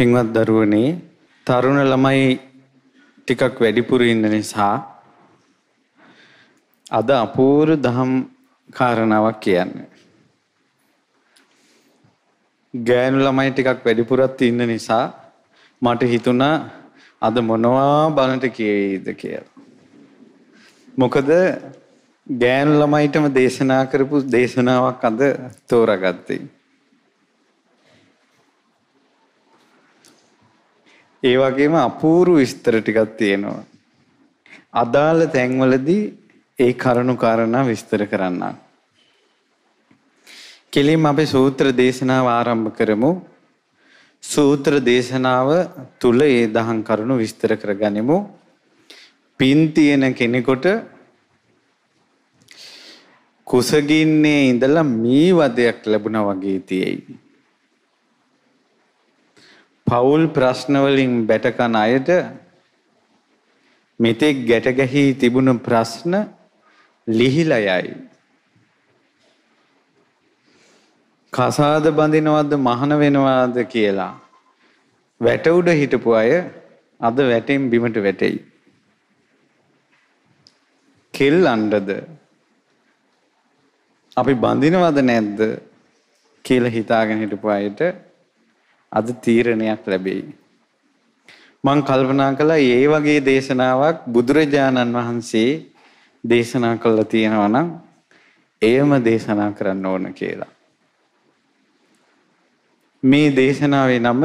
පින්වත් දරුවනේ තරුණ ළමයි ටිකක් වැඩිපුර ඉන්න නිසා අද අපූර්ව දහම් කාරණාවක් කියන්නේ. ගෑනු ළමයි ටිකක් වැඩිපුරත් ඉන්න නිසා මට හිතුණා අද මොනවා බලන්න කියෙයිද කියලා. මොකද ගෑනු ළමයිටම දේශනා කරපු දේශනාවක් අද තෝරගත්තේ. ඒ වගේම අපූරු විස්තර ටිකක් තියෙනවා. අදාළ තැන්වලදී ඒ කරුණු කාරණා විස්තර කරන්නම්. කෙලින්ම අපි සූත්‍ර දේශනාව ආරම්භ කරමු. සූත්‍ර දේශනාව තුල ඒ දහම් කරුණු විස්තර කරගනිමු. පින් තියෙන කෙනෙකුට කුසගින්නේ ඉඳලා මේ වදයක් ලැබුණා වගේ තියෙයි. පවුල් ප්‍රශ්නවලින් බැටකන අයට මෙතෙක් ගැට ගැහී තිබුණු ප්‍රශ්න ලිහිලා යයි. කසාද බඳිනවද මහන වෙනවාද කියලා වැට උඩ හිටපු අය අද වැටෙන් බිමට වැටෙයි. කෙල්ලන්ටද අපි බඳිනවද නැද්ද කියලා හිතාගෙන හිටපු අයට අද තීරණයක් ලැබෙයි. මං කල්පනා කළා ඒ වගේ දේශනාවක් බුදුරජාණන් වහන්සේ දේශනා කළා තියෙනවා නම් එයම දේශනා කරන්න ඕන කියලා. මේ දේශනාවේ නම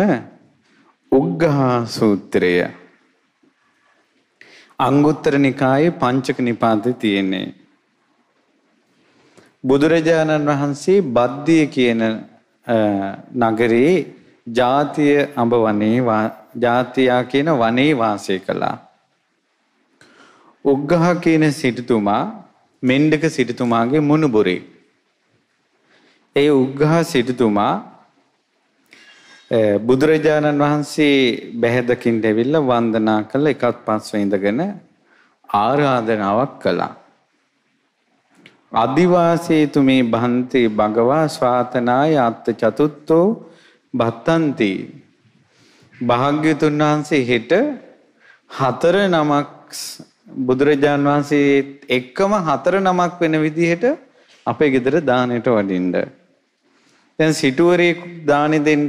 උග්ඝා සූත්‍රය. අංගුත්තර නිකායේ පංචක නිපාතේ තියෙන්නේ. බුදුරජාණන් වහන්සේ බද්දිය කියන නගරේ ජාතිය අඹ වනේ ජාතියා කියන වනේ වාසය කළා. උග්ගහ කියන සිටුතුමා මෙන්ඩක සිටුතුමාගේ මුණුබුරේ. ඒ උග්ගහ සිටුතුමා බුදුරජාණන් වහන්සේ බැහැදකින් දෙවිල්ල වන්දනා කළ එකත් පස්ව ඉඳගෙන ආරාධනාවක් කළා. අදිවාසේතු මේ භන්ති භගවා ස්වාතනාය අත්ත චතුත්තෝ බත්තන්ති භාග්‍යතුන් වහන්සේ හෙට හතර නමක් බුදුරජාන් වහන්සේ එක්කම හතර නමක් වෙන විදිහට අපේ ගෙදර දානෙට වඩින්න. දැන් සිටුවරේ දානෙ දෙන්න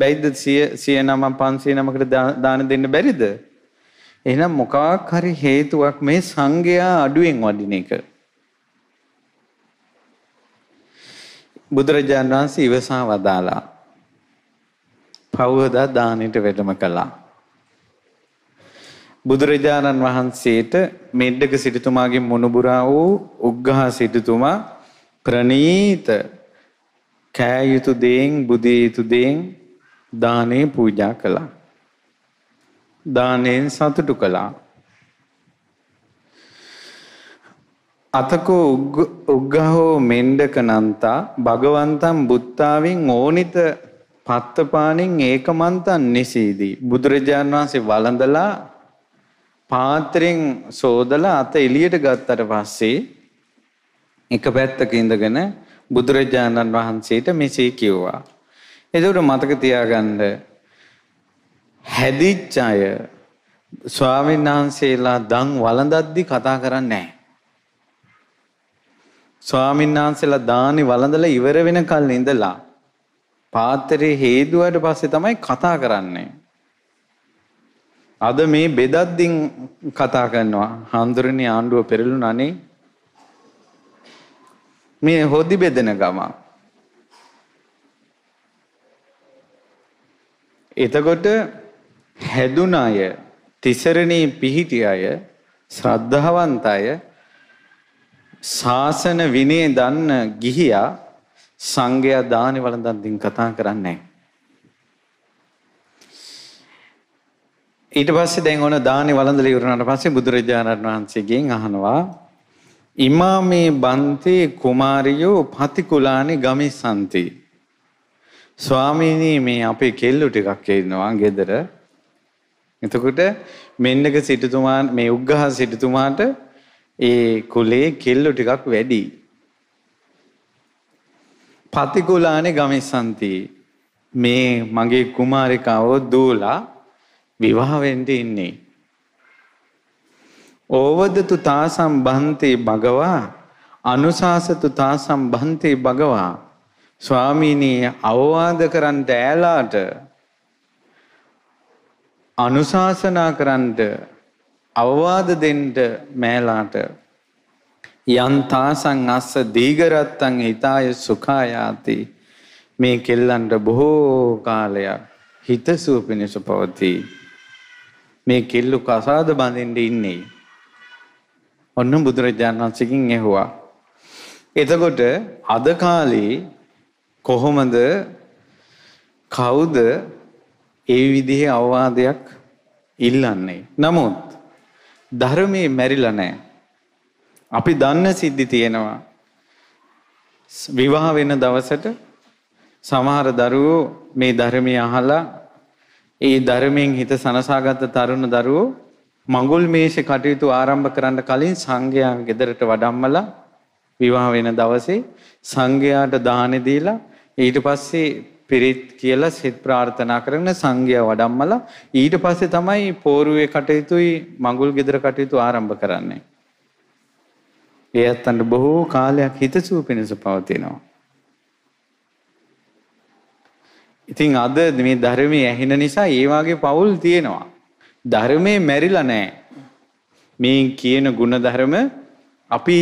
බැයිද 100 නම 500 නමකට දානෙ දෙන්න බැරිද? එහෙනම් මොකක් හරි හේතුවක් මේ සංගයා අඩුවෙන් වඩින එක. බුදුරජාණන් වහන්සේ ඉවසා වදාලා පවුවදා දානෙට වැඩම කළා. බුදුරජාණන් වහන්සේට මෙඩ්ඩක සිටුතුමාගේ මොනුබුරා වූ උග්ඝහ සිටුතුමා ප්‍රණීත කෑ යුතු දේෙන් බුදිය යුතු දේෙන් දානේ පූජා කළා. දානෙන් සතුටු කළා. අතකෝ උග්ගහෝ මෙන්ඩක නන්තා භගවන්තම් බුත්තාවෙන් ඕනිත පත්තපාණින් ඒකමන්තන් නිසීදී බුදුරජාණන් වහන්සේ වළඳලා පාත්‍රෙන් සෝදලා අත එළියට ගත්තට පස්සේ එක පැත්තක ඉඳගෙන බුදුරජාණන් වහන්සේට මෙසේ කිව්වා. එතකොට මතක තියාගන්න හැදිච්ච අය ස්වාමීන් වහන්සේලා දන් වළඳද්දි කතා කරන්නේ නැහැ. ස්වාමීන් වහන්සේලා දානි වළඳලා ඉවර වෙනකල් ඉඳලා පාත්‍රේ හේදුවට පස්සේ තමයි කතා කරන්නේ. අද මේ බෙදද්දින් කතා කරනවා. හාමුදුරනේ ආණ්ඩුව පෙරළුණානේ. මේ හොදි බෙදෙන ගම. එතකොට හැදුන අය තිසරණේ පිහිටි අය ශ්‍රද්ධාවන්ත අය ශාසන විනය දන්න ගිහියා සංඝයා දානේ වළඳන්දින් කතා කරන්නේ ඊට පස්සේ දැන් ඕන දානේ වළඳලා ඉවරනාට පස්සේ බුදුරජාණන් වහන්සේගෙන් අහනවා ඉමාමේ බන්තේ කුමාරියෝ පතිකුලානි ගමිසන්ති ස්වාමීනි මේ අපේ කෙල්ලු ටිකක් ඉන්නවා ගෙදර එතකොට මෙන්නක සිටුතුමා මේ උග්ඝහ සිටුතුමාට ඒ කුලේ කෙල්ලු ටිකක් වැඩියි පතිකුලානේ ගමෙස්සන්ති මේ මගේ කුමාරිකාව දූලා විවාහ වෙන්න ඉන්නේ. ඕවදතු තාසම් බන්තේ භගවා අනුශාසතු තාසම් බන්තේ භගවා ස්වාමීනී අවවාද කරන්ට ඈලාට අනුශාසනා කරන්ට අවවාද දෙන්ට මෑලාට යන්තාසං අස්ස දීගරත්තං හිතාය සුඛායාති මේ කෙල්ලන්ට බොහෝ කාලයක් හිත සුව පිණිස පවතී මේ කෙල්ලු කසාද බඳින්න ඉන්නේ ඔන්න බුදුරජාණන් වහන්සේකින් ඇහුවා එතකොට අද කාලේ කොහොමද කවුද ඒ විදිහේ අවවාදයක් ඉල්ලන්නේ නමුත් ධර්මයේ මැරිලා නැහැ අපි දන්න සිද්ධි තියෙනවා. විවාහ වෙන දවසට සමහර දරුවෝ මේ ධර්මය අහලා ඒ ධර්මයෙන් හිත සනසාගත තරුණ දරුවෝ මඟුල් මේෂ කටයුතු ආරම්භ කරන්න කලින් සංඝයා ගෙදරට වඩම්මලා විවාහ වෙන දවසේ සංඝයාට දාන දීලා ඊට පස්සේ පිරිත් කියලා සිත ප්‍රාර්ථනා කරන සංඝයා වඩම්මලා ඊට පස්සේ තමයි පෝරුවේ කටයුතුයි මඟුල් ගෙදර කටයුතු ආරම්භ කරන්නේ. ඒ ඇත්තන්ට බොහෝ කාලයක් හිතසුව පිණිස පවතිනවා. ඉතින් අද මේ ධර්මයේ ඇහෙන නිසා ඒ වාගේ පවුල් තියෙනවා. ධර්මයේ මැරිලා නැහැ. මේ කියන ಗುಣධර්ම අපි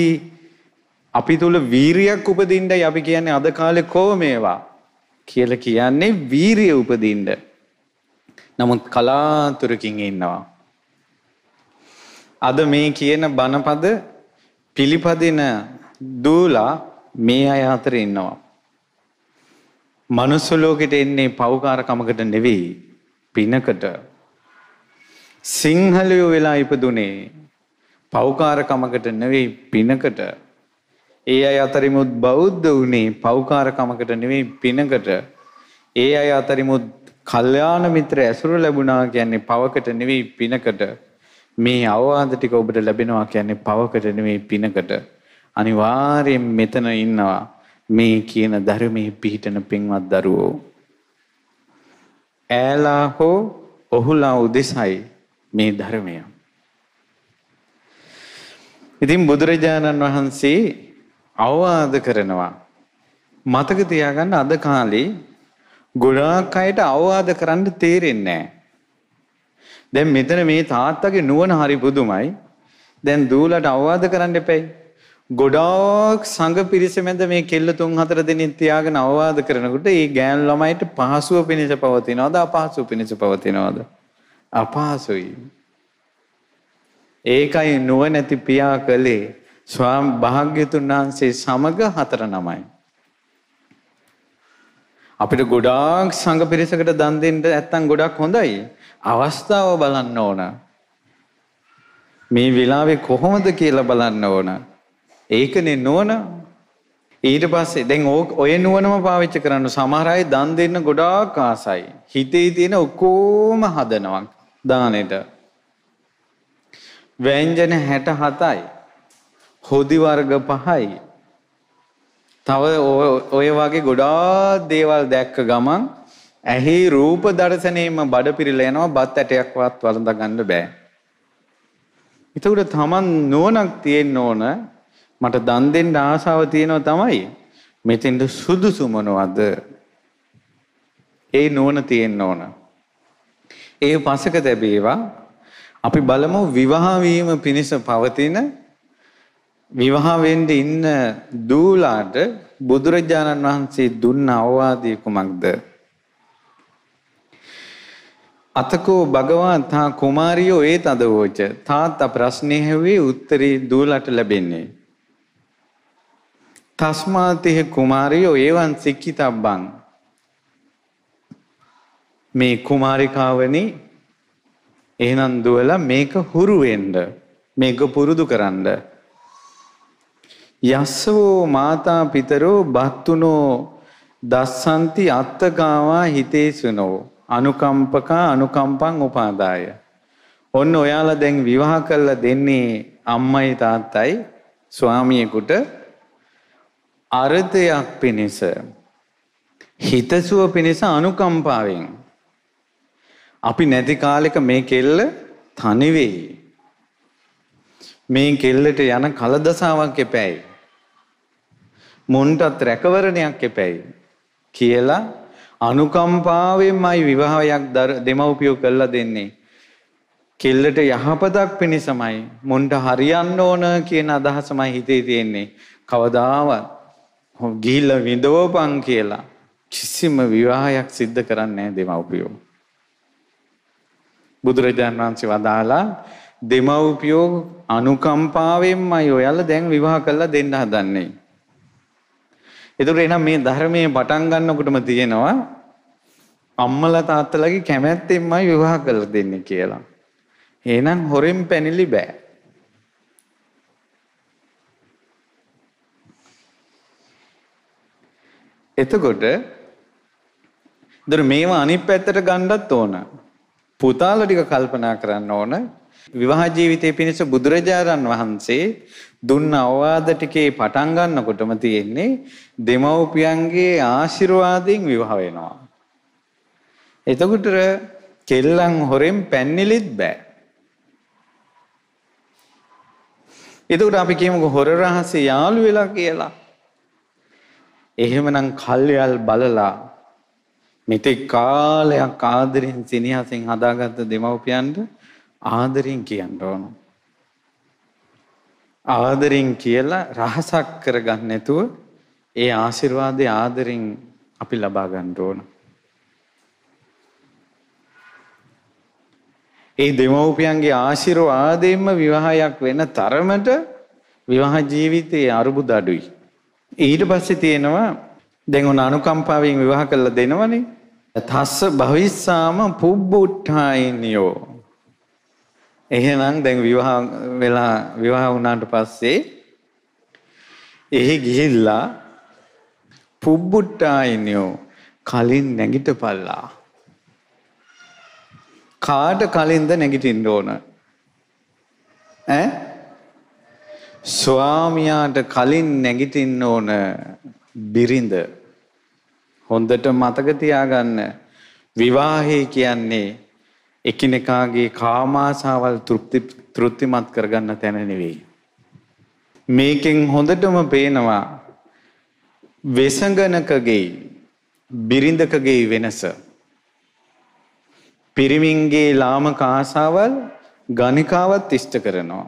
අපි තුල වීරියක් උපදින්නයි අපි කියන්නේ අද කාලේ කොව මේවා කියලා කියන්නේ වීරිය උපදින්න. නමුත් කලාතුරකින් ඉන්නවා. අද මේ කියන බණපද පිළිපදින දූලා මේ අය අතර ඉන්නවා. මනුස්ස ලෝකෙට එන්නේ පෞකාරකමකට නෙවෙයි පිනකට. සිංහලයෝ වෙලා ඉපදුනේ පෞකාරකමකට නෙවෙයි පිනකට. ඒ අය අතරිමුත් බෞද්ධ වුණේ පෞකාරකමකට නෙවෙයි පිනකට. ඒ අය අතරිමුත් කල්යාණ මිත්‍ර ඇසුර ලැබුණා කියන්නේ පවකට නෙවෙයි පිනකට. මේ අවවාද ටික ඔබට ලැබෙනවා කියන්නේ පවකට නෙමෙයි පිනකට. අනිවාර්යෙන් මෙතන ඉන්නවා මේ කියන ධර්මයේ පිහිටන පින්වත් දරුවෝ. ඈලා හෝ ඔහුලා උදෙසයි මේ ධර්මය. ඉතින් බුදුරජාණන් වහන්සේ අවවාද කරනවා. මතක තියාගන්න අද කාලේ ගොඩාක් අයට අවවාද කරන්න තේරෙන්නේ නැහැ. දැන් මෙතන මේ තාත්තගේ නුවණ හරි පුදුමයි. දැන් දූලට අවවාද කරන්න එපයි. ගොඩාක් සංඝ පිරිස මැද මේ කෙල්ල තුන් හතර දෙනෙක් තියාගෙන අවවාද කරනකොට ඒ ගෑන් ළමයිට පහසුව පිණිස පවතිනවද අපහසුව පිණිස පවතිනවද? අපහසුයි. ඒකයි නුවණැති පියා කලේ ස්වාම භාග්‍යතුන් වහන්සේ සමග හතර නමයි. අපිට ගොඩාක් සංඝ පිරිසකට දන් දෙන්න නැත්තම් ගොඩක් හොඳයි. අවස්ථාව බලන්න ඕන. මේ වෙලාවේ කොහොමද කියලා බලන්න ඕන. ඒකනේ නුවණ. ඊට පස්සේ දැන් ඔය නුවණම පාවිච්චි කරන්න සමහර අය දන් දෙන්න ගොඩාක් ආසයි. හිතේ තියෙන ඔක්කොම හදනවා දානෙට. ව්‍යංජන 67යි. හොදි වර්ග 5යි. තව ඔය වගේ ගොඩාක් දේවල් දැක්ක ගමන් ඇහි රූප දර්ශනයෙන්ම බඩ පිරিলা යනවා බත් ඇටයක්වත් වළඳ ගන්න බෑ. ඒතකොට Taman නුවණක් තියෙන්න ඕන මට දන් දෙන්න ආසාව තියෙනවා තමයි. මෙතෙන්ද සුදුසු මොනවද? ඒ නුවණ තියෙන්න ඕන. ඒ පසක තැබේවා අපි බලමු විවාහ වීම පිණිස පවතින විවාහ වෙන්න ඉන්න දූලාට බුදුරජාණන් වහන්සේ දුන්න අවවාදය කුමක්ද? අතකෝ භගවා තා කුමාරියෝ ඒ තදවෝච තාත්තා ප්‍රශ්නය හැවේ උත්තරී දූලට ලැබෙන්නේ. තස්මාතිහ කුමාරියෝ ඒවන් සික්කි තබ්බං. මේ කුමාරිකාවනි එහෙනම් දුවල මේක හුරුවෙන්ඩ මේක පුරුදු කරන්න. යස්සවෝ මාතා පිතරෝ බත්තුනෝ දස්සන්ති අත්තකාවා හිතේසුනෝ. අනුකම්පකා අනුකම්පං උපාදාය. ඔන්න ඔයාලා දැන් විවාහ කරලා දෙන්නේ අම්මයි තාත්තයි ස්වාමියෙකුට අර්ථයක් පිණිස හිතසුව පිණිස අනුකම්පාවෙන් අපි නැති කාලෙක මේ කෙල්ල තනි වෙයි. මේ කෙල්ලට යන කලදසාවක් එපැයි. මුන්ටත් රැකවරණයක් එපැයි කියලා අනුකම්පාවෙන්මයි විවාහයක් දෙමව්පියෝ කළා දෙන්නේ. කෙල්ලට යහපතක් පිණිසමයි මොන්ට හරියන්න ඕන කියන අදහසමයි හිතේ තියෙන්නේ. කවදාවත් ගිහිල්ල විඳවපන් කියලා කිසිම විවාහයක් සිද්ධ කරන්නේ දෙමව්පියෝ. බුදුරජාණන් වහන්සේ වදාලා දෙමව්පියෝ අනුකම්පාවෙන්මයි ඔයාලා දැන් විවාහ කරලා දෙන්න හදන්නේ. එතකොට එහෙනම් මේ ධර්මයේ පටන් ගන්නකොටම තියෙනවා අම්මලා තාත්තලාගේ කැමැත්තෙන්මයි විවාහ කරලා දෙන්නේ කියලා. එහෙනම් හොරෙන් පැනිලි බෑ. එතකොට දර මේවා අනිත් පැත්තට ගණ්ඩත් ඕන. පුතාල ටික කල්පනා කරන්න ඕන. විවාහ ජීවිතය පිණිස බුදුරජාණන් වහන්සේ දුන්න අවවාද ටිකේ පටන් ගන්නකොටම තියෙන්නේ දෙමව්පියන්ගේ ආශිර්වාදයෙන් විවාහ වෙනවා. එතකොට කෙල්ලන් හොරෙන් පැන්නෙලිත් බෑ. එතකොට අපි කියමුකෝ හොර රහසේ යාළු වෙලා කියලා. එහෙමනම් කල්යල් බලලා මෙතෙක් කාලයක් ආදරෙන් සිනහසෙන් හදාගත්ත දෙමව්පියන්ට ආදරෙන් කියන්න ඕනේ. ආදරින් කියලා රහසක් කරගන්න නැතුව ඒ ආශිර්වාදය ආදරින් අපි ලබා ගන්න ඕන. ඒ දෙමව්පියන්ගේ ආශිර්වාදයෙන්ම විවාහයක් වෙන තරමට විවාහ ජීවිතයේ අරුබුද අඩුයි. ඊට පස්සේ තියෙනවා දැන් උන අනුකම්පාවෙන් විවාහ කළා දෙනවනේ. තස්ස භවිස්සාම පුබ්බුට්ඨායිනියෝ එහෙනම් දැන් විවාහ වෙලා විවාහ වුණාට පස්සේ එහි ගිහිල්ලා පුබ්බුට්ටායිනියෝ කලින් නැගිටපල්ලා. කාට කලින්ද නැගිටින්න ඕන? ඈ? ස්වාමියාට කලින් නැගිටින්න ඕන බිරිඳ. හොඳට මතක තියාගන්න. විවාහය කියන්නේ එකිනෙකාගේ කාමාසාවල් තෘප්තිමත් කරගන්න තැන නෙවෙයි. මේකෙන් හොඳටම පේනවා වෙසඟනකගේ බිරිඳකගේ වෙනස. පිරිමින්ගේ ලාමක ආසාවල් ගණිකාවත් ඉෂ්ට කරනවා.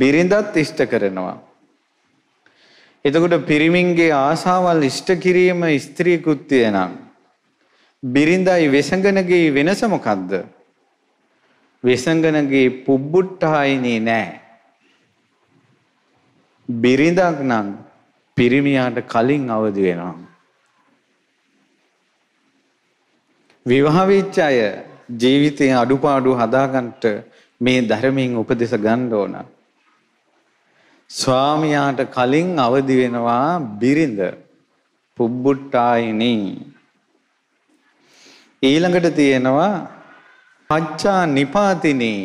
බිරිඳත් ඉෂ්ට කරනවා. එතකොට පිරිමින්ගේ ආසාවල් ඉෂ්ට කිරීම ස්ත්‍රී කෘත්‍යය නම් බිරිඳයි වෙසඟනගේ වෙනස මොකද්ද? වෙසඟනගේ පුබ්බුට්ටායිනේ නෑ. බිරිඳක් නම් පිරිමියාට කලින් අවදි වෙනවා. විවාහ වෙච්ච අය ජීවිතේ අඩුපාඩු හදාගන්නට මේ ධර්මයෙන් උපදෙස් ගන්න ඕන. ස්වාමියාට කලින් අවදි වෙනවා බිරිඳ. පුබ්බුට්ටායිනේ ඊළඟට තියෙනවා පච්චා නිපාතිනී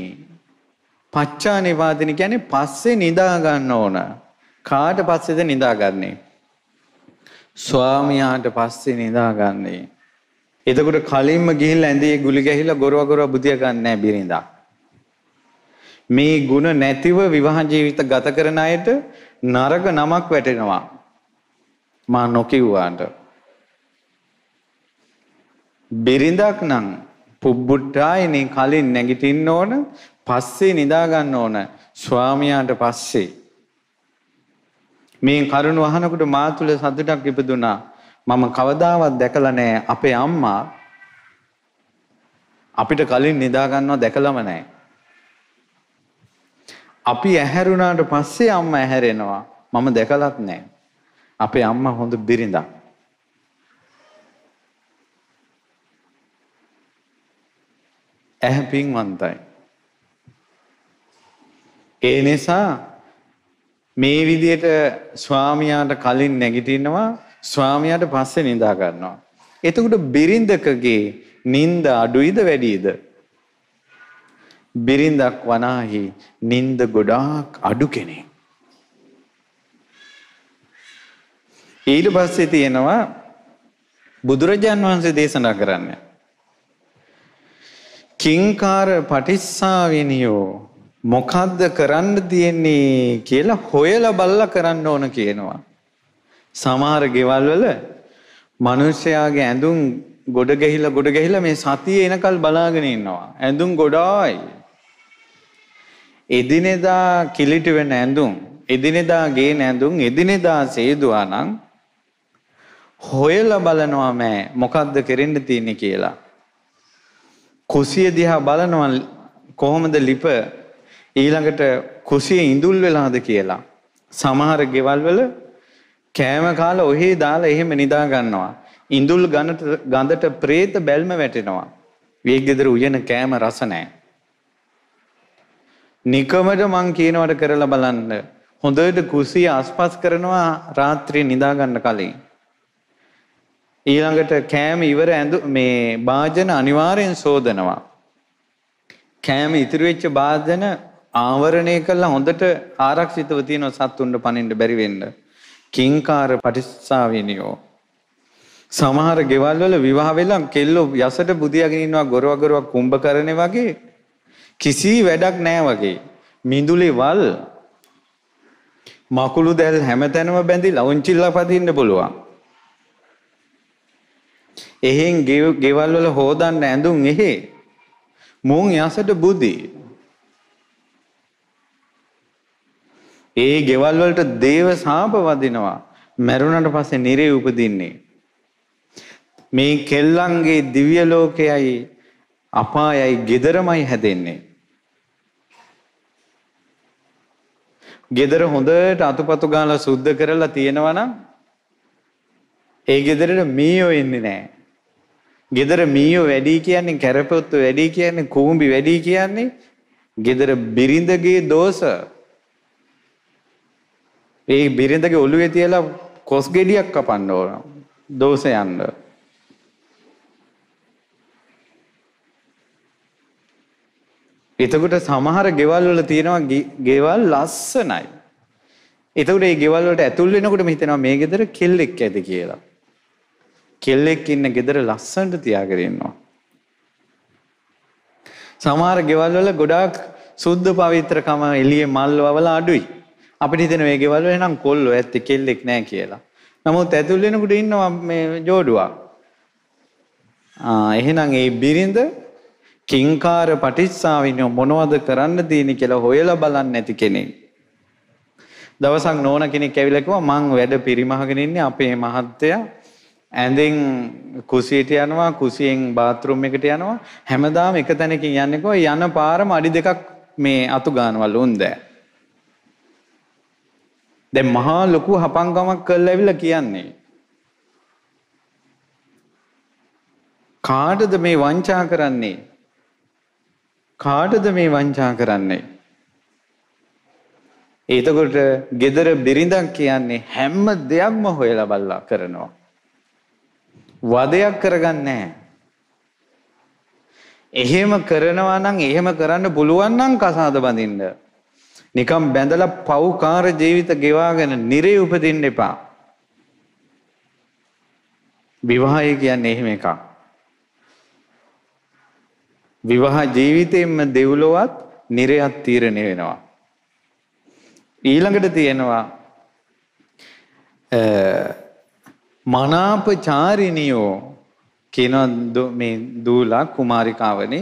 පච්චා නිපාතිනී කියන්නේ පස්සේ නිදා ගන්න ඕන. කාට පස්සේද නිදාගන්නේ? ස්වාමියාට පස්සේ නිදාගන්නේ. එතකොට කලින්ම ගිහිල්ලා ඇඳේ ගුලි ගැහිලා ගොරව ගොරව බුදිය ගන්න නැහැ බිරිඳා. මේ ಗುಣ නැතිව විවාහ ජීවිත ගත කරන අයට නරක නමක් වැටෙනවා. මා නොකියුවාට. බිරිඳක් නම් පුබ්බුට්ටායනේ කලින් නැගිටින්න ඕන පස්සේ නිදා ගන්න ඕන ස්වාමියාට පස්සේ මේ කරුණ වහනකොට මා තුල සතුටක් ඉපදුනා මම කවදාවත් දැකලා නැහැ අපේ අම්මා අපිට කලින් නිදා ගන්නව දැකලම නැහැ අපි ඇහැරුණාට පස්සේ අම්මා ඇහැරෙනවා මම දැකලත් නැහැ අපේ අම්මා හොඳ බිරිඳක් ඇහැ පින්වන්තයි. ඒ නිසා මේ විදියට ස්වාමියාට කලින් නැගිටිනවා ස්වාමියාට පස්සේ නිඳා ගන්නවා. එතකොට බිරිඳකගේ නිින්ද අඩුයිද වැඩිද? බිරිඳක් වනාහි නිින්ද ගොඩාක් අඩු කෙනෙක්. ඊට පස්සේ තියෙනවා බුදුරජාන් වහන්සේ දේශනා කරන්නේ කිංකාර පටිස්සාවිනියෝ මොකද්ද කරන්න තියෙන්නේ කියලා හොයලා බලලා කරන්න ඕන කියනවා. සමහර ගෙවල් වල මිනිස්යාගේ ඇඳුම් ගොඩ ගැහිලා ගොඩ ගැහිලා මේ සතිය එනකල් බලාගෙන ඉන්නවා. ඇඳුම් ගොඩායි. එදිනෙදා කිලිට වෙන ඇඳුම්, එදිනෙදා ගේන ඇඳුම්, එදිනෙදා සේදුවා නම් හොයලා බලනවා මෑ මොකද්ද කරෙන්න තියෙන්නේ කියලා. කුසිය දිහා බලනවා කොහොමද ලිප ඊළඟට කුසිය ඉඳුල් වෙලාද කියලා. සමහර ගෙවල් වල කෑම කාලා ඔහේ දාලා එහෙම නිදා ගන්නවා. ඉඳුල් ගනට ගඳට പ്രേත බැල්ම වැටෙනවා. වේගෙදර උයන කෑම රස නැහැ. නිකමට මං කියනවට කරලා බලන්න. හොඳට කුසිය අස්පස් කරනවා රාත්‍රියේ නිදා ගන්න කලින්. ඊළඟට කෑම ඉවර ඇඳු මේ භාජන අනිවාර්යෙන් සෝදනවා. කෑම ඉතුරු වෙච්ච භාජන ආවරණය කළා හොඳට ආරක්ෂිතව තියෙන සත්තුන්ට පනින්න බැරි වෙන්න. කිංකාර පටිස්සාවිනියෝ සමහර ගෙවල් වල විවාහ වෙලා කෙල්ලෝ යසට බුදියාගෙන ඉන්නවා ගොරව ගොරව කුම්භකරණේ වගේ කිසි වැඩක් නැහැ වගේ මිඳුලේ වල් මකුළු දැල් හැමතැනම බැඳිලා උන්චිල්ලා පදින්න පුළුවන් එහෙන් ගෙවල් වල හොදන්න ඇඳුම් එහෙ. මුන් යසට බුදි. ඒ ගෙවල් වලට දේව සාප වදිනවා. මැරුණට පස්සේ නිරේ උපදින්නේ. මේ කෙල්ලන්ගේ දිව්‍ය ලෝකයයි අපායයි gederamai හැදෙන්නේ. ගෙදර හොඳට අතුපතු ගාලා සුද්ධ කරලා තියෙනවා නම් ඒ ගෙදරට මීයෝ එන්නේ නැහැ. ගෙදර මීයෝ වැඩි කියන්නේ කැරපොත්තු වැඩි කියන්නේ කූඹි වැඩි කියන්නේ ගෙදර බිරිඳගේ දෝෂ. ඒ බිරිඳගේ ඔළුවේ තියලා කොස් ගෙඩියක් කපන්න ඕන. දෝෂ යන්න. එතකොට සමහර ගෙවල් වල තියෙනවා ගෙවල් ලස්සනයි. එතකොට මේ ගෙවල් වලට ඇතුල් වෙනකොට හිතෙනවා මේ ගෙදර කෙල්ලෙක් ඇති කියලා. කෙල්ලෙක් ඉන්න ගෙදර ලස්සනට තියාගෙන ඉන්නවා. සමහර ගෙවල් වල ගොඩාක් සුද්ධ පවිත්‍රකම එළියේ මල් වවලා අඩුයි. අපිට හිතෙන මේ ගෙවල් වල නම් කොල්ලෝ ඇත්තේ කෙල්ලෙක් නැහැ කියලා. නමුත් ඇතුල් වෙනකොට ඉන්නවා මේ جوړුවක්. ආ එහෙනම් ඒ බිරිඳ කිංකාර පටිස්සාවිනෝ මොනවද කරන්න තියෙන්නේ කියලා හොයලා බලන්නේ නැති කෙනෙක්. දවසක් නෝන කෙනෙක් ඇවිල්ලා කිව්වා මං වැඩ පිරිමහගෙන ඉන්නේ අපේ මහත්තයා ඇඳෙන් කුසියට යනවා කුසියෙන් බාත් รู ම් එකට යනවා හැමදාම එක තැනකින් යන්නේ කොහොම යන පාරම අඩි දෙකක් මේ අතු ගන්නවලු උන්ද දැන් මහා ලොකු හපංගමක් කරලා ඇවිල්ලා කියන්නේ කාටද මේ වංචා කරන්නේ කාටද මේ වංචා කරන්නේ එතකොට gedara බිරිඳක් කියන්නේ හැම දෙයක්ම හොයලා බලලා කරනවා වදයක් කරගන්නේ නැහැ. එහෙම කරනවා නම් එහෙම කරන්න පුළුවන් නම් කසාද බඳින්න. නිකම් බැඳලා පව්කාර ජීවිත ගෙවාගෙන නිරේ උපදින්න එපා. විවාහය කියන්නේ එහෙම එකක්. විවාහ ජීවිතයෙන්ම දෙව්ලොවත් නිරයත් තීරණය වෙනවා. ඊළඟට තියෙනවා මනාපචාරිනියෝ කියනවා මේ දූලා කුමාරිකාවනේ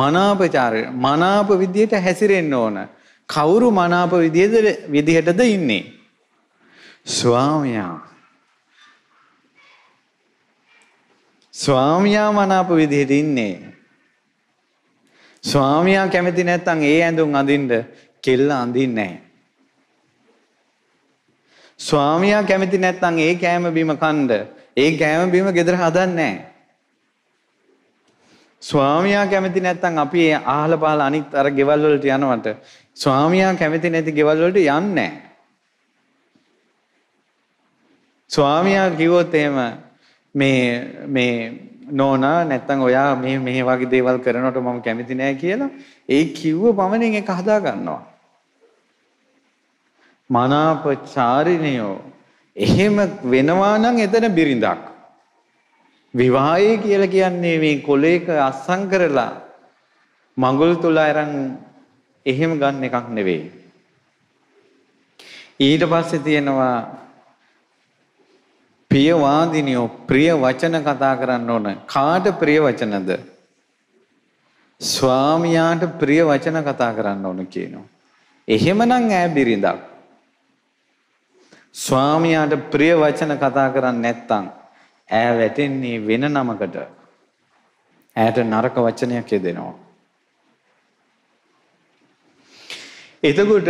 මනාපචාර මනාප විදියට හැසිරෙන්න ඕන. කවුරු මනාප විදියද විදිහටද ඉන්නේ? ස්වාමියා. ස්වාමියා මනාප විදිහට ඉන්නේ. ස්වාමියා කැමති නැත්නම් ඒ ඇඳුම් අඳින්න කෙල්ල අඳින්නේ නැහැ. ස්වාමියා කැමති නැත්නම් ඒ කෑම බීම කන්න ඒ කෑම බීම ගෙදර හදන්නේ ස්වාමියා කැමති නැත්නම් අපි අහල පහල අනිත් අර ගෙවල් වලට යනවට ස්වාමියා කැමති නැති ගෙවල් වලට යන්නේ ස්වාමියා කිව්වොත් එහෙම මේ මේ නෝනා නැත්නම් ඔයා මේ මේ වගේ දේවල් කරනකොට මම කැමති නෑ කියලා ඒ කිව්ව පමණින් ඒක හදා ගන්නවා මනාපචාරිණයෝ එහෙම වෙනවා නම් එතන බිරිඳක්. විවාහය කියලා කියන්නේ මේ කොලේක අස්සම් කරලා මඟුල් තුල අරන් එහෙම ගන්න එකක් නෙවෙයි. ඊට පස්සේ තියෙනවා ප්‍රිය වාදිනියෝ ප්‍රිය වචන කතා කරන්න ඕන. කාට ප්‍රිය වචනද? ස්වාමියාට ප්‍රිය වචන කතා කරන්න ඕන කියනවා. එහෙමනම් ඈ බිරිඳක්. ස්වාමියාට ප්‍රිය වචන කතා කරන්නේ නැත්නම් ඈ වැටෙන්නේ වෙන නමකට. ඈට නරක වචනයක් යදෙනවා. එතකොට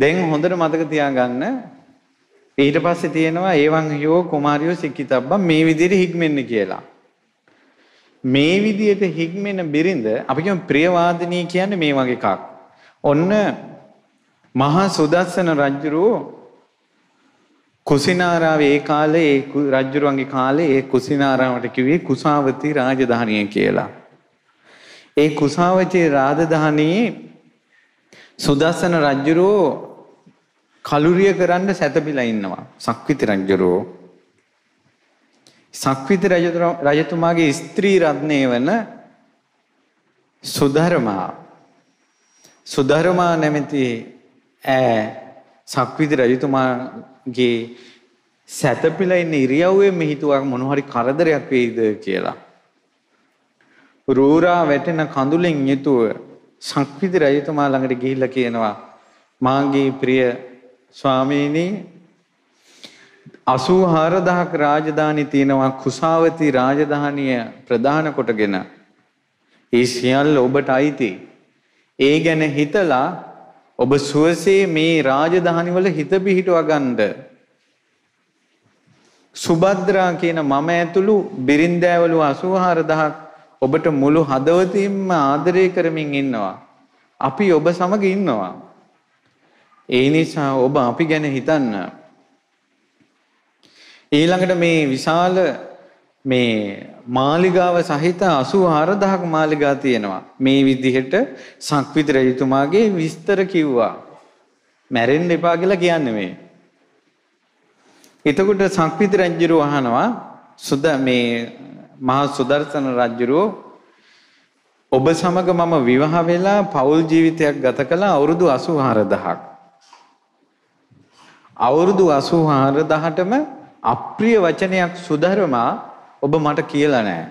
දැන් හොඳට මතක තියාගන්න ඊට පස්සේ තියෙනවා ඒවන් යෝ කුමාරියෝ සික්කිතබ්බා මේ විදිහට හික්මෙන්න කියලා. මේ විදිහට හික්මෙන බිරිඳ අපි කියමු ප්‍රියවාදිනී කියන්නේ මේ වගේ එකක්. ඔන්න මහා සුදස්සන රජුරෝ කුසිනාරාවේ ඒ කාලේ ඒ රජුරුවන්ගේ කාලේ ඒ කුසිනාරාවට කිව්වේ කුසාවති රාජධානිය කියලා. ඒ කුසාවති රාජධානියේ සුදස්සන රජුරෝ කලුරිය කරන්න සැතපීලා ඉන්නවා. සක්විති රජුරෝ සක්විති රජතුමාගේ ස්ත්‍රී රත්නය වන සුධර්මා සුධර්මා නැමැති ඈ සක්විති රජතුමා ගේ සැතපිලා ඉන්න ඉරියව්වේ මෙහිතුවා මොන හරි කරදරයක් වෙයිද කියලා. රූරා වැටෙන කඳුලෙන් යුතුව සංක්විති රජතුමා ළඟට ගිහිල්ලා කියනවා මාගේ ප්‍රිය ස්වාමීනි 84000ක් රාජධානි තියෙනවා කුසාවති රාජධානිය ප්‍රධාන කොටගෙන ඒ සියල්ල ඔබට අයිති ඒ ගැන හිතලා ඔබ සුවසේ මේ රාජධානිවල හිත පිහිටුවා ගන්න. සුබද්‍රා කියන මම ඇතුළු බිරින්දෑවලු 84000ක් ඔබට මුළු හදවතින්ම ආදරය කරමින් ඉන්නවා. අපි ඔබ සමග ඉන්නවා. ඒ නිසා ඔබ අපි ගැන හිතන්න. ඊළඟට මේ විශාල මේ මාලිගාව සහිත 84000ක් මාලිගා තියෙනවා. මේ විදිහට සංක්විති රජතුමාගේ විස්තර කිව්වා. මැරෙන්න එපා කියලා කියන්නේ මේ. එතකොට සංක්විති රජුරෝ අහනවා සුද මේ මහා සුදර්ශන රජුරෝ ඔබ සමග මම විවාහ වෙලා පෞල් ජීවිතයක් ගත කළා අවුරුදු 84000ක්. අවුරුදු 84000ටම අප්‍රිය වචනයක් සුධර්මා ඔබ මට කියලා නෑ.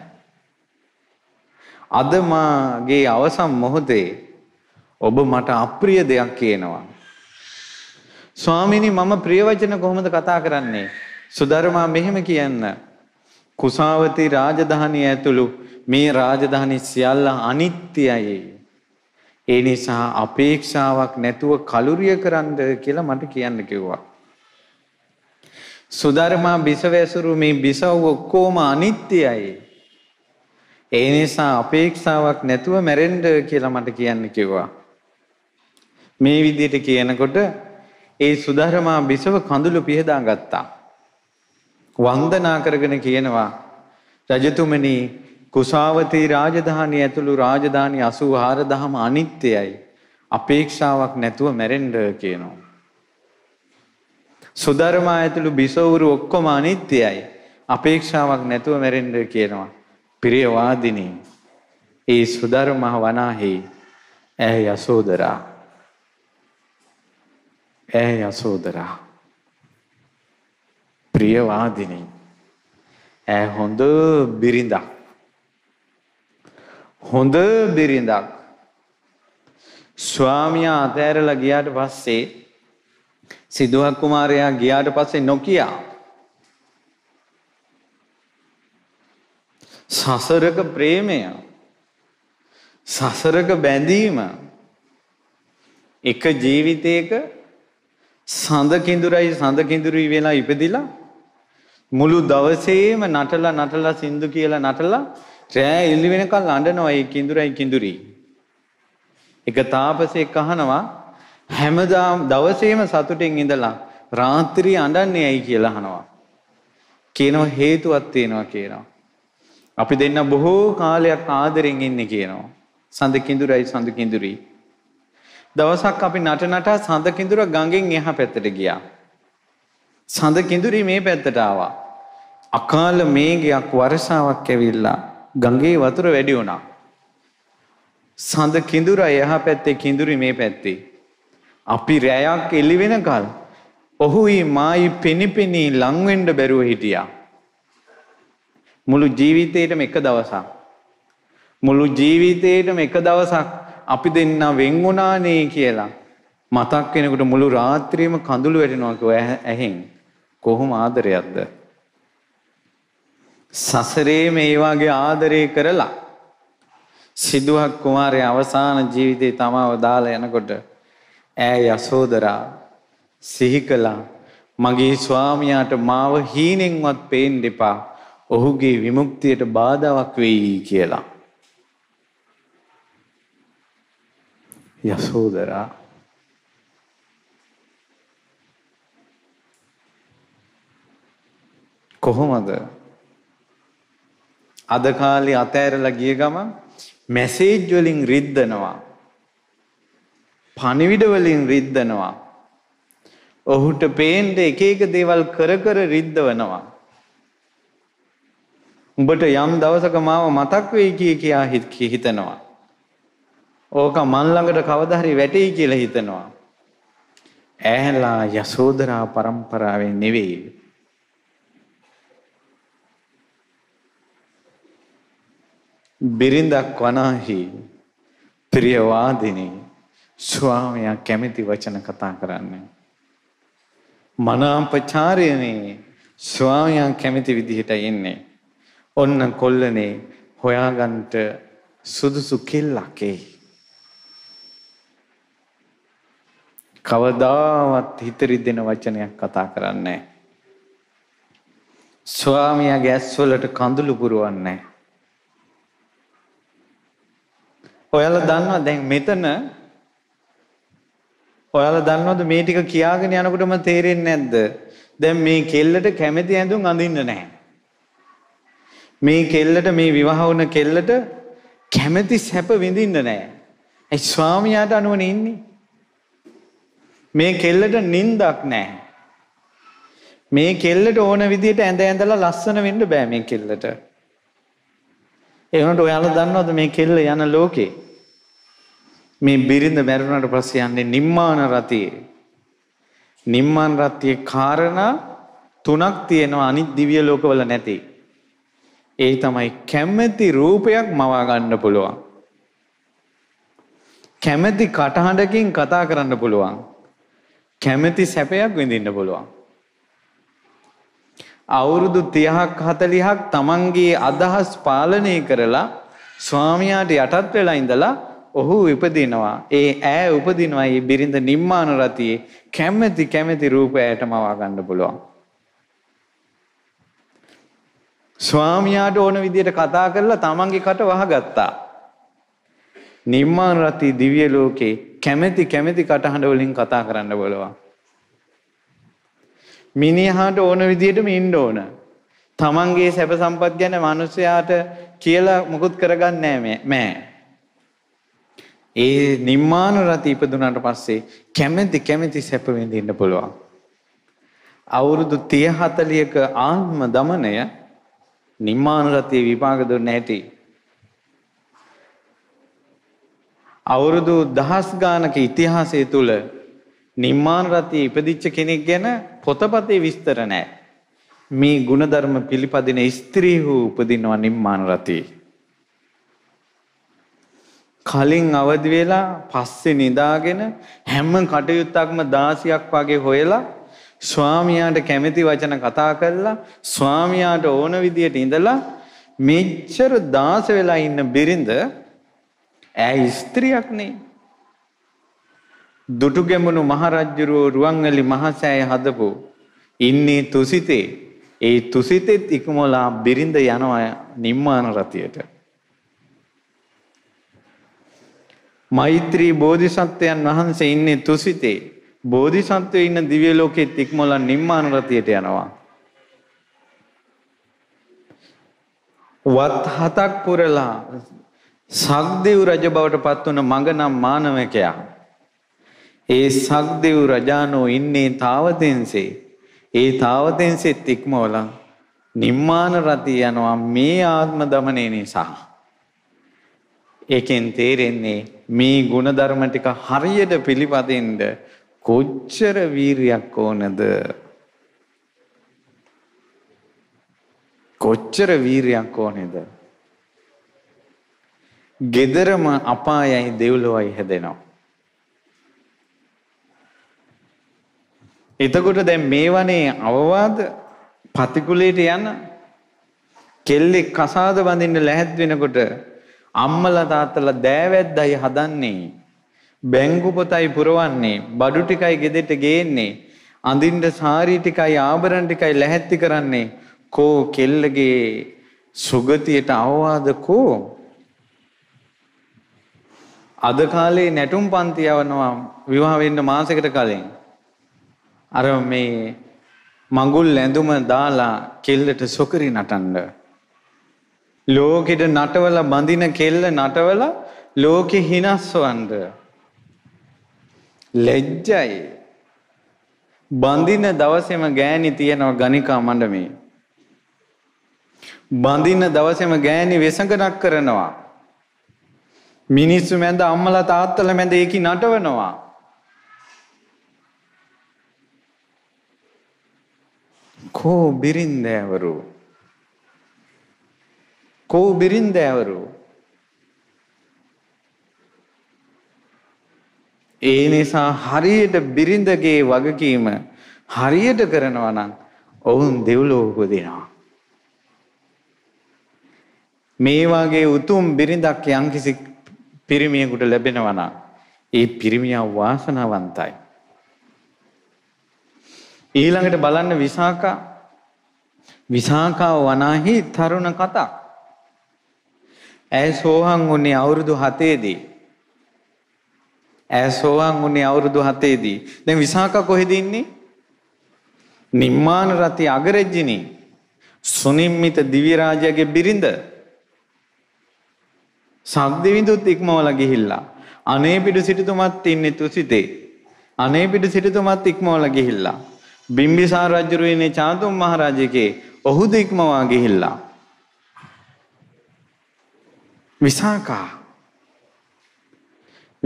අද මාගේ අවසන් මොහොතේ ඔබ මට අප්‍රිය දෙයක් කියනවා. ස්වාමිනී මම ප්‍රිය වචන කොහොමද කතා කරන්නේ? සුධර්මා මෙහෙම කියන්න. කුසාවති රාජධානිය ඇතුළු මේ රාජධානි සියල්ල අනිත්‍යයි. ඒ නිසා අපේක්ෂාවක් නැතුව කලුරිය කරන්න කියලා මට කියන්න කිව්වා. සුධර්මා බිසවැසුරු මේ බිසව් ඔක්කොම අනිත්‍යයි. ඒ නිසා අපේක්ෂාවක් නැතුව මැරෙන්න කියලා මට කියන්න කිව්වා. මේ විදිහට කියනකොට ඒ සුධර්මා බිසව කඳුළු පිහදා ගත්තා. වන්දනා කරගෙන කියනවා රජතුමනි කුසාවතී රාජධානිය ඇතුළු රාජධානි 84000ම අනිත්‍යයි. අපේක්ෂාවක් නැතුව මැරෙන්න කියනවා. සුධර්මා ඇතුළු බිසෝවරු ඔක්කොම අනිත්‍යයි. අපේක්ෂාවක් නැතුව මැරෙන්න කියනවා. ප්‍රියවාදිනී. ඒ සුධර්මා වනාහි ඇය යසෝදරා. ඇය යසෝදරා. ප්‍රියවාදිනී. ඇය හොඳ බිරිඳක්. හොඳ බිරිඳක්. ස්වාමියා අතෑරලා ගියාට පස්සේ සිදුවක් කුමාරයා ගියාට පස්සේ නොකියා සසරක ප්‍රේමය සසරක බැඳීම එක ජීවිතයක සඳ කිඳුරයි සඳ කිඳුරුයි වෙලා ඉපදිලා මුළු දවසේම නටලා නටලා සින්දු කියලා නටලා රෑ එළි වෙනකන් අඬනවා ඒ කිඳුරයි කිඳුරි. එක තාපසෙක් අහනවා හැමදාම දවසේම සතුටින් ඉඳලා රාත්‍රියේ අඬන්නේ ඇයි කියලා අහනවා. කියනවා හේතුවක් තියෙනවා කියනවා. අපි දෙන්න බොහෝ කාලයක් ආදරෙන් ඉන්නේ කියනවා. සඳ කිඳුරයි සඳ කිඳුරි. දවසක් අපි නට නට සඳ කිඳුර ගඟෙන් එහා පැත්තට ගියා. සඳ කිඳුරි මේ පැත්තට ආවා. අකාල මේඝයක් වර්ෂාවක් ඇවිල්ලා ගඟේ වතුර වැඩි වුණා. සඳ කිඳුරයි එහා පැත්තේ කිඳුරි මේ පැත්තේ. අපි රැයක් එළි වෙනකල් ඔහුයි මායි පෙනිපෙනී ලං වෙන්න බැරුව හිටියා. මුළු ජීවිතේටම එක දවසක්. මුළු ජීවිතේටම එක දවසක් අපි දෙන්න වෙන් වුණානේ කියලා මතක් වෙනකොට මුළු රාත්‍රියම කඳුළු වැටෙනවා කිව්ව ඇහෙන්. කොහොම ආදරයක්ද? සසරේ මේ වගේ ආදරේ කරලා සිදුවක් කුමාරයා අවසාන ජීවිතේ තමාව දාලා යනකොට ඈ යසෝදරා සිහි කළා මගේ ස්වාමියාට මාව හීනෙන්වත් පේන්න එපා. ඔහුගේ විමුක්තියට බාධාවක් වෙයි කියලා. යසෝදරා කොහොමද අද කාලේ අතෑරලා ගිය ගම මැසේජ් වලින් රිද්දනවා පණිවිඩ වලින් රිද්දනවා. ඔහුට පේන්න එක එක දේවල් කර කර රිද්දවනවා. උඹට යම් දවසක මාව මතක් වෙයි කිය කියා හිතනවා. ඕක මන් ළඟට කවදා හරි වැටෙයි කියලා හිතනවා. ඈලා යසෝදරා પરම්පරාවෙන් නෙවෙයි. බිරිඳක් වනාහි ප්‍රියවාදිනී ස්වාමයා කැමති වචන කතා කරන්නේ. මනාපචාරයනේ ස්වාමයා කැමති විදිහට එන්නේ. ඔන්න කොල්ලනේ හොයාගන්ට සුදුසු කෙල්ලකේ. කවදාවත් හිතරි දෙන වචනයක් කතා කරන්නේ. ස්වාමියගේ ඇස්වලට කඳුළු පුරුවන්නේ. ඔයාලා දන්නවා දැන් මෙතන ඔයාලා දන්නවද මේ ටික කියාගෙන යනකොටම තේරෙන්නේ නැද්ද? දැන් මේ කෙල්ලට කැමැති ඇඳුම් අඳින්න නැහැ. මේ කෙල්ලට මේ විවාහ වුණ කෙල්ලට කැමැති සැප විඳින්න නැහැ. ඒ ස්වාමියාට අනුවනේ ඉන්නේ. මේ කෙල්ලට නිින්දක් නැහැ. මේ කෙල්ලට ඕන විදිහට ඇඳ ඇඳලා ලස්සන වෙන්න බෑ මේ කෙල්ලට. ඒ වුණාට ඔයාලා දන්නවද මේ කෙල්ල යන ලෝකේ මේ බිරිඳ මැරුණාට පස්සේ යන්නේ නිම්මාන රතියේ. නිම්මාන රතියේ කාරණා තුනක් තියෙනවා අනිත් දිව්‍ය ලෝකවල නැති. ඒ තමයි කැමැති රූපයක් මවා ගන්න පුළුවන්. කැමැති කටහඬකින් කතා කරන්න පුළුවන්. කැමැති සැපයක් විඳින්න පුළුවන්. අවුරුදු 30ක් 40ක් Tamanගේ අදහස් පාලනය කරලා ස්වාමියාට යටත් වෙලා ඉඳලා ඔහු ඉපදිනවා ඒ ඈ උපදිනවා ඒ බිරිඳ නිම්මාන රතියේ කැමැති කැමැති රූප ඇයටම වා ගන්න පුළුවන් ස්වාමියාට ඕන විදියට කතා කරලා තමන්ගේ කට වහගත්තා නිම්මාන රති දිව්‍ය ලෝකේ කැමැති කැමැති කටහඬ වලින් කතා කරන්න බලවා මිනිහාට ඕන විදියටම ඉන්න ඕන තමන්ගේ සැප සම්පත් ගැන මිනිස්යාට කියලා මුකුත් කරගන්නේ නැහැ මෑ ඒ නිම්මාන රති ඉපදුනාට පස්සේ කැමැති කැමැති සැප විඳින්න පුළුවන්. අවුරුදු 30 40ක ආත්ම দমনය නිම්මාන රතිය විපාක දුන්න හැටි. අවුරුදු දහස් ගානක ඉතිහාසය තුල නිම්මාන රතිය ඉපදිච්ච කෙනෙක් ගැන පොතපතේ විස්තර නැහැ. මේ ಗುಣධර්ම පිළිපදින ස්ත්‍රී වූ උපදිනවා නිම්මාන රතියේ. කලින් අවදි වෙලා පස්සේ නිදාගෙන හැම කටයුත්තක්ම 16ක් වගේ හොයලා ස්වාමියාට කැමති වචන කතා කරලා ස්වාමියාට ඕන විදියට ඉඳලා මෙච්චර දාස වෙලා ඉන්න බිරිඳ ඇයි ස්ත්‍රියක් නේ දුටුගැමුණු මහරජුරුව රුවන්වැලි මහසෑය හදපු ඉන්නේ තුසිතේ ඒ තුසිතෙත් ඉක්මලා බිරිඳ යනවා නිම්මාන රතියට මෛත්‍රී බෝධිසත්වයන් වහන්සේ ඉන්නේ තුසිතේ. බෝධිසත්වයෝ ඉන්න දිව්‍ය ලෝකයේ තික්මොලා නිම්මාන රතියට යනවා. වත් හතක් පුරලා සක්දෙව් රජ බවට පත් වුණ මඟ නම් මානවකයා. ඒ සක්දෙව් රජානෝ ඉන්නේ තාවතෙන්සේ. ඒ තාවතෙන්සෙත් ඉක්මවලා නිම්මාන රති යනවා මේ ආත්ම දමනය නිසා. එකෙන් තේරෙන්නේ මේ ಗುಣධර්ම ටික හරියට පිළිපදින්න කොච්චර වීරියක් ඕනද? කොච්චර වීරියක් ඕනේද? gederama apayai devlowai හැදෙනවා. එතකොට දැන් මේ වනේ අවවාද පතිකුලයට යන කෙල්ලෙක් කසාද බඳින්න ලැහැත් වෙනකොට අම්මලා තාත්තලා දෑවැද්දයි හදන්නේ. බැංකු පොතයි පුරවන්නේ, බඩු ටිකයි ගෙදෙට ගේන්නේ, අඳින්න සාරී ටිකයි ආභරණ ටිකයි ලැහැත්ති කරන්නේ. කෝ කෙල්ලගේ සුගතියට අවවාද කෝ අද කාලේ නැටුම් පන්ති යවනවා විවාහ වෙන්න මාසෙකට කලින් අර මේ මඟුල් ඇඳුම දාලා කෙල්ලට සොකරි නටන්න ලෝකෙට නටවල බඳින කෙල්ල නටවල ලෝකෙ හිනස්වන්ඩ. ලෙජ්ජයි. බඳින දවසෙම ගෑණි තියෙනව ගණිකා මණ්ඩමේ. බඳින දවසෙම ගෑණි වෙසඟනක් කරනවා. මිනිස්සු මැද අම්මලා තාත්තලා මැද ඒකි නටවනවා. කෝ බිරින්දෑවරු කෝබිරින්දෑවරු ඒ නිසා හරියට බිරිඳගේ වගකීම හරියට කරනවා නම් ඔවුන් දෙව්ලොව උපදිනවා. මේ වගේ උතුම් බිරිඳක් යම්කිසි පිරිමියෙකුට ලැබෙනවා නම් ඒ පිරිමියා වාසනාවන්තයි. ඊළඟට බලන්න විසාකා විසාකා වනාහි තරුණ කතා ඇය සෝහන් වුණේ අවුරුදු 7ේදී. ඇය සෝහන් වුණේ අවුරුදු 7ේදී. දැන් විසාක කොහෙද ඉන්නේ? නිම්මාන රති අගරජිනී සුනිම්මිත දිව්‍ය රාජයාගේ බිරිඳ සබ්දවිඳුත් ඉක්මවලා ගිහිල්ලා අනේ පිටු සිටුතුමත් ඉන්නේ තුසිතේ අනේ පිටු සිටුතුමත් ඉක්මවලා ගිහිල්ලා බිම්බිසාර රජුරු ඉන්නේ චාතුම් මහරජකේ ඔහුද ඉක්මවා ගිහිල්ලා විසාකා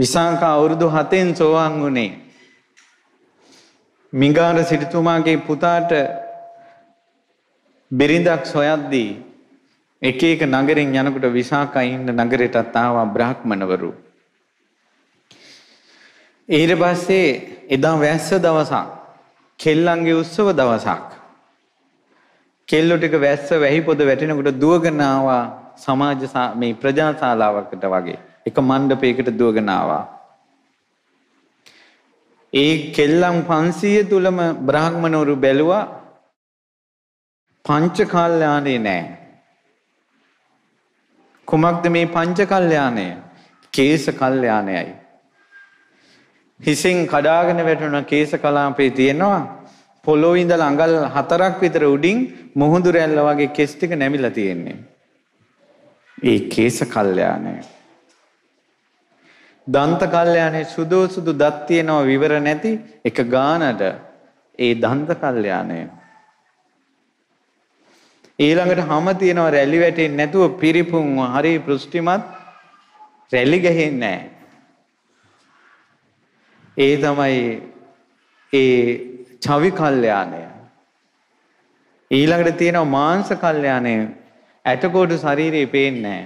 විසාකා අවුරුදු 7න් සෝවාන් වුණේ. මිගාර සිටුතුමාගේ පුතාට බිරිඳක් සොයද්දී එක එක නගරෙන් යනකොට විසාකා ඉන්න නගරයටත් ආවා බ්‍රාහ්මණවරු. ඊට පස්සේ එදා වැස්ස දවසක් කෙල්ලන්ගේ උත්සව දවසක් කෙල්ලෝ ටික වැස්ස වැහි පොද වැටෙනකොට දුවගෙන ආවා සමාජ මේ ප්‍රජාශාලාවකට වගේ එක මණ්ඩපයකට දුවගෙන ආවා. ඒ කෙල්ලම් 500 තුලම බ්‍රාහ්මණවරු බැලුවා පංච කල්යාණේ නෑ. කුමක්ද මේ පංච කල්යාණය? කේස කල්යාණයයි. හිසින් කඩාගෙන වැටුණ කේස කලාපේ තියෙනවා පොළොවේ ඉඳලා අඟල් හතරක් විතර උඩින් මුහුදු රැල්ල වගේ කෙස් ටික නැමිලා තියෙන්නේ. ඒ කේශ කල්යාණය. දන්ත කල්යාණේ සුදෝසුදු දත් තියෙනවා විවර නැති එක ගානට ඒ දන්ත කල්යාණය. ඊළඟට හැම තියෙනවා රැලි වැටෙන්නේ නැතුව පිරිපුන් හරි පෘෂ්ටිමත් රැලි ගහින්නේ නැහැ. ඒ තමයි ඒ චවි කල්යාණය. ඊළඟට තියෙනවා මාංශ කල්යාණය ඇටකොඩු ශරීරේ පේන්නේ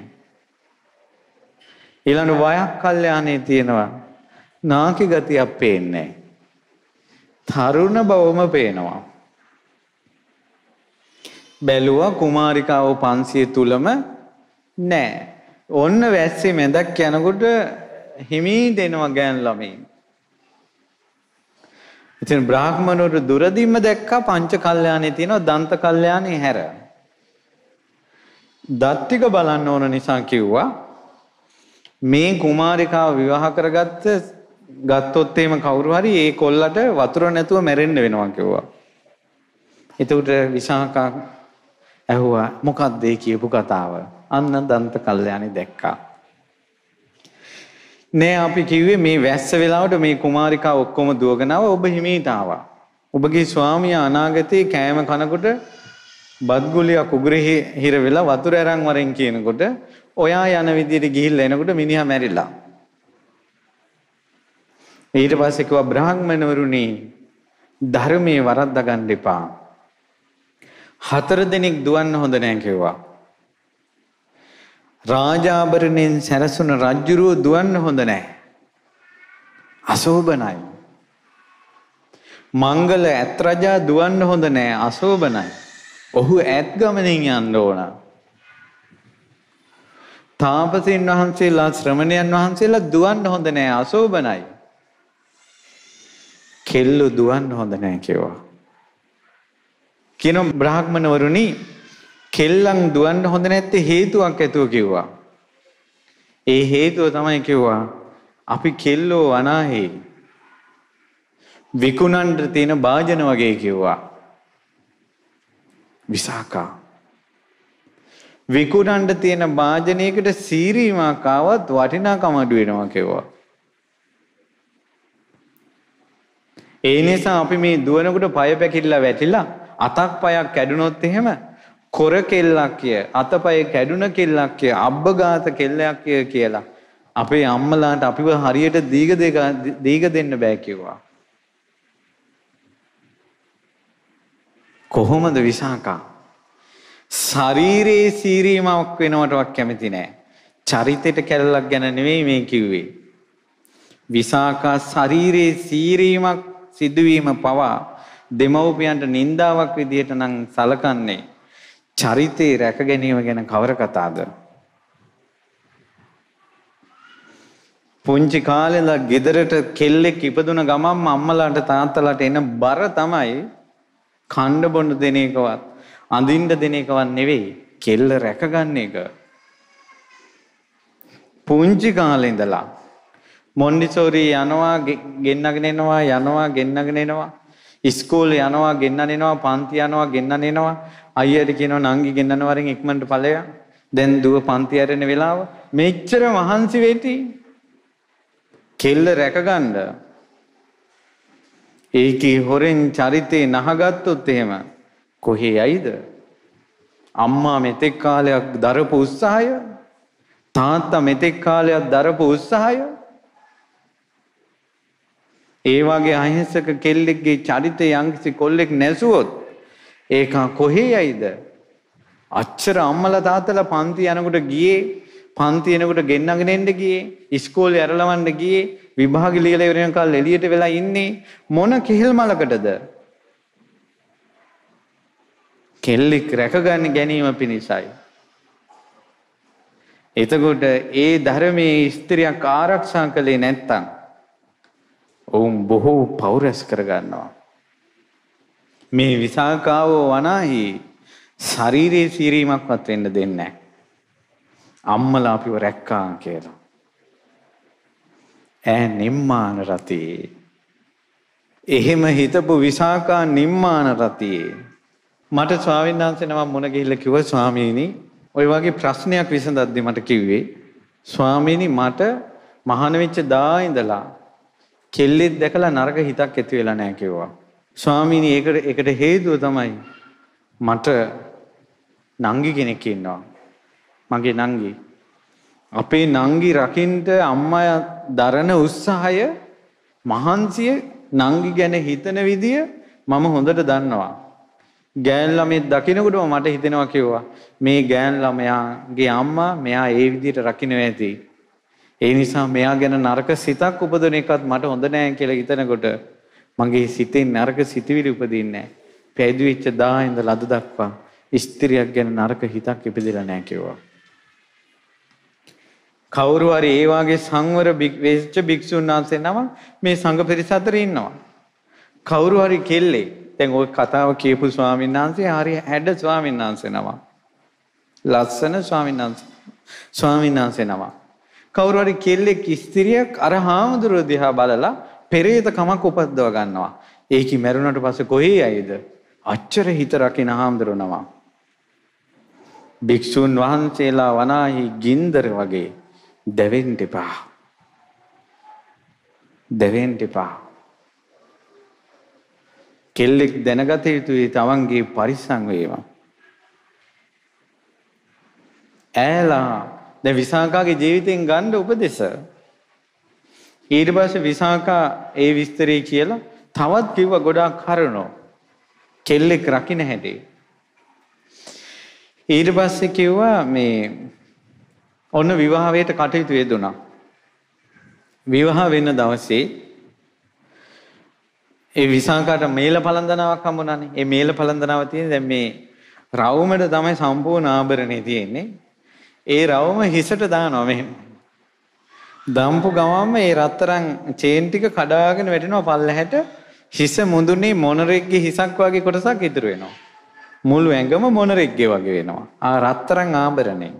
ඊළඟ වයක් කල්යාණේ තියෙනවා. නාකි ගතියක් පේන්නේ තරුණ බවම පේනවා. බැලුවා කුමාරිකාව 500 තුලම නැහැ. ඔන්න වැස්සේ මැදක් යනකොට හිමී දෙනවා ගෑන් ළමයි. ඉතින් බ්‍රාහ්මණවරු දුරදිම දැක්කා පංච කල්යාණේ තියෙනවා දන්ත කල්යාණේ හැර. දත් ටික බලන්න ඕන නිසා කිව්වා මේ කුමාරිකාව විවාහ කරගත්ත ගත්තොත් එහෙම කවුරු හරි ඒ කොල්ලට වතුර නැතුව මැරෙන්න වෙනවා කිව්වා. එතකොට විසාකා ඇහුවා මොකක්ද ඒ කියපු කතාව? අන්න දන්ත කල්යාණි දැක්කා. නෑ අපි කිව්වේ මේ වැස්ස වෙලාවට මේ කුමාරිකා ඔක්කොම දුවගෙන ඔබ හිමීට ආවා. ඔබගේ ස්වාමියා අනාගතේ කෑම කනකොට බත්ගුලියක් උගුරෙහි හිර වෙලා වතුර ඇරන් වරෙන් කියනකොට ඔයා යන විදිහට ගිහිල්ලා එනකොට මිනිහා මැරිලා. ඊට පස්සේ කිව්වා බ්‍රාහ්මණවරුනි ධර්මයේ වරද්දා ගන්න එපා. හතර දිනක් දුවන්න හොඳ නෑ කිව්වා. රාජාභරණයෙන් සැරසුන රජුරුව දුවන්න හොඳ නෑ. අශෝභනයි. මංගල ඇත් රජා දුවන්න හොඳ නෑ අශෝභනයි. ඔහු ඈත් ගමනින් යන්න ඕන. තාපසීන් වහන්සේලා ශ්‍රමණයන් වහන්සේලා දුවන්න හොඳ නෑ අශෝභනයි. කෙල්ලු දුවන්න හොඳ නෑ කිව්වා. කියන බ්‍රාහ්මණවරුනි කෙල්ලන් දුවන්න හොඳ නැත්තේ හේතුවක් ඇතුව කිව්වා. ඒ හේතුව තමයි කිව්වා අපි කෙල්ලෝ අනාහේ විකුණන්න තියෙන භාජන වගේ කිව්වා. විසාකා විකුණන්න තියෙන වාජනයකට සීරීමාක් ආවත් වටිනාකම අඩු වෙනවා කෙවුවා. ඒ නිසා අපි මේ දුවනකොට පය පැකිල්ල වැටිලා අතක් පයක් කැඩුනොත් එහෙම කොර කෙල්ලක් කිය අතපය කැඩුන කෙල්ලක් කිය අබ්බගාත කෙල්ලක් කිය කියලා අපේ අම්මලාට අපිව හරියට දීග දෙන්න බෑ කිව්වා. කොහොමද විසාකා? ශරීරයේ සීරීමාවක් වෙනවටවත් කැමති නෑ. චරිතෙට කැලලක් ගැන නෙවෙයි මේ කිව්වේ. විසාකා ශරීරයේ සීරීමක් සිදුවීම පවා දෙමව්පියන්ට නින්දාවක් විදියට නම් සලකන්නේ චරිතේ රැක ගැනීම ගැන කවර කතාද? පුංචි කාලේ ඉඳලා ගෙදරට කෙල්ලෙක් ඉපදුන ගමන්ම අම්මලාට තාත්තලාට එන බර තමයි කණ්ඩ බොන්න දෙන එකවත් අඳින්න දෙන එකවත් නෙවෙයි කෙල්ල රැකගන්න එක. පුංචි කාලේ ඉඳලා මොන්ඩිසෝරි යනවා ගෙන්නගෙන එනවා යනවා ගෙන්නගෙන එනවා ඉස්කෝලේ යනවා ගෙන්නන එනවා පන්ති යනවා ගෙන්නන එනවා අයියට කියනවා නංගි ගෙන්නන වරෙන් ඉක්මනට ඵලයක් දැන් දුව පන්ති ඇරෙන වෙලාව මෙච්චර මහන්සි වෙටි කෙල්ල රැකගන්න ඒකේ හොරෙන් චරිතේ නහගත්තොත් එහෙම කොහේ යයිද? අම්මා මෙතෙක් කාලයක් දරපු උත්සාහය තාත්තා මෙතෙක් කාලයක් දරපු උත්සාහය ඒ වගේ අහිංසක කෙල්ලෙක්ගේ චරිතය යම්කිසි කොල්ලෙක් නැසුවොත් ඒක කොහේ යයිද? අච්චර අම්මලා තාත්තලා පන්ති යනකොට ගියේ පන්ති එනකොට ගෙන්නගෙන එන්න ගියේ, ඉස්කෝලේ ඇරලවන්න ගියේ, විභාග ලියලා ඉවර වෙනකල් එළියට වෙලා ඉන්නේ මොන කිහිල් මලකටද? කෙල්ලෙක් රැකගන්න ගැනීම පිණිසයි. එතකොට ඒ ධර්මයේ ස්ත්‍රියක් ආරක්ෂා කළේ නැත්තම් ඔවුන් බොහෝ පෞරස් කරගන්නවා. මේ විසාකාව වනාහි ශරීරයේ සීරීමක්වත් වෙන්න දෙන්නේ නැහැ. අම්මලා අපිව රැක්කා කියලා. ඈ නිම්මාන රතියේ. එහෙම හිතපු විසාකා නිම්මාන රතියේ. මට ස්වාමීන් වහන්සේ නම මුණ ගිහිල්ලා කිව්වා ස්වාමීනි ඔය වගේ ප්‍රශ්නයක් විසඳද්දි මට කිව්වේ ස්වාමීනි මට මහාන වෙච්ච දා ඉඳලා කෙල්ලෙක් දැකලා නරක හිතක් ඇති වෙලා නැහැ කිව්වා. ස්වාමීනි ඒකට ඒකට හේතුව තමයි මට නංගි කෙනෙක් ඉන්නවා. මගේ නංගි. අපේ නංගි රකින්ට අම්මා දරන උත්සාහය මහන්සිය නංගි ගැන හිතන විදිය මම හොඳට දන්නවා. ගෑන් ළමෙක් දකිනකොටම මට හිතෙනවා කිව්වා මේ ගෑන් ළමයාගේ අම්මා මෙයා ඒ විදිහට රකින්න ඇති. ඒ නිසා මෙයා ගැන නරක සිතක් උපදින එකත් මට හොඳ නෑ කියලා හිතනකොට මගේ සිතේ නරක සිතුවිලි උපදින්නේ නෑ. පැවිදි වෙච්ච දා ඉඳලා අද දක්වා ස්ත්‍රියක් ගැන නරක හිතක් ඉපදිලා නෑ කිව්වා. කවුරු හරි ඒ වාගේ සංවර වෙච්ච භික්ෂුන් වහන්සේ නම මේ සංඝ පිරිස අතර ඉන්නවා. කවුරු හරි කෙල්ලේ දැන් ওই කතාව කියපු ස්වාමීන් වහන්සේ හරි හැඩ ස්වාමීන් වහන්සේ නම. ලස්සන ස්වාමීන් වහන්සේ ස්වාමීන් වහන්සේ නම. කවුරු හරි කෙල්ලෙක් ස්ත්‍රියක් අර හාමුදුරුවෝ දිහා බලලා පෙරේත කමක් උපද්දව ගන්නවා. ඒකි මැරුණට පස්සේ කොහේ යයිද? අච්චර හිත රකින හාමුදුරුවෝ නම. භික්ෂුන් වහන්සේලා වනාහි ගින්දර වගේ දැවෙන්න එපා. දැවෙන්න එපා. කෙල්ලෙක් දැනගත යුතුයි තමන්ගේ පරිස්සම් වේවා. ඈලා දැන් විසාකාගේ ජීවිතෙන් ගන්න උපදෙස. ඊට පස්සේ විසාකා ඒ විස්තරය කියලා තවත් කිව්ව ගොඩාක් කරුණෝ. කෙල්ලෙක් රකින්න හැටි. ඊට පස්සේ කිව්වා මේ ඔන්න විවාහයට කටයුතු යෙදුණා. විවාහ වෙන්න දවසේ ඒ විසාකාට මේල පළඳනාවක් හම්බුණානේ. ඒ මේල පළඳනාව තියෙන දැන් මේ රවුමට තමයි සම්පූර්ණ ආභරණේ තියෙන්නේ. ඒ රවුම හිසට දානවා මෙහෙම. දම්පු ගමන්ම ඒ රත්තරන් චේන් ටික කඩාගෙන වැටෙනවා පල්ලහැට හිස මුඳුනේ මොනරෙක්ගේ හිසක් වගේ කොටසක් ඉතුරු වෙනවා. මුළු ඇඟම මොනරෙක්ගේ වගේ වෙනවා. ආ රත්තරන් ආභරණේ.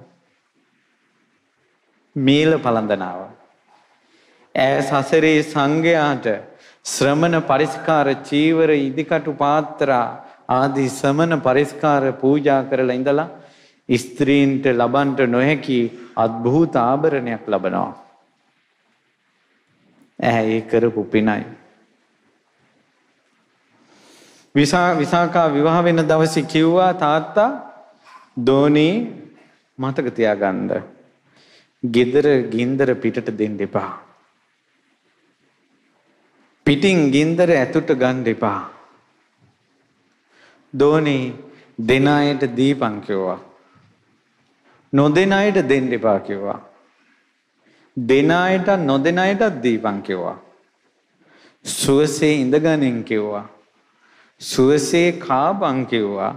මේල පලඳනාව. ඇස් හසරේ සංඝයාට ශ්‍රමණ පරිස්කාර චීවර ඉදිකටු පාත්‍රා ආදී සමන පරිස්කාර පූජා කරලා ඉඳලා ස්ත්‍රීන්ට ලබන්ට නොහැකි අත්භූත ආභරණයක් ලබනවා. ඇහැ ඒ කරපු පිනයි. විසා විසාකා විවාහ වෙන දවසේ කිව්වා තාත්තා දෝනි මතක තියාගන්න ගෙදර ගින්දර පිටට දෙන්න එපා. පිටින් ගින්දර ඇතුට ගන්න එපා. දෝනේ දෙන අයට දීපන් කිව්වා. නොදෙන අයට දෙන්න එපා කිව්වා. දෙන අයට නොදෙන අයටත් දීපන් කිව්වා. සුවසේ ඉඳගනින් කිව්වා. සුවසේ කාපන් කිව්වා.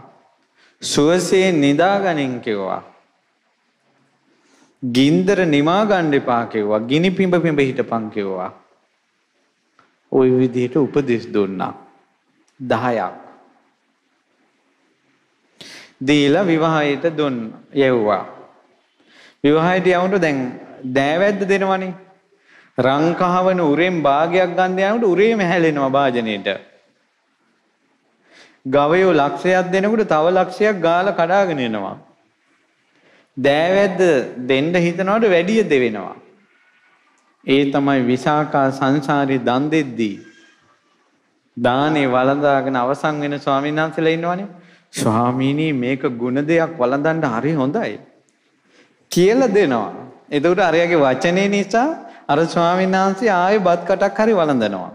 සුවසේ නිදාගනින් කිව්වා. ගින්දර නිමා ගන්න එපා කිව්වා. ගිනි පිඹ පිඹ හිටපන් කිව්වා. ওই විදිහට උපදෙස් දුන්නා. 10ක්. දීලා විවාහයට දුන්න යවුවා. විවාහයට යවුනට දැන් දෑවැද්ද දෙනවනේ. රං කහවන උරෙන් භාගයක් ගන්න යනකොට උරේම හැලෙනවා භාජනෙට. ගවයෝ ලක්ෂයක් දෙනකොට තව ලක්ෂයක් ගාලා කඩාගෙන එනවා. දෑවැද්ද දෙන්න හිතනවට වැඩිය දෙවෙනවා. ඒ තමයි විසාකා සංසාරේ දන් දෙද්දී දානේ වළඳාගෙන අවසන් වෙන ස්වාමීන් වහන්සේලා ඉන්නවනේ. ස්වාමීනි මේක ಗುಣ දෙයක් වළඳන්න හරි හොඳයි කියලා දෙනවා. එතකොට අරයාගේ වචනේ නිසා අර ස්වාමීන් වහන්සේ ආයේ බත් කටක් හරි වළඳනවා.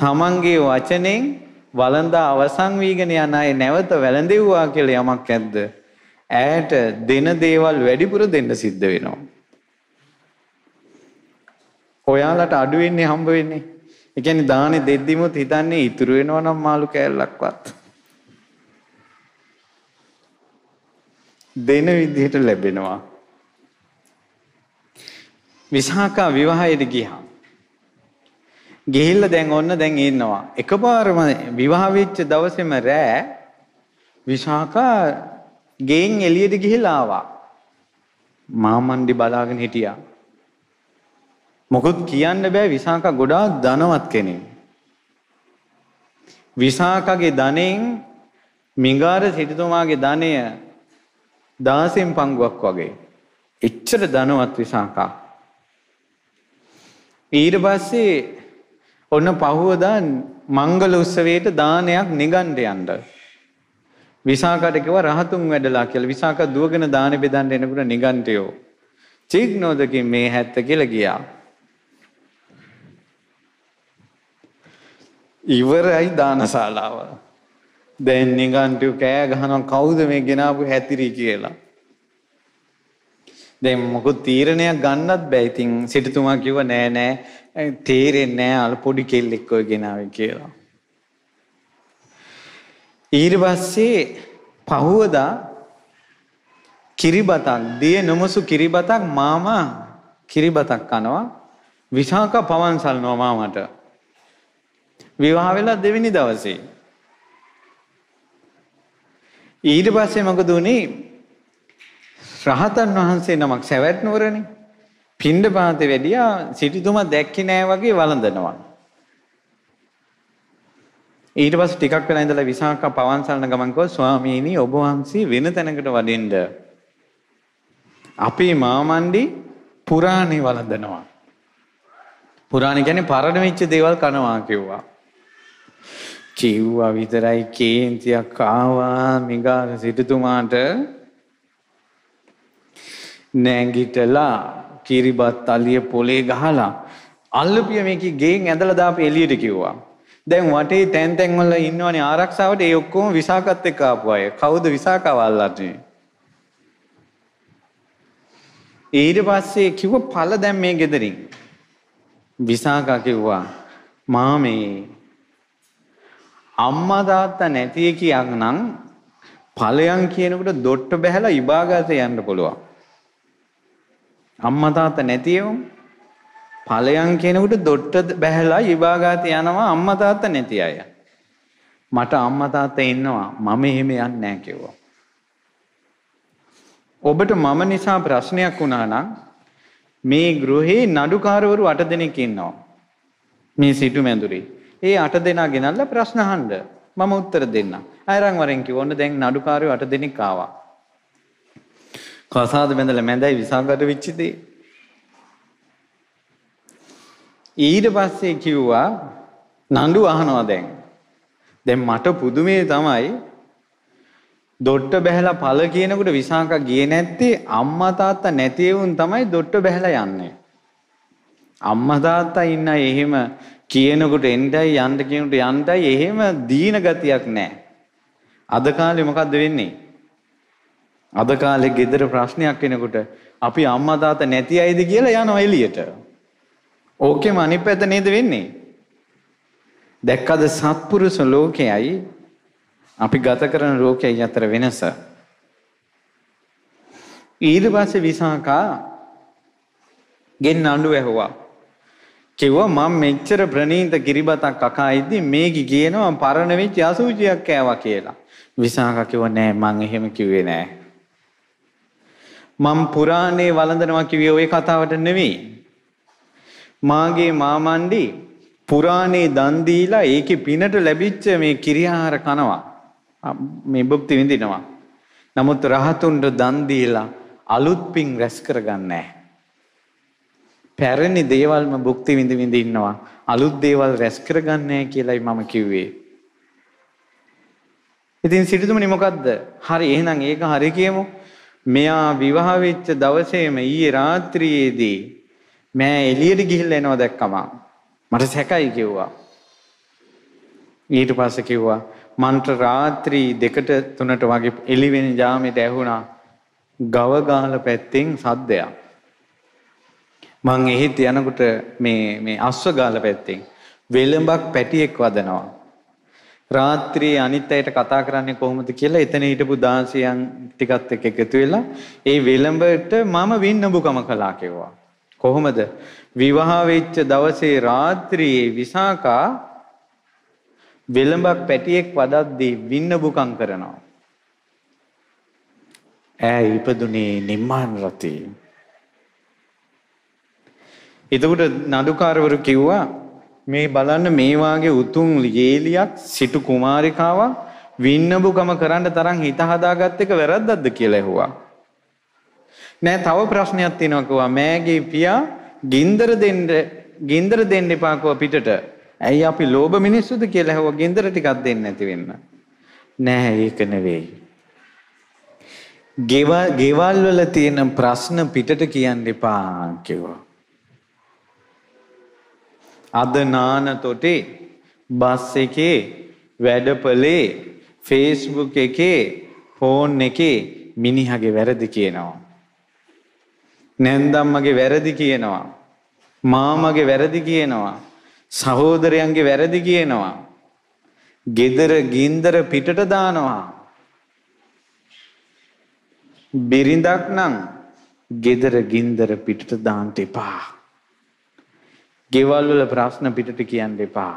තමන්ගේ වචනෙන් වළඳා අවසන් වීගෙන යන අය නැවත වැළඳෙව්වා කියලා යමක් ඇද්ද? ඇයට දෙන දේවල් වැඩිපුර දෙන්න සිද්ධ වෙනවා. ඔයාලට අඩු වෙන්නේ හම්බ වෙන්නේ. ඒ කියන්නේ දානේ දෙද්දිමුත් හිතන්නේ ඉතුරු වෙනවා නම් මාළු කෑල්ලක්වත්. දෙන විදිහට ලැබෙනවා. විසාකා විවාහයට ගියා. ගිහිල්ලා දැන් ඔන්න දැන් ඉන්නවා. එකපාරම විවාහ වෙච්ච දවසේම රෑ විසාකා ගෙයින් එළියට ගිහිලා ආවා. මාමණ්ඩි බලාගෙන හිටියා. මොකොත් කියන්න බෑ විසාකා ගොඩාක් ධනවත් කෙනෙක්. විසාකාගේ ධනෙන් මිගාර සිටුතුමාගේ ධනය දාසෙන් පංගුවක් වගේ. එච්චර ධනවත් විසාකා. ඊට පස්සේ ඔන්න පහුවදා මංගල උත්සවයට දානයක් නිගණ්ඩ යන්න. විසාකාට කිව්වා රහතුන් වැඩලා කියලා. විසාකා දුවගෙන දාන බෙදන්න එනකොට නිගන්ඨයෝ චීග්නෝදකින් මේ හැත්ත කියලා ගියා. ඉවරයි දානශාලාව. දැන් නිගන්ඨයෝ කෑ ගහනවා කවුද මේ ගෙනාපු හැතිරි කියලා. දැන් මොකද තීරණයක් ගන්නත් බෑ. ඉතින් සිටුතුමා කිව්වා නෑ නෑ තේරෙන්නේ නෑ අල පොඩි කෙල්ලෙක් ඔය ගෙනාවේ කියලා. ඊට පස්සේ පහුවදා කිරිබතක් දිය නොමසු කිරිබතක් මාමා කිරිබතක් කනවා විශාක පවන්සල්නවා මාමට. විවාහ වෙලා දෙවෙනි දවසේ. ඊට පස්සේ මොකද උනේ? රහතන් වහන්සේ නමක් සැවැත් නුවරනේ. පින්ඩ පාතේ වැඩියා සිටිතුමා දැක්කේ නෑ වගේ වළඳනවා. ඊට පස්සේ ටිකක් වෙලා ඉඳලා විසාකා පවන්සලන ගමන් කිව්වා ස්වාමීනි ඔබ වහන්සේ වෙන තැනකට වඩින්න. අපේ මාමණ්ඩි පුරාණේ වළඳනවා. පුරාණ කියන්නේ පරණ වෙච්ච දේවල් කනවා කිව්වා. කිව්වා විතරයි කේන්තියක් ආවා මිගාර සිටුතුමාට නැගිටලා කිරිබත් අලිය පොලේ ගහලා අල්ලපිය මේකේ ගෙන් ඇඳලා දාපු එළියට කිව්වා. දැන් වටේ තැන් තැන් වල ඉන්නවනේ ආරක්ෂාවට ඒ ඔක්කොම විසාකත් එක්ක ආපු අය. කවුද විසාකව අල්ලන්නේ? ඊට පස්සේ කිව්ව පළ දැන් මේ ගෙදරින්. විසාකා කිව්වා මා මේ අම්මා තාත්තා නැති එකක් නම් ඵලයන් කියනකොට දොට්ට බහැලා ඉබාගාතේ යන්න පුළුවන්. අම්මා තාත්තා නැතිවම ඵලයන් කෙනෙකුට දොට්ට බැහැලා විභාගාත යනවා අම්මා තාත්තා නැති අය. මට අම්මා තාත්තා ඉන්නවා මම එහෙම යන්නේ නැහැ කිව්වා. ඔබට මම නිසා ප්‍රශ්නයක් වුණා නම් මේ ගෘහේ නඩුකාරවරු 8 දෙනෙක් ඉන්නවා. මේ සිටු මැඳුරේ. ඒ 8 දෙනා ගෙනල්ලා ප්‍රශ්න අහන්න මම උත්තර දෙන්නම්. අයරන් වරෙන් කිව්වොන්න දැන් නඩුකාරයෝ 8 දෙනෙක් ආවා. කසාද බඳලා මැඳයි විසංගත වෙච්ච දේ ඊට පස්සේ කිව්වා නඬු අහනවා දැන්. දැන් මට පුදුමේ තමයි දොට්ට බැහැලා පළ කියනකොට විසාකා ගියේ නැත්තේ අම්මා තාත්තා නැති වුන් තමයි දොට්ට බැහැලා යන්නේ. අම්මා තාත්තා ඉන්න එහෙම කියනකොට එන්ටයි යන්න කියනකොට යන්නයි එහෙම දීන ගතියක් නැහැ. අද කාලේ මොකද්ද වෙන්නේ? අද කාලේ ගෙදර ප්‍රශ්නයක් වෙනකොට අපි අම්මා තාත්තා නැති අයද කියලා යනවා එළියට. ඕකෙම අනිපැත නේද වෙන්නේ. දැක්කද සත්පුරුෂ ලෝකයයි අපි ගත කරන ලෝකයයි අතර වෙනස. ඊට පස්සේ විසාකා ගෙන් නඩු ඇහුවා. කිව්වා මම මෙච්චර ප්‍රණීත කිරිබතක් අකා ඉද්දි මේක කියනවා පරණ වෙච්ච අසුචියක් කෑවා කියලා. විසාකා කිව්වා නෑ මං එහෙම කිව්වේ නෑ. මම පුරාණේ වළඳනවා කිව්වේ ওই කතාවට නෙවෙයි. මාගේ මාමණ්ඩි පුරාණේ දන් දීලා ඒකේ පිනට ලැබිච්ච මේ කිරියාහාර කනවා මේ භුක්ති විඳිනවා. නමුත් රහතුන්ට දන් දීලා අලුත් පින් රැස් කරගන්නේ පැරණි දේවල්ම භුක්ති විඳ විඳ ඉන්නවා. අලුත් දේවල් රැස් කරගන්නේ කියලායි මම කිව්වේ. ඉතින් සිටුතුමනි මොකද්ද? හරි එහෙනම් ඒක හරි කියමු. මෙයා විවාහ වෙච්ච දවසේම ඊයේ රාත්‍රියේදී මෑ එළියට ගිහිල්ලා එනවා දැක්කම මට සැකයි කිව්වා. ඊට පස්සේ කිව්වා මන්ට රාත්‍රී දෙකට තුනට වගේ එළි වෙන ජාමෙට ඇහුණා ගවගාල පැත්තෙන් සද්දයක්. මං එහෙත් යනකොට මේ මේ අස්වගාල පැත්තෙන් වෙළඹක් පැටියෙක් වදනවා. රාත්‍රියේ අනිත් අයට කතා කරන්නේ කොහොමද කියලා එතන හිටපු දාසියන් ටිකත් එක්ක එකතු වෙලා ඒ වෙළඹට මම වින්නබුකම කළා කිව්වා. කොහොමද විවාහ වෙච්ච දවසේ රාත්‍රියේ විසාකා වෙළඹක් පැටියෙක් වදද්දී වින්න බුකම් කරනවා ඈ ඉපදුනේ නිම්මාන රතේ එතකොට නඩුකාරවරු කිව්වා මේ බලන්න මේ වාගේ උතුම් ලේලියක් සිටු කුමාරිකාවක් වින්නබුකම කරන්න තරම් හිත හදාගත් එක වැරද්දක්ද කියලා ඇහුවා නෑ තව ප්‍රශ්නයක් තියෙනවා කිව්වා මෑගේ පියා ගින්දර දෙන්න ගින්දර දෙන්න එපා කිව්වා පිටට. ඇයි අපි ලෝභ මිනිස්සුද කියලා ඇහුවා ගින්දර ටිකක් දෙන්න නැති වෙන්න. නෑ ඒක නෙවෙයි. ගෙවල් වල තියෙන ප්‍රශ්න පිටට කියන්න එපා කිව්වා. අද නාන තොටේ බස් එකේ වැඩපලේ ෆේස්බුක් එකේ ෆෝන් එකේ මිනිහගේ වැරදි කියනවා. නැන්දම්මගේ වැරදි කියනවා. මාමගේ වැරදි කියනවා. සහෝදරයන්ගේ වැරදි කියනවා. gedara gindara පිටට දානවා. බිරිඳක් නම් gedara gindara පිටට දාන්න එපා. ගෙවල් වල ප්‍රශ්න පිටට කියන්න එපා.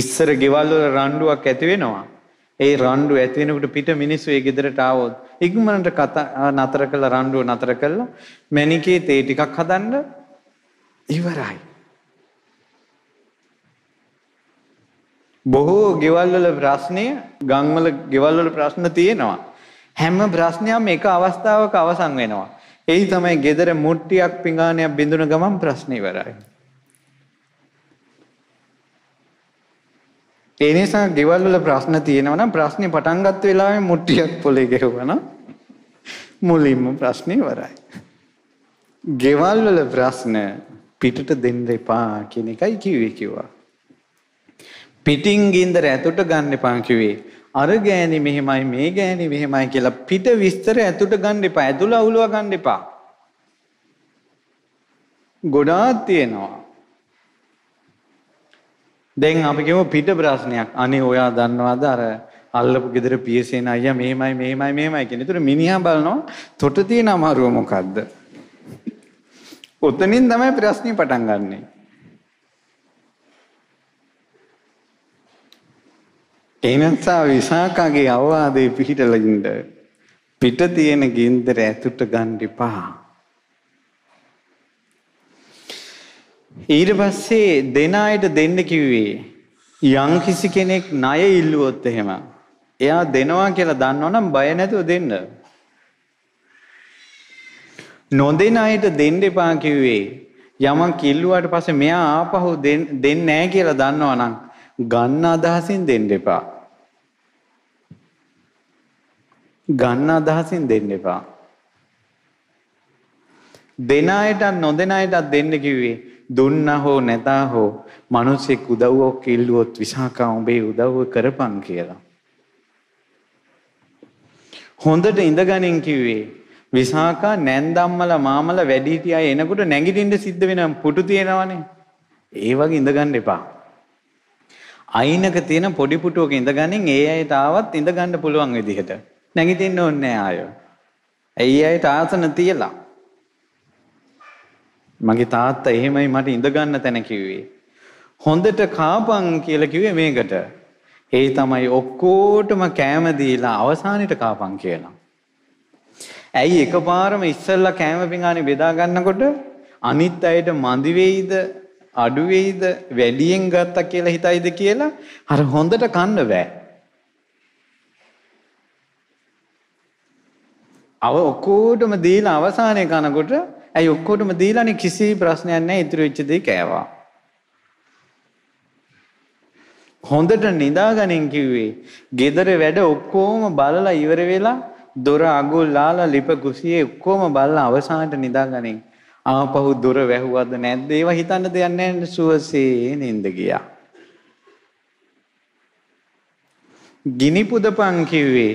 ඉස්සර ගෙවල් වල රණ්ඩුවක් ඇති වෙනවා. ඒ රණ්ඩු ඇති වෙනකොට පිට මිනිස්සු ඒ ගෙදරට ආවොත් ඉක්මනට කතා නතර කළා රණ්ඩුව නතර කළා මැණිකේ තේ ටිකක් හදන්න ඉවරයි. බොහෝ ගෙවල් වල ප්‍රශ්නය ගම්වල ගෙවල් වල ප්‍රශ්න තියෙනවා. හැම ප්‍රශ්නයක්ම එක අවස්ථාවක අවසන් වෙනවා. එයි තමයි gedara මුට්ටියක් පිඟානයක් බිඳුන ගමන් ප්‍රශ්න ඉවරයි. ඒ නිසා ගෙවල් වල ප්‍රශ්න තියෙනවා නම් ප්‍රශ්නේ පටන් ගත්ත වෙලාවේ මුට්ටියක් පොලේ ගෙවුවා නම් මුලින්ම ප්‍රශ්නේ ඉවරයි. ගෙවල් වල ප්‍රශ්න පිටට දෙන්න එපා කියන එකයි කිව්වේ කිව්වා. පිටින් ගින්දර ඇතුට ගන්න එපා කිව්වේ. අර ගෑණි මෙහෙමයි මේ ගෑණි මෙහෙමයි කියලා පිට විස්තර ඇතුට ගන්න එපා. ඇතුළ අවුලව ගන්න එපා. ගොඩාක් තියෙනවා. දැන් අපි කියමු පිට ප්‍රශ්නයක්. අනේ ඔයා දන්නවද අර අල්ලපු ගෙදර පියසේන අයියා මෙහෙමයි මෙහෙමයි මෙහෙමයි කියන. ඒතර මිනිහා බලනවා තොට තියෙන අමාරුව මොකද්ද? ඔතනින් තමයි ප්‍රශ්නේ පටන් ගන්නෙ. එනසා විසාකාගේ අවවාදේ පිහිටලා ඉන්න පිට තියෙන ගින්දර ඇතුට ගන්න එපා. ඊට පස්සේ දෙන අයට දෙන්න කිව්වේ යම් කිසි කෙනෙක් ණය ඉල්ලුවොත් එහෙම එයා දෙනවා කියලා දන්නවනම් බය නැතුව දෙන්න. නොදෙන අයට දෙන්න එපා කිව්වේ යමක් ඉල්ලුවාට පස්සේ මෙයා ආපහු දෙන්නේ නැහැ කියලා දන්නවනම් ගන්න අදහසින් දෙන්න එපා. ගන්න අදහසින් දෙන්න එපා. දෙන අයට නොදෙන අයට දෙන්න කිව්වේ දුන්නා හෝ නැතා හෝ මිනිස්සෙක් උදව්වක් කිල්ලුවොත් විසාකා උඹේ උදව්ව කරපන් කියලා. හොඳට ඉඳගනින් කිව්වේ විසාකා නැන්දම්මල මාමල වැඩිහිටිය අය එනකොට නැගිටින්න සිද්ධ වෙන පුටු තියෙනවනේ. ඒ වගේ ඉඳගන්න එපා. අයිනක තියෙන පොඩි පුටුවක ඉඳගනින් ඒ අයට ආවත් ඉඳගන්න පුළුවන් විදිහට. නැගිටින්න ඕනේ නෑ ආයෙ. ඒ අයට ආසන තියලා මගේ තාත්තා එහෙමයි මට ඉඳගන්න තැන කිව්වේ. හොඳට කාපන් කියලා කිව්වේ මේකට. ඒ තමයි ඔක්කොටම කෑම දීලා අවසානෙට කාපන් කියලා. ඇයි එකපාරම ඉස්සෙල්ලා කෑම පිඟානේ බෙදා ගන්නකොට අනිත් අයට මදි වෙයිද අඩු වෙයිද වැඩියෙන් ගත්තා කියලා හිතයිද කියලා අර හොඳට කන්න බෑ. අව ඔක්කොටම දීලා අවසානයේ කනකොට ඇයි ඔක්කොටම දීලානේ කිසි ප්‍රශ්නයක් නැහැ ඉතුරු වෙච්ච දේ කෑවා. හොඳට නිදාගනින් කිව්වේ. gedare වැඩ ඔක්කොම බලලා ඉවර වෙලා දොර අගුල් ලාලා ලිප කුසියේ ඔක්කොම බලලා අවසානට නිදාගනින්. ආපහු දොර වැහුවද නැද්ද ඒවා හිතන්න දෙයක් නැහැ සුවසේ නින්ද ගියා. ගිනි පුදපන් කිව්වේ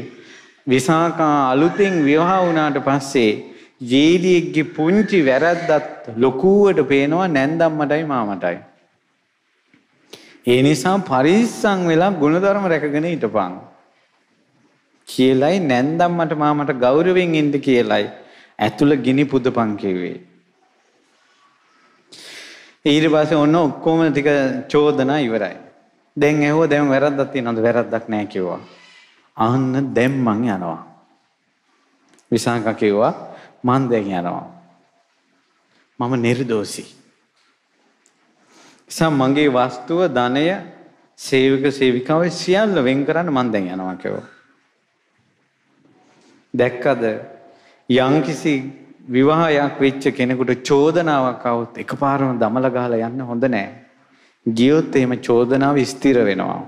විසාකා අලුතෙන් විවාහ වුණාට පස්සේ ජේලියෙක්ගේ පුංචි වැරද්දත් ලොකුවට පේනවා නැන්දම්මටයි මාමටයි. ඒ නිසා පරිස්සම් වෙලා ගුණධර්ම රැකගෙන හිටපන්. කියලයි නැන්දම්මට මාමට ගෞරවයෙන් ඉන්න කියලයි ඇතුළ ගිනි පුදපන් කිව්වේ. ඊට පස්සේ ඔන්න ඔක්කොම ටික චෝදනා ඉවරයි. දැන් ඇහුවා දැන් වැරද්දක් තියෙනවද? වැරද්දක් නැහැ කිව්වා. අහන්න දැන් මං යනවා. විසාකා කිව්වා මං දැන් යනවා. මම නිර්දෝෂී. සම මගේ වස්තුව ධනය සේවක සේවිකාව සියල්ල වෙන් කරන්න මං දැන් යනවා කියලා. දැක්කද යම්කිසි විවාහයක් වෙච්ච කෙනෙකුට චෝදනාවක් આવුත් එකපාරම දමල ගහලා යන්න හොඳ නෑ. ගියොත් එහෙම චෝදනාව ස්ථිර වෙනවා.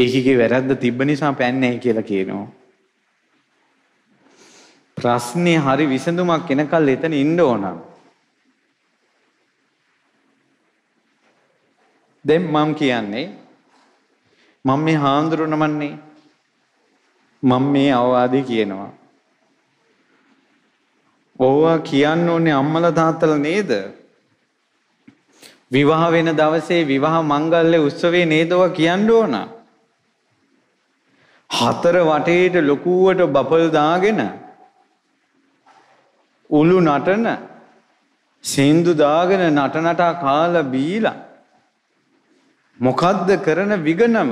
ඒකගේ වැරද්ද තිබ්බ නිසා පැන්නේ කියලා කියනවා. ප්‍රශ්නේ හරි විසඳුමක් එනකල් එතන ඉන්න ඕන. දැන් මම කියන්නේ මම මේ හාඳුනනමන්නේ මම මේ අවවාදේ කියනවා. ඕවා කියන්න ඕනේ අම්මලා තාත්තලා නේද? විවාහ වෙන දවසේ විවාහ මංගල්‍ය උත්සවේ නේද ඔවා කියන්න ඕන. හතර වටේට ලොකුවට බපල් දාගෙන උළු නටන සින්දු දාගෙන නටනටා කාලා බීලා මොකද්ද කරන විගනම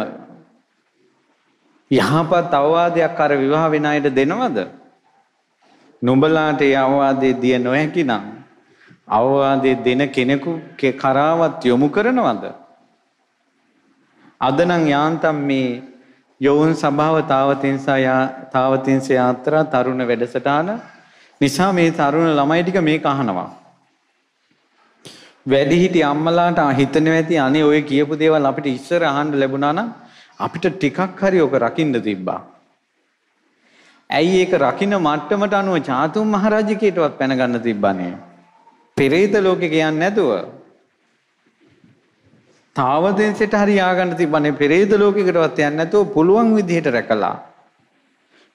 යහපත් අවවාදයක් අර විවාහ වෙන අයට දෙනවද නුඹලාට ඒ අවවාදේ දිය නොහැකි නම් අවවාදේ දෙන කෙනෙකු කරාවත් යොමු කරනවද අද නම් යාන්තම් මේ යෝවන් සභාව තාවතින්සා තාවතින්ස යාත්‍රා තරුණ වැඩසටහන නිසා මේ තරුණ ළමයි ටික මේක අහනවා. වැඩිහිටි අම්මලාට හිතෙනවා ඇති අනේ ඔය කියපු දේවල් අපිට ඉස්සර අහන්න ලැබුණා නම් අපිට ටිකක් හරි ඔක රකින්න තිබ්බා. ඇයි ඒක රකින්න මට්ටමට අනුව චාතුම් මහරජකේටවත් පැන ගන්න තිබ්බනේ. පෙරේත ලෝකේ කියන්නේ නැතුව. තාවදෙන්සෙට හරි යආගන්න තිබ්බනේ පෙරේත ලෝකයකටවත් යන්නේ නැතුව පුළුවන් විදිහට රැකලා.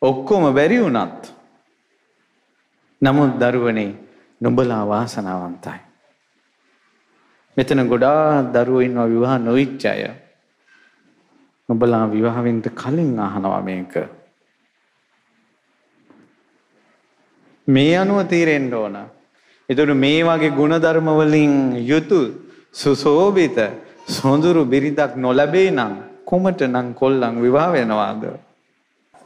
ඔක්කොම බැරි වුණත් නමුත් දරුවනේ නුඹලා වාසනාවන්තයි. මෙතන ගොඩාක් දරුවෝ ඉන්නවා විවාහ නොවිච්ච අය. නුඹලා විවාහ වෙන්න කලින් අහනවා මේක. මේ අනුව තීරෙන්න ඕන. ඒතර මේ වගේ ಗುಣධර්ම වලින් යුතු සුසෝභිත සොඳුරු බිරිඳක් නොලැබේ නම් කොමටනම් කොල්ලන් විවාහ වෙනවාද?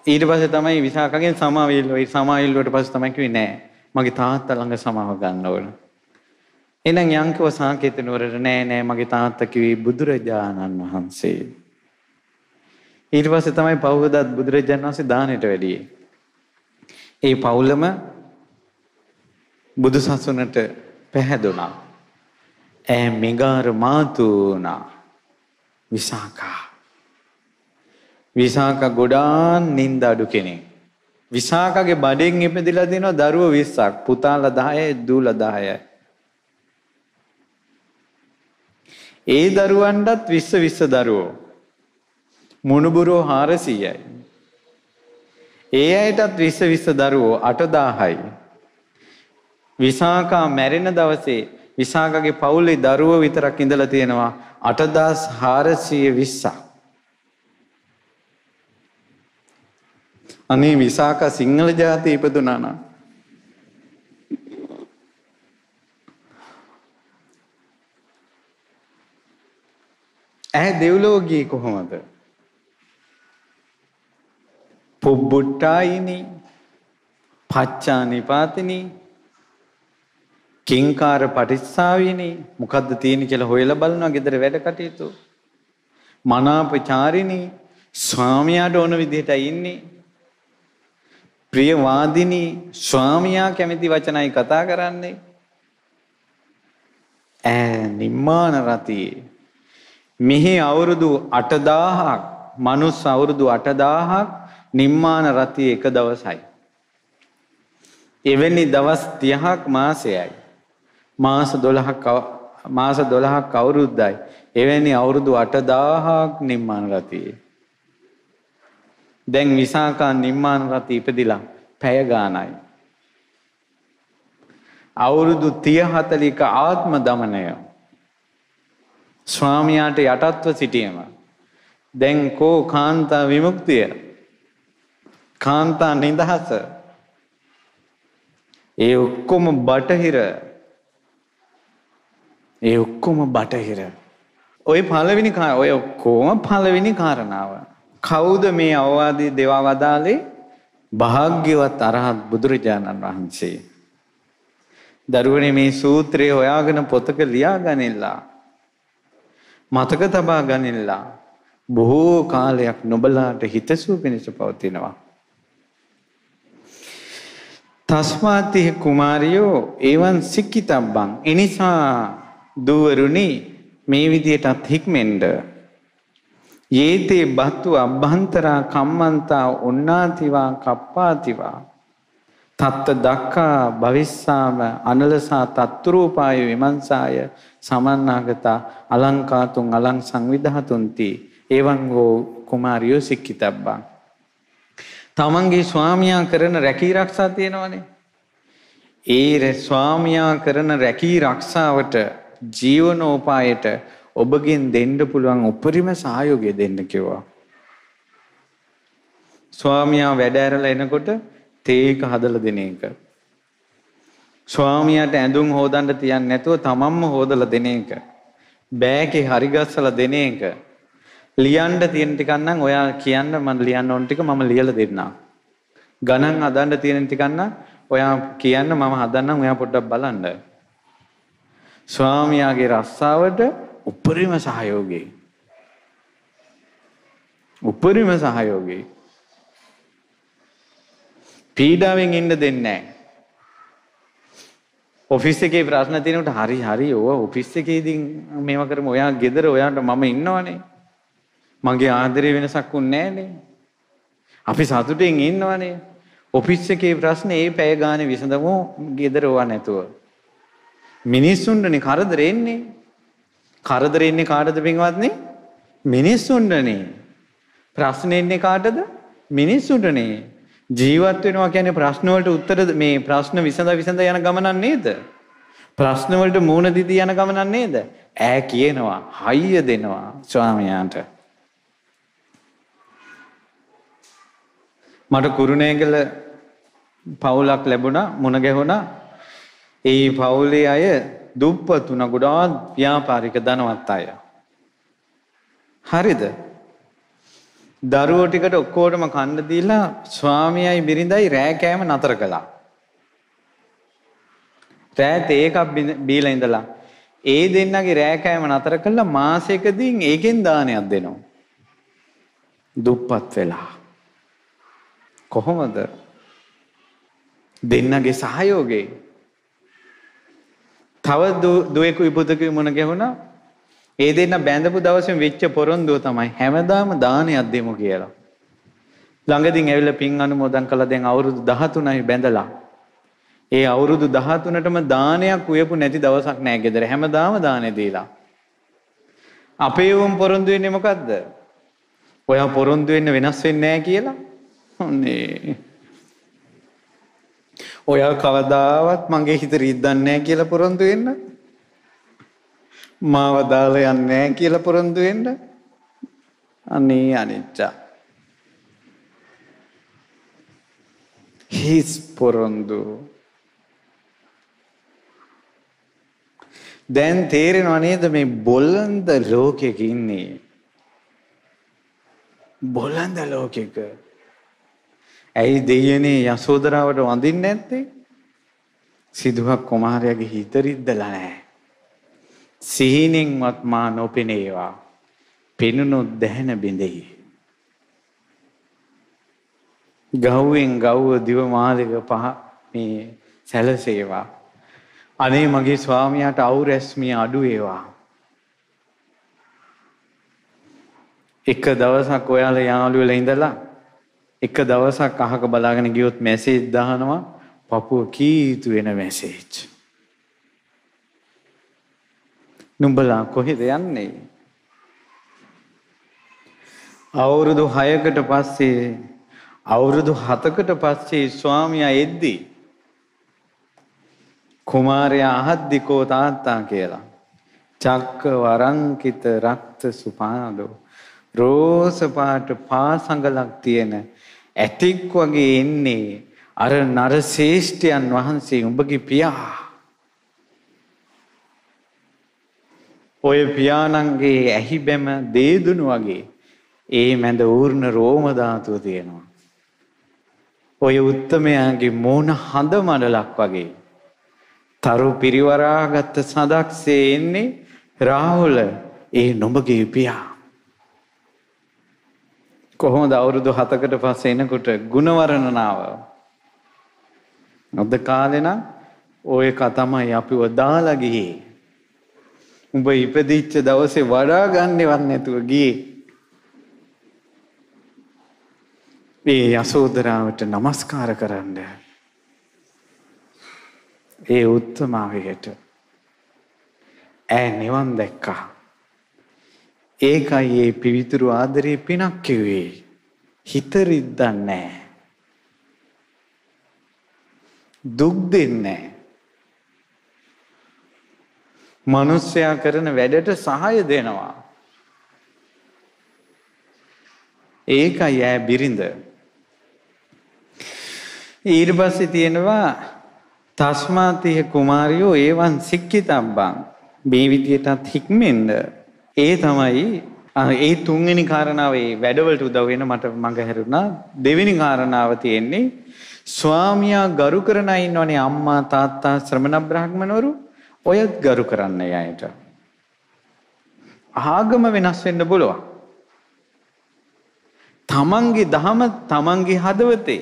ඊට පස්සේ තමයි විසාකගෙන් සමාවිල්ලෝ ඒ සමාවිල්ලුවට පස්සේ තමයි කිව්වේ නෑ මගේ තාත්තා ළඟ සමාව ගන්න ඕන. එහෙනම් යංකව සාකේත නුවරට නෑ නෑ මගේ තාත්තා කිව්වේ බුදුරජාණන් වහන්සේ. ඊට පස්සේ තමයි පවුදත් බුදුරජාණන් වහන්සේ දානෙට වැඩියේ. ඒ පවුලම බුදු සසුනට පැහැදුනා. ඈ මෙගාර මාතු වුණා. විසාකා විසාක ගොඩාන් නිින්ද අඩු කෙනෙක්. විසාකගේ බඩෙන් ඉපදිලා දෙනවා දරුවෝ 20ක්, පුතාලා 10යි, දූලා 10යි. ඒ දරුවන්ටත් 20 20 දරුවෝ. මුණුබුරෝ 400යි. ඒ අයටත් 20 20 දරුවෝ 8000යි. විසාකා මැරෙන දවසේ විසාකගේ පවුලේ දරුවෝ විතරක් ඉඳලා තියෙනවා 8420ක්. අනේ විසාක සිංහල ජාතිය ඉපදුනානම්. ඇහැ දෙව්ලෝගී කොහොමද. පුබ්බුට්ටායිනි පච්චා නිපාතිනි කිංකාර පටිස්සාාවනි මොකක්ද තියෙන කියලා හොයල බලනවා ගෙදර වැඩ කටයුතු. මනාපචාරිණි ස්වාමයාට ඕන විදිහට ඉන්නේ ප්‍රියවාදිනී ස්වාමියා කැමති වචනයි කතා කරන්නේ. ඈ නිම්මාන රතියේ මෙහි අවුරුදු 8000ක් මනුස්ස අවුරුදු 8000ක් නිම්මාන රතියේ එක දවසයි. එවැනි දවස් 30ක් මාසයයි. මාස 12ක් මාස 12ක් අවුරුද්දයි. එවැනි අවුරුදු 8000ක් නිම්මාන රතියේ දැන් විසාකා නිම්මාන රති ඉපදිලා පැය ගානයි. අවුරුදු 30 40ක ආත්ම දමනය ස්වාමියාට යටත්ව සිටීම දැන් කෝ කාන්තා විමුක්තිය කාන්තා නිදහස ඒ ඔක්කොම බටහිර ඒ ඔක්කොම බටහිර ඔය පළවෙනි ඔය ඔක්කොම පළවෙනි කාරණාව කවුද මේ අවවාදය දෙවා වදාලේ? භාග්‍යවත් අරහත් බුදුරජාණන් වහන්සේ. දරුවනේ මේ සූත්‍රය හොයාගෙන පොතක ලියා ගනිල්ලා. මතක තබා ගනිල්ලා. බොහෝ කාලයක් නොබලාට හිතසුව පිණිස පවතිනවා. තස්මාතිහ කුමාරියෝ ඒවන් සික්කිතබ්බං එනිසා දුවරුණි මේ විදියටත් හික්මෙන්ඩ යේතේ බත්තු අභ්‍යන්තරා කම්මන්තා උන්නාතිවා කප්පාතිවා තත්ත දක්කා භවිස්සාම අනලසා තත්තුරූපාය විමංසාය සමන්නාගතා අලංකාතුන් අලං සංවිධාතුන්ති එවං හෝ කුමාරියෝ සික්කිතබ්බං තමන්ගේ ස්වාමියා කරන රැකී රක්ෂා තියෙනවනේ ඒ ස්වාමියා කරන රැකී රක්ෂාවට ජීවනෝපායට ඔබගෙන් දෙන්න පුළුවන් උපරිම සහයෝගය දෙන්න කිව්වා. ස්වාමියා වැඩ ඇරලා එනකොට තේක හදලා දෙන එක. ස්වාමියාට ඇඳුම් හොදන්න තියන්නේ නැතුව තමන්ම හොදලා දෙන එක. බෑගේ හරිගස්සලා දෙන එක. ලියන්න තියෙන ටිකක් නම් ඔයා කියන්න මම ලියන්න ඕන ටික මම ලියලා දෙන්නම්. ගණන් හදන්න තියෙන ටිකක් නම් ඔයා කියන්න මම හදන්නම් ඔයා පොඩ්ඩක් බලන්න. ස්වාමියාගේ රස්සාවට උපරිම සහයෝගේ උපරිම සහයෝගේ පීඩාවෙන් ඉන්න දෙන්නේ ඔෆිස් එකේ ප්‍රශ්න තියෙනකොට හරි හරි ඕවා ඔෆිස් එකේදී මේවා කරමු ඔයා ගෙදර ඔයාට මම ඉන්නවනේ මගේ ආදරේ වෙනසක් උන්නේ නැහනේ අපි සතුටින් ඉන්නවනේ ඔෆිස් එකේ ප්‍රශ්න ඒ පැය ගානේ විසඳමු ගෙදර ඕවා නැතුව මිනිස්සුන්ටනේ කරදරෙන්නේ කරදර ඉන්නේ කාටද පින්වත්නි? මිනිස්සුන්ටනේ. ප්‍රශ්න ඉන්නේ කාටද? මිනිස්සුන්ටනේ. ජීවත් වෙනවා කියන්නේ ප්‍රශ්න වලට උත්තර මේ ප්‍රශ්න විසඳ විසඳ යන ගමනක් නේද? ප්‍රශ්න වලට මූණ දීදී යන ගමනක් නේද? ඈ කියනවා, හයිය දෙනවා ස්වාමියාට. මට කුරුණෑගල පවුලක් ලැබුණා, මුණ ගැහුණා. ඒ පවුලේ අය දුප්පතුන ගොඩාක් ව්‍යාපාරික ධනවත් අය. හරිද? දරුවෝ ටිකට ඔක්කොටම කන්න දීලා ස්වාමියායි බිරිඳයි රෑ කෑම නතර කළා. රෑ තේකක් බීලා ඉඳලා ඒ දෙන්නගේ රෑ කෑම නතර කළා මාසෙකදී ඒකෙන් දානයක් දෙනවා. දුප්පත් වෙලා. කොහොමද? දෙන්නගේ සහයෝගයෙන් තව දුවෙකුයි පුතකුයි මුණ ගැහුණා. ඒ දෙන්න බැඳපු දවසේ වෙච්ච පොරොන්දුව තමයි හැමදාම දානයක් දෙමු කියලා. ළඟදින් ඇවිල්ලා පින් අනුමෝදන් කළා දැන් අවුරුදු 13යි බැඳලා. ඒ අවුරුදු 13ටම දානයක් උයපු නැති දවසක් නෑ ගෙදර. හැමදාම දානේ දීලා. අපේ වුම් පොරොන්දු වෙන්නේ මොකද්ද? ඔයා පොරොන්දු වෙන්න වෙනස් වෙන්නේ නෑ කියලා. ඔන්නේ ඔයා කවදාවත් මගේ හිත රිද්දන්නේ නැහැ කියලා පොරොන්දු වෙන්න. මාව දාලා යන්නේ නැහැ කියලා පොරොන්දු වෙන්න. අනේ අනිච්ච. හිස් පොරොන්දු. දැන් තේරෙනව නේද මේ බොළඳ ලෝකෙක ඉන්නේ. බොළඳ ලෝකෙක ඇයි දෙයනේ යසෝදරාවට වඳින්නේ නැත්තේ? සිදුවක් කුමාරයාගේ හිත රිද්දලා නැහැ. සිහිනෙන්වත් මා නොපෙනේවා. පෙනුනොත් දැහැන බිඳෙයි. ගහුවෙන් ගහුව දිව මාර්ග පහ මේ සැලසේවා. අනේ මගේ ස්වාමියාට අවුරැස්මිය අඩු වේවා. එක දවසක් ඔයාලා යාළුවලා ඉඳලා එක දවසක් අහක බලාගෙන ගියොත් මැසේජ් දානවා පපුව කීතු වෙන මැසේජ්. නුඹලා කොහෙද යන්නේ? අවුරුදු 6කට පස්සේ අවුරුදු 7කට පස්සේ ස්වාමියා එද්දි කුමාරයා අහද්දි කෝ තාත්තා කියලා චක්ක වරංකිත රක්ත සුපානලෝ රෝස පාට පාසඟලක් තියෙන ඇතෙක් වගේ එන්නේ අර නරශේෂ්ඨයන් වහන්සේ උඹගේ පියා. ඔය පියාණන්ගේ ඇහි බැම දේදුණු වගේ ඒ මැද ඌර්ණ රෝම ධාතුව තියෙනවා. ඔය උත්තමයාගේ මෝන හඳ මඩලක් වගේ. තරු පිරිවරාගත් සදක්සේ එන්නේ රාහුල ඒ නොඹගේ පියා. කොහොමද අවුරුදු 7කට පස්සේ එනකොට ಗುಣවර්ණනාව අද කාලේ නම් ඔය එක තමයි අපිව දාලා ගියේ උඹ ඉපදිච්ච දවසේ වඩා ගන්නවත් නැතුව ගියේ මේ යසෝදරාවට নমස්කාර කරන්න ඒ උත්තමාවයට ඈ නිවන් දැක්කා ඒකයි මේ පිවිතුරු ආදරේ පිනක් කිව්වේ. හිත රිද්දන්නේ නැහැ. දුක් දෙන්නේ නැහැ. මනුස්සයා කරන වැඩට සහාය දෙනවා. ඒකයි ඈ බිරිඳ. ඊට පස්සේ තියෙනවා තස්මාතිය කුමාරියෝ ඒවන් සික්කිතබ්බං මේ විදියටත් හික්මෙන්න ඒ තමයි ඒ තුන්වෙනි කාරණාවේ වැඩවලට උදව් වෙන මට මඟ හැරුණා. දෙවෙනි කාරණාව තියෙන්නේ ස්වාමියා ගරු කරන අය ඉන්නවනේ අම්මා තාත්තා ශ්‍රමණ බ්‍රාහ්මණවරු ඔයත් ගරු කරන්න යයට. ආගම වෙනස් වෙන්න බලුවා. තමන්ගේ දහම තමන්ගේ හදවතේ.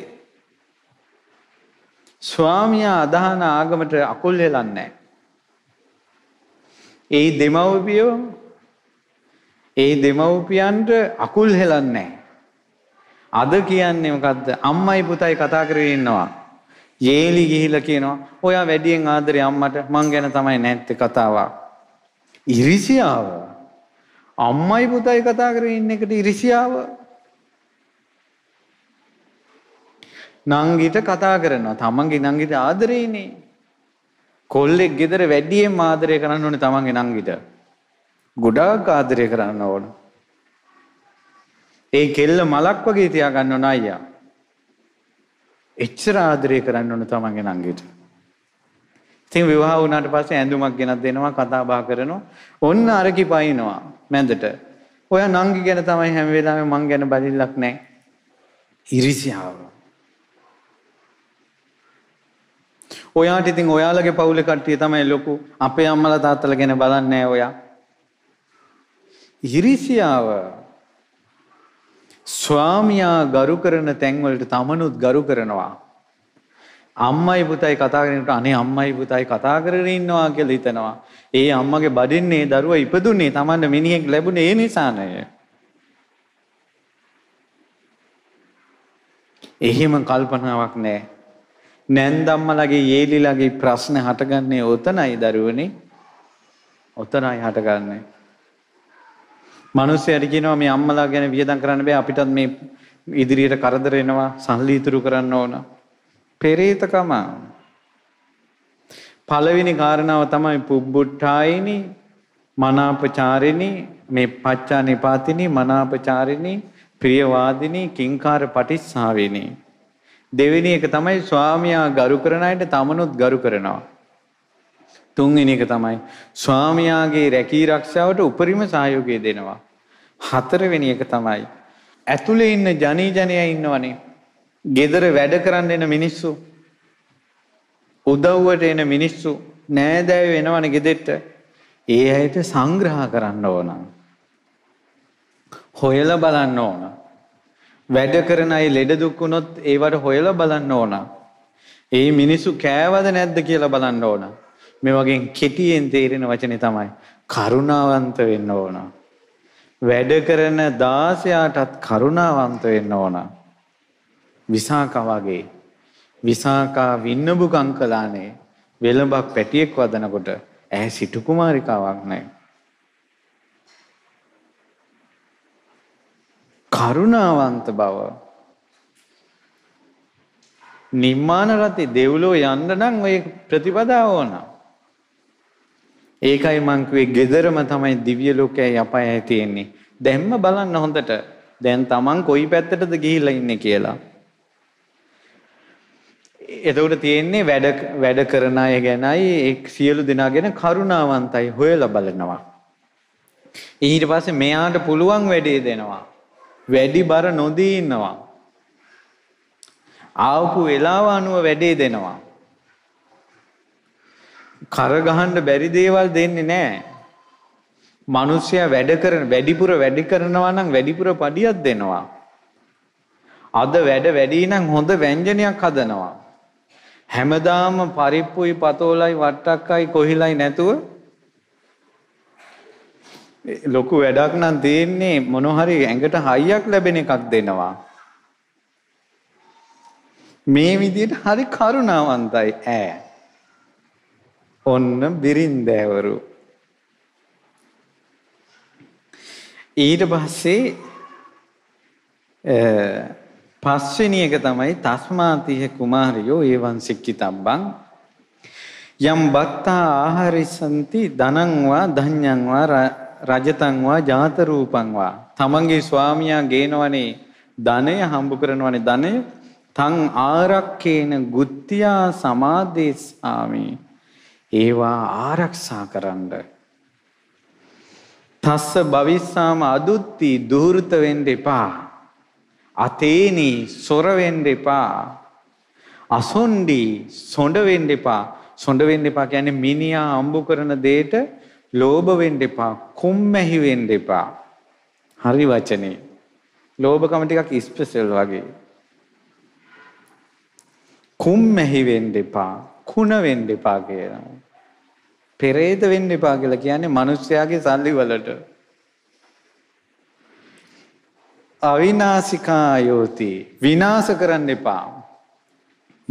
ස්වාමියා අදහන ආගමට අකුල් වෙලන්නේ ඒ දෙමව්පියෝ ඒ දෙමව්පියන්ට අකුල් හෙලන්නේ අද කියන්නේ මොකද්ද? අම්මයි පුතයි කතා කරගෙන ඉන්නවා. යේලි ගිහිල්ලා කියනවා ඔයා වැඩියෙන් ආදරේ අම්මට මං ගැන තමයි නැත්තේ කතාව. ඉරිසියාව. අම්මයි පුතයි කතා කරගෙන ඉන්න එකට ඉරිසියාව. නංගිට කතා කරනවා. තමන්ගේ නංගිට ආදරේනේ. කොල්ලෙක් ගෙදර වැඩියෙන් ආදරය කරන්න ඕනේ තමන්ගේ නංගිට. ගොඩාක් ආදරය කරන්න ඕන. ඒ කෙල්ල මලක් වගේ තියාගන්න ඕන අයියා. එච්චර ආදරය කරන්න ඕන තමන්ගේ නංගිට. ඉතින් විවාහ වුණාට පස්සේ ඇඳුමක් ගෙනත් දෙනවා කතා බහ කරනවා. ඔන්න අරකි පයින්නවා මැදට. ඔය නංගි ගැන තමයි හැම වෙලාවෙම මං ගැන බලිල්ලක් නැහැ. ඉරිසියාව. ඔයාට ඉතින් ඔයාලගේ පවුලේ කට්ටිය තමයි ලොකු. අපේ අම්මලා තාත්තලා ගැන බලන්නේ නැහැ ඔයා. ඉරිසියාව ස්වාමියා ගරු කරන තැන්වලට තමනුත් ගරු කරනවා. අම්මයි පුතයි කතා කරනට අනේ අම්මයි පුතයි කතා කරගෙන ඉන්නවා කියලා හිතනවා. ඒ අම්මගේ බඩින්නේ දරුවා ඉපදුනේ Tamanne මිනිහෙක් ලැබුණේ ඒ නිසානේ. එහෙම කල්පනාවක් නැහැ. නැන්දම්මලගේ යේලිලගේ ප්‍රශ්න හටගන්නේ ඔතනයි දරුවනේ. ඔතනයි හටගන්නේ. මිනිස්සුන්ට කියනවා මේ අම්මලා ගැන වියදම් කරන්න බෑ අපිටත් මේ ඉදිරියට කරදර එනවා සල්ලි ඉතුරු කරන්න ඕන. පෙරේතකම. පළවෙනි කාරණාව තමයි පුබ්බුට්ටායිනි මනාපචාරිනි මේ පච්චා නිපාතිනි මනාපචාරිනි ප්‍රියවාදිනි කිංකාර පටිස්සාවිනි. දෙවෙනි එක තමයි ස්වාමියා ගරු කරන අයට තමනුත් ගරු කරනවා. තුන්වෙනි එක තමයි ස්වාමියාගේ රැකී ආරක්ෂාවට උපරිම සහයෝගය දෙනවා. හතරවෙනි එක තමයි ඇතුලේ ඉන්න ජනී ජනයා ඉන්නවනේ. gedara වැඩ කරන්න එන මිනිස්සු උදව්වට එන මිනිස්සු නෑදෑය වෙනවනේ ගෙදෙට්ට. ඒ අයට සංග්‍රහ කරන්න ඕන. හොයලා බලන්න ඕන. වැඩ කරන අය ලෙඩ දුක් වුණොත් ඒවට හොයලා බලන්න ඕන. ඒ මිනිස්සු කෑවද නැද්ද කියලා බලන්න ඕන. මේ වගේ කෙටියෙන් තේරෙන වචනේ තමයි කරුණාවන්ත වෙන්න ඕන. වැඩ කරන දාසයාටත් කරුණාවන්ත වෙන්න ඕන. විසාකා වගේ විසාකා වින්නබුකම් කළානේ වෙළඹක් පැටියෙක් වදනකොට ඇහැ සිටු කුමාරිකාවක් නැහැ. කරුණාවන්ත බව නිර්මාණ රති දෙව්ලෝ යන්න නම් ඔය ප්‍රතිපදාව ඕනා. ඒකයි මං කිව්වේ gederම තමයි දිව්‍ය ලෝකයයි අපායයි තියෙන්නේ. දැම්ම බලන්න හොඳට. දැන් Taman කොයි පැත්තටද ගිහිල්ලා ඉන්නේ කියලා. එතකොට තියෙන්නේ වැඩ වැඩ කරන අය ගැනයි ඒ සියලු දෙනා ගැන කරුණාවන්තයි හොයලා බලනවා. ඊට පස්සේ මෙයාට පුළුවන් වැඩේ දෙනවා. වැඩි බර නොදී ඉන්නවා. ආවපු වෙලාව අනුව වැඩේ දෙනවා. කර ගහන්න බැරි දේවල් දෙන්නේ නැහැ. මිනිස්සයා වැඩ කරන වැඩිපුර වැඩ කරනවා නම් වැඩිපුර පඩියක් දෙනවා. අද වැඩ වැඩි නම් හොඳ ව්‍යංජනයක් හදනවා. හැමදාම පරිප්පුයි පතෝලයි වට්ටක්කයි කොහිලයි නැතුව ලොකු වැඩක් නම් තියෙන්නේ මොන හරි ඇඟට හයියක් ලැබෙන එකක් දෙනවා මේ විදිහට හරි කරුණාවන්තයි ඈ ඔන්න බිරින්දෑවරු. ඊට පස්සේ පස්වෙනි එක තමයි තස්මාතිහ කුමාරියෝ ඒවන් සික්කිතබ්බං යම් බත්තා ආහාරිසන්ති ධනං වා ධඤ්ඤං වා රජතං වා ජාත රූපං වා තමන්ගේ ස්වාමියා ගේනවනේ ධනය හම්බ කරනවනේ ධනය තං ආරක්කේන ගුත්තියා සමාදේසාමි ඒවා ආරක්ෂා කරන්න. තස්ස භවිස්සාම අදුත්ති දුහෘත වෙන්න එපා. අතේනි සොර වෙන්න එපා. අසොණ්ඩි සොඬ වෙන්න එපා. සොඬ වෙන්න එපා කියන්නේ මිනිහා අඹු කරන දෙයට ලෝභ වෙන්න එපා. කුම්මැහි වෙන්න එපා. හරි වචනේ. ලෝභකම ටිකක් ස්පෙෂල් වගේ. කුම්මැහි වෙන්න එපා. කුණ වෙන්න එපා කියනවා. පෙරේත වෙන්න එපා කියලා කියන්නේ මිනිස්යාගේ සල්ලි වලට. අවිනාශිකායෝති විනාශ කරන්න එපා.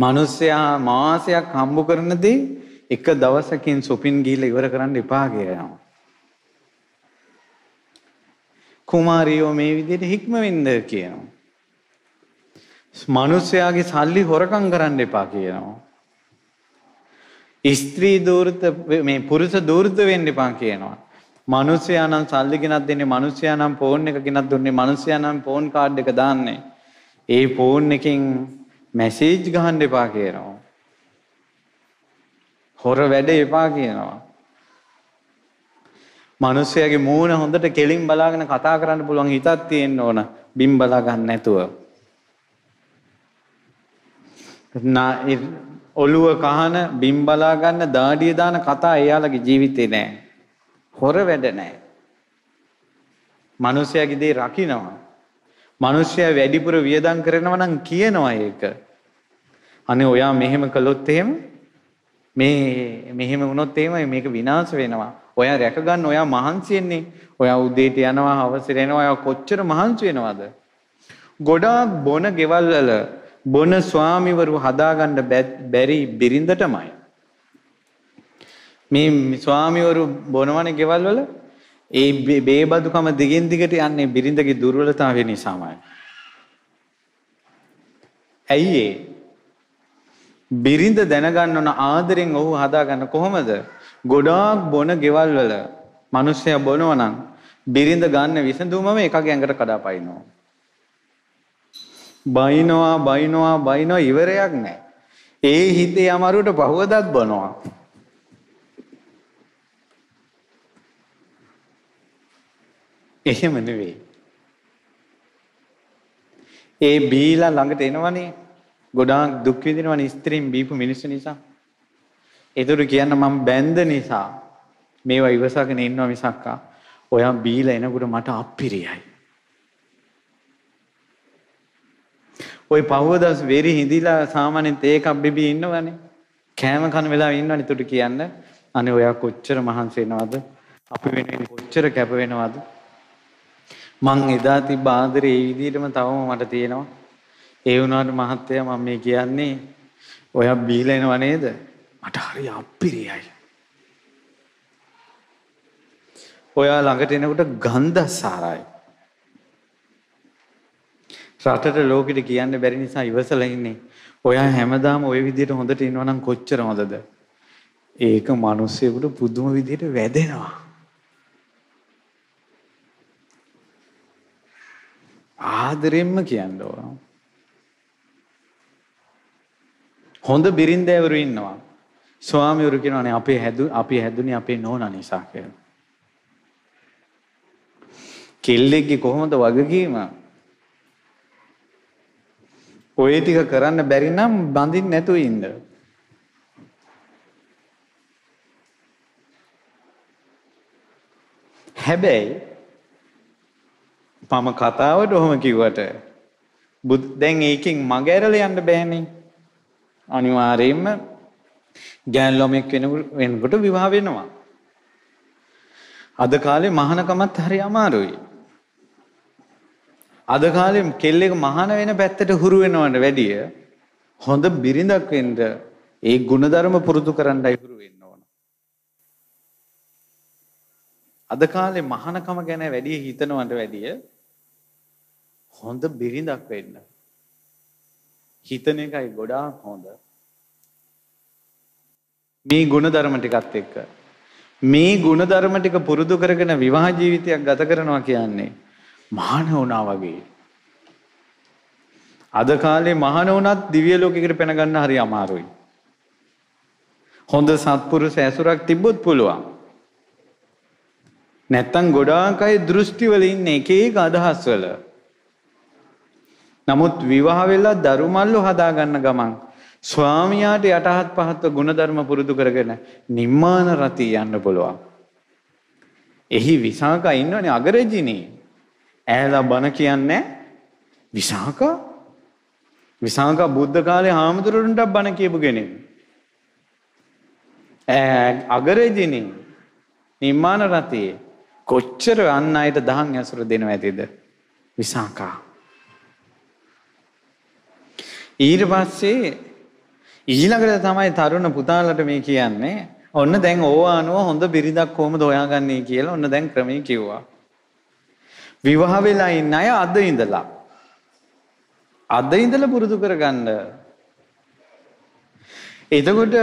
මිනිස්යා මාසයක් හම්බ කරන දේ එක දවසකින් සොපින් ගිහිල්ලා ඉවර කරන්න එපා කියලා. කුමාරියෝ මේ විදිහට හික්ම වෙන්න කියනවා. මිනිස්යාගේ සල්ලි හොරකම් කරන්න එපා කියනවා. ස්ත්‍රී දූර්ත මේ පුරුෂ දූර්ත වෙන්න එපා කියනවා. මිනිසයා නම් සල්ලි ගෙනත් දෙන්නේ මිනිසයා නම් ෆෝන් එක ගෙනත් දුන්නේ මිනිසයා නම් ෆෝන් කාඩ් එක දාන්නේ. ඒ ෆෝන් එකෙන් මැසේජ් ගහන්න එපා කියනවා. හොර වැඩ එපා කියනවා. මිනිසයාගේ මූණ හොඳට කෙලින් බලාගෙන කතා කරන්න පුළුවන් හිතක් තියෙන්න ඕන. බිම් බලා ගන්න නැතුව. ඔළුව කහන, බිම් බලා ගන්න, දාඩිය දාන කතා එයාලගේ ජීවිතේ නෑ. හොර වැඩ නෑ. මිනිස්යාගේ දේ රකින්නවා. මිනිස්යා වැඩිපුර වියදම් කරනවා නම් කියනවා ඒක. අනේ ඔයා මෙහෙම කළොත් එහෙම මේ මෙහෙම වුණොත් එහෙමයි මේක විනාශ වෙනවා. ඔයා රැක ගන්න ඔයා මහන්සි වෙන්නේ. ඔයා උදේට යනවා, හවසට එනවා, ඔයා කොච්චර මහන්සි වෙනවද? ගොඩාක් බොන ගෙවල් වල බොන ස්වාමිවරු හදාගන්න බැරි බිරිඳටමයි. මේ ස්වාමිවරු බොනවනේ ගෙවල් වල ඒ බේබදුකම දිගින් දිගට යන්නේ බිරිඳගේ දුර්වලතාවය නිසාමයි. ඇයි ඒ? බිරිඳ දැනගන්න ඕන ආදරෙන් ඔහු හදාගන්න කොහොමද? ගොඩාක් බොන ගෙවල් වල මිනිස්සයා බොනවා නම් බිරිඳ ගන්න විසඳුමම එකගේ ඇඟට කඩාපනිනවා. බයිනවා බයිනවා බයිනවා ඉවරයක් නැහැ. ඒ හිතේ අමාරුවට පහවදත් බනවා. එහෙම නෙවෙයි. ඒ බීලා ළඟට එනවනේ. ගොඩාක් දුක් විඳිනවනේ ස්ත්‍රීන් බීපු මිනිස්සු නිසා. ඒතරු කියන්න මම බැඳ නිසා මේවා ඉවසගෙන ඉන්නවා මිසක්කා. ඔයා බීලා එනකොට මට අප්පිරියයි. ওই පහුවදා වෙරි හිඳිලා සාමාන්‍යයෙන් තේ කප් බිබී ඉන්නවනේ. කෑම කන වෙලාව ඉන්නවනේ තුටු කියන්න. අනේ ඔයා කොච්චර මහන්සි වෙනවද? අපි වෙනුවෙන් කොච්චර කැප වෙනවද? මං එදා තිබ්බ ආදරේ ඒ විදිහටම තවම මට තියෙනවා. ඒ වුණාට මහත්තයා මම මේ කියන්නේ ඔයා බීලා එනව නේද? මට හරි අප්පිරියයි. ඔයා ළඟට එනකොට ගන්ධ සාරයි. රටට ලෝකෙට කියන්න බැරි නිසා ඉවසලා ඉන්නේ. ඔයා හැමදාම ওই විදිහට හොඳට ඉන්නවා නම් කොච්චර හොඳද? ඒක මිනිස්සුෙකුට පුදුම විදිහට වැදෙනවා. ආදරෙන්ම කියන්න ඕන. හොඳ බිරින්දෑවරු ඉන්නවා. ස්වාමිවරු කියනවානේ අපේ හැදු අපි හැදුනේ අපේ නෝනා නිසා කියලා. කෙල්ලෙක්ගේ කොහොමද වගකීම? ඔය ටික කරන්න බැරි නම් බඳින්න නැතුව ඉන්න. හැබැයි මම කතාවට ඔහොම කිව්වට දැන් ඒකෙන් මග ඇරලා යන්න බෑනේ. අනිවාර්යයෙන්ම ගෑන්ලොමෙක් වෙනකොට විවාහ වෙනවා. අද කාලේ මහානකමත් හරි අමාරුයි. අද කාලේ කෙල්ලෙක් මහාන වෙන පැත්තට හුරු වෙනවට වැඩිය හොඳ බිරිඳක් වෙන්න ඒ ಗುಣධර්ම පුරුදු කරන්නයි හුරු වෙන්න ඕන. අද කාලේ මහානකම ගැන වැඩිය හිතනවට වැඩිය හොඳ බිරිඳක් වෙන්න හිතන එකයි ගොඩාක් හොඳ. මේ ಗುಣධර්ම ටිකත් එක්ක මේ ಗುಣධර්ම ටික පුරුදු කරගෙන විවාහ ජීවිතයක් ගත කරනවා කියන්නේ මහාන වුණා වගේ. අද කාලේ මහාන වුණත් දිව්‍ය ලෝකයකට පැන ගන්න හරි අමාරුයි. හොඳ සත්පුරුෂ ඇසුරක් තිබ්බොත් පුළුවන්. නැත්තම් ගොඩාක් අය දෘෂ්ටි වල ඉන්නේ එක එක අදහස් වල. නමුත් විවාහ වෙලා දරුමල්ලු හදා ගන්න ගමන් ස්වාමියාට යටහත් පහත්ව ගුණධර්ම පුරුදු කරගෙන නිම්මාන රති යන්න පුළුවන්. එහි විසාකා ඉන්නවනේ අගරජිනේ. ඇහැලා බන කියන්නේ විසාකා විසාකා බුද්ධ කාලේ හාමුදුරුවන්ට බන කියපු කෙනෙක්. අගරෙදිනේ නිර්මාණ රතේ කොච්චර අන් අයට දහම් ඇසුර දෙනවා ඇතිද විසාකා. ඊට පස්සේ ඊළඟට තමයි තරුණ පුතාලට මේ කියන්නේ ඔන්න දැන් ඕවා අනුව හොඳ බිරිඳක් කොහොමද හොයාගන්නේ කියලා ඔන්න දැන් ක්‍රමයේ කිව්වා. විවාහ වෙලා ඉන්න අය අද ඉඳලා අද ඉඳලා පුරුදු කරගන්න. එතකොට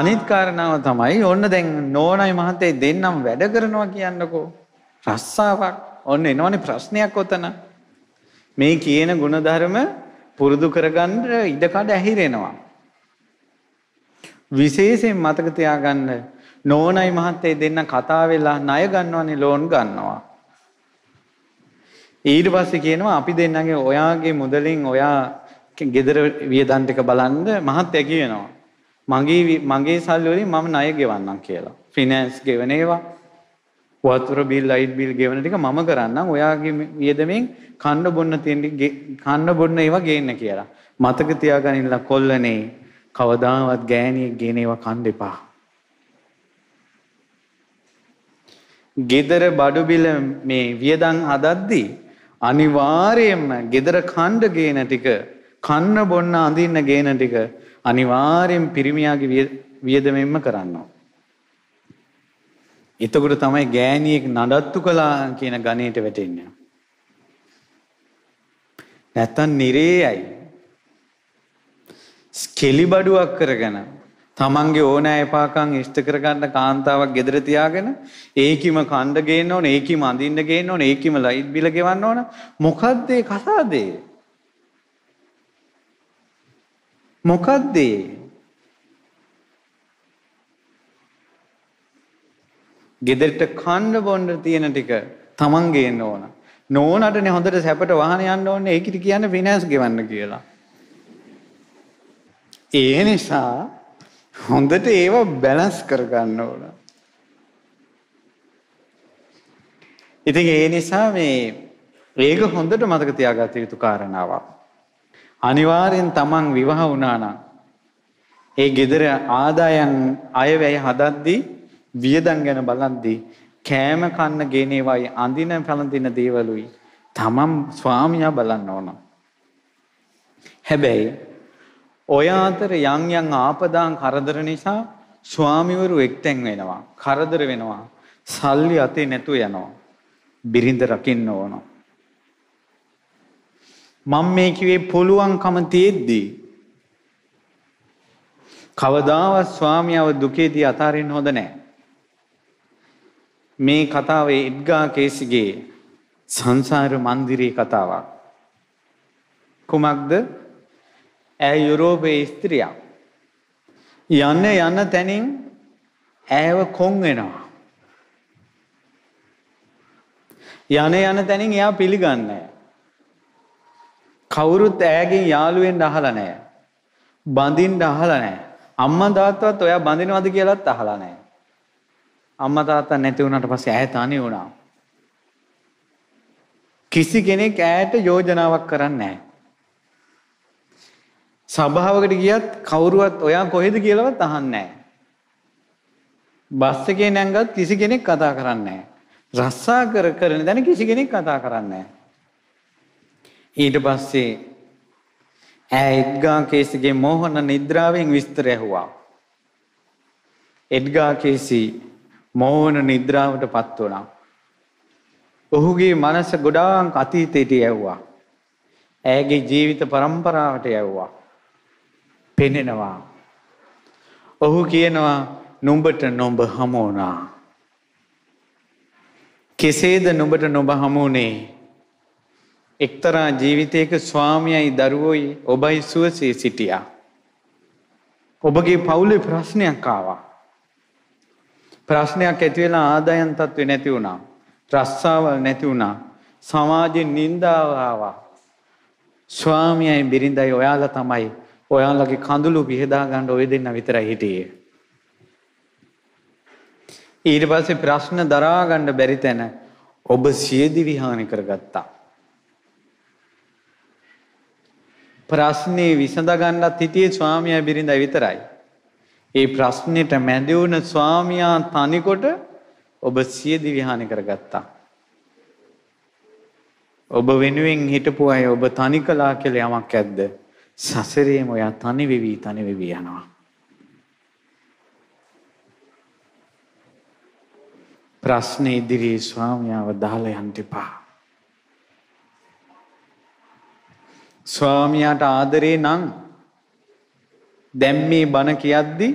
අනිත් කාරණාව තමයි ඔන්න දැන් නෝනයි මහත්තේ දෙන්නම් වැඩ කරනවා කියන්නකෝ. රස්සාවක් ඔන්න එනවනේ ප්‍රශ්නයක් ඔතන. මේ කියන ಗುಣධර්ම පුරුදු කරගන්න ඉඩකඩ ඇහිරෙනවා. විශේෂයෙන් මතක තියාගන්න නෝනයි මහත්තයයි දෙන්න කතා වෙලා ණය ගන්නවනේ ලෝන් ගන්නවා. ඊට පස්සේ කියනවා අපි දෙන්නගේ ඔයාගේ මුදලින් ඔයා ගෙදර වියදම් ටික බලන්න මහත්තයා කියනවා. මගේ මගේ සල්ලි වලින් මම ණය ගෙවන්නම් කියලා. ෆිනෑන්ස් ගෙවන ඒවා වතුර බිල් ලයිට් බිල් ගෙවන ටික මම කරන්නම් ඔයාගේ වියදමෙන් කන්න බොන්න තියෙන කන්න බොන්න ඒවා ගේන්න කියලා. මතක තියාගන්න ඉන්න කොල්ලනේ කවදාවත් ගෑණියෙක් ගේන ඒවා කන්න එපා. ගෙදර බඩුබිල මේ වියදන් හදද්දී අනිවාර්යයෙන්ම ගෙදර කණ්ඩ ගේන ටික කන්න බොන්න අඳින්න ගේන ටික අනිවාර්යෙන් පිරිමියාගේ වියදමෙන්ම කරන්නවා. එතකොට තමයි ගෑණියෙක් නඩත්තු කළා කියන ගණයට වැටෙන්නේ. නැත්තම් නිරේයයි. කෙලිබඩුවක් කරගෙන තමන්ගේ ඕනෑ එපාකම් ඉෂ්ට කරගන්න කාන්තාවක් ගෙදර තියාගෙන ඒකිම කණ්ඩ ගේන්න ඕන ඒකිම අඳින්න ගේන්න ඕන ඒකිම ලයිට් බිල ගෙවන්න ඕන මොකද්ද ඒ කතාදේ මොකද්ද ගෙදරට කණ්ඩ බොණ්ඩ තියෙන ටික තමන් ගේන්න ඕන නෝනටනේ හොඳට සැපට වහන යන්න ඕනේ ඒකිට කියන්නේ ෆිනෑන්ස් ගෙවන්න කියලා ඒ නිසා හොඳට ඒව බැලන්ස් කරගන්න ඕන. ඉතින් ඒ නිසා මේ ඒක හොඳට මතක තියාගත යුතු කාරණාවක්. අනිවාර්යෙන් Taman විවාහ වුණා නම් ඒ gedara ආදායම් අයවැය හදද්දී වියදම් ගැන බලද්දී කෑම කන්න ගේනේවයි අඳින පැළඳින දේවලුයි Taman ස්වාමියා බලන්න ඕන. හැබැයි ඔය අතර යම් යම් ආපදාන් කරදර නිසා ස්වාමිවරු එක්තෙන් වෙනවා. කරදර වෙනවා. සල්ලි අතේ නැතුව යනවා. බිරිඳ රකින්න ඕන. මම මේ කිව්වේ පුළුවන්කම තියෙද්දී කවදාවත් ස්වාමියාව දුකේදී අතාරින්න හොඳ නැහැ. මේ කතාවේ එඩ්ගා කේසිගේ සංසාර මන්දිරේ කතාවක්. කුමක්ද? ඇය යුරෝපයේ ස්ත්‍රියක්. යන්න යන්න තැනින් ඇයව කොන් වෙනවා. යන යන තැනින් එයා පිළිගන්නේ කවුරුත් ඇයගෙන් යාළු වෙන්න අහලා නැහැ. බඳින්න අහලා නැහැ. අම්මා තාත්තවත් ඔයා බඳිනවද කියලාත් අහලා නැහැ. අම්මා තාත්තා නැති වුණාට පස්සේ ඇය තනි වුණා. කිසි කෙනෙක් ඇයට යෝජනාවක් කරන්නේ නැහැ. සභාවකට ගියත් කවුරුවත් ඔයා කොහෙද කියලාවත් අහන්නේ නැහැ. බස් එකේ නැංගත් කිසි කෙනෙක් කතා කරන්නේ නැහැ. රස්සා කර කරන දැන කිසි කෙනෙක් කතා කරන්නේ ඊට පස්සේ ඈ එඩ්ගා කේසිගේ මෝහන නිද්‍රාවෙන් විස්තර ඇහුවා. එඩ්ගා කේසි මෝහන නිද්‍රාවටපත් වුණා. ඔහුගේ මනස ගොඩාක් අතීතයට යැවුවා. ඇයගේ ජීවිත પરම්පරාවට යැවුවා. පෙනෙනවා. ඔහු කියනවා නුඹට නොඹ හමුවනා. කෙසේද නුඹට නොබ හමුුණේ. එක්තරා ජීවිතයක ස්වාමියයි දරුවෝයි ඔබයි සුවසේ සිටියා. ඔබගේ පවුලේ ප්‍රශ්නයක් ආවා. ප්‍රශ්නයක් ඇතිවෙලා ආදායන් තත්ත්වේ නැති වුණා. රස්සාවල් නැති වුණා. සමාජෙන් නින්දාව ආවා. ස්වාමියයි බිරිඳයි ඔයාලා තමයි ඔයාලගේ කඳුළු විහෙදා ගන්න ඔය දෙන්න විතරයි හිටියේ. ඊට පස්සේ ප්‍රශ්න දරා ගන්න බැරි තැන ඔබ සියදි විහානි කරගත්තා. ප්‍රශ්නේ විසඳ ගන්නත් හිටියේ ස්වාමියා බිරිඳ විතරයි. ඒ ප්‍රශ්නෙට මැද වුණ ස්වාමියා තනිකොට ඔබ සියදි විහානි කරගත්තා. ඔබ වෙනුවෙන් හිටපු අය ඔබ තනි කලා කියලා යමක් ඇද්ද? සසරේම ඔයා තනි වෙවි තනි වෙවි යනවා. ප්‍රශ්නේ ඉදිරියේ ස්වාමියාව දාලා යන්න එපා. ස්වාමියාට ආදරේ නම් දැන් මේ බණ කියද්දි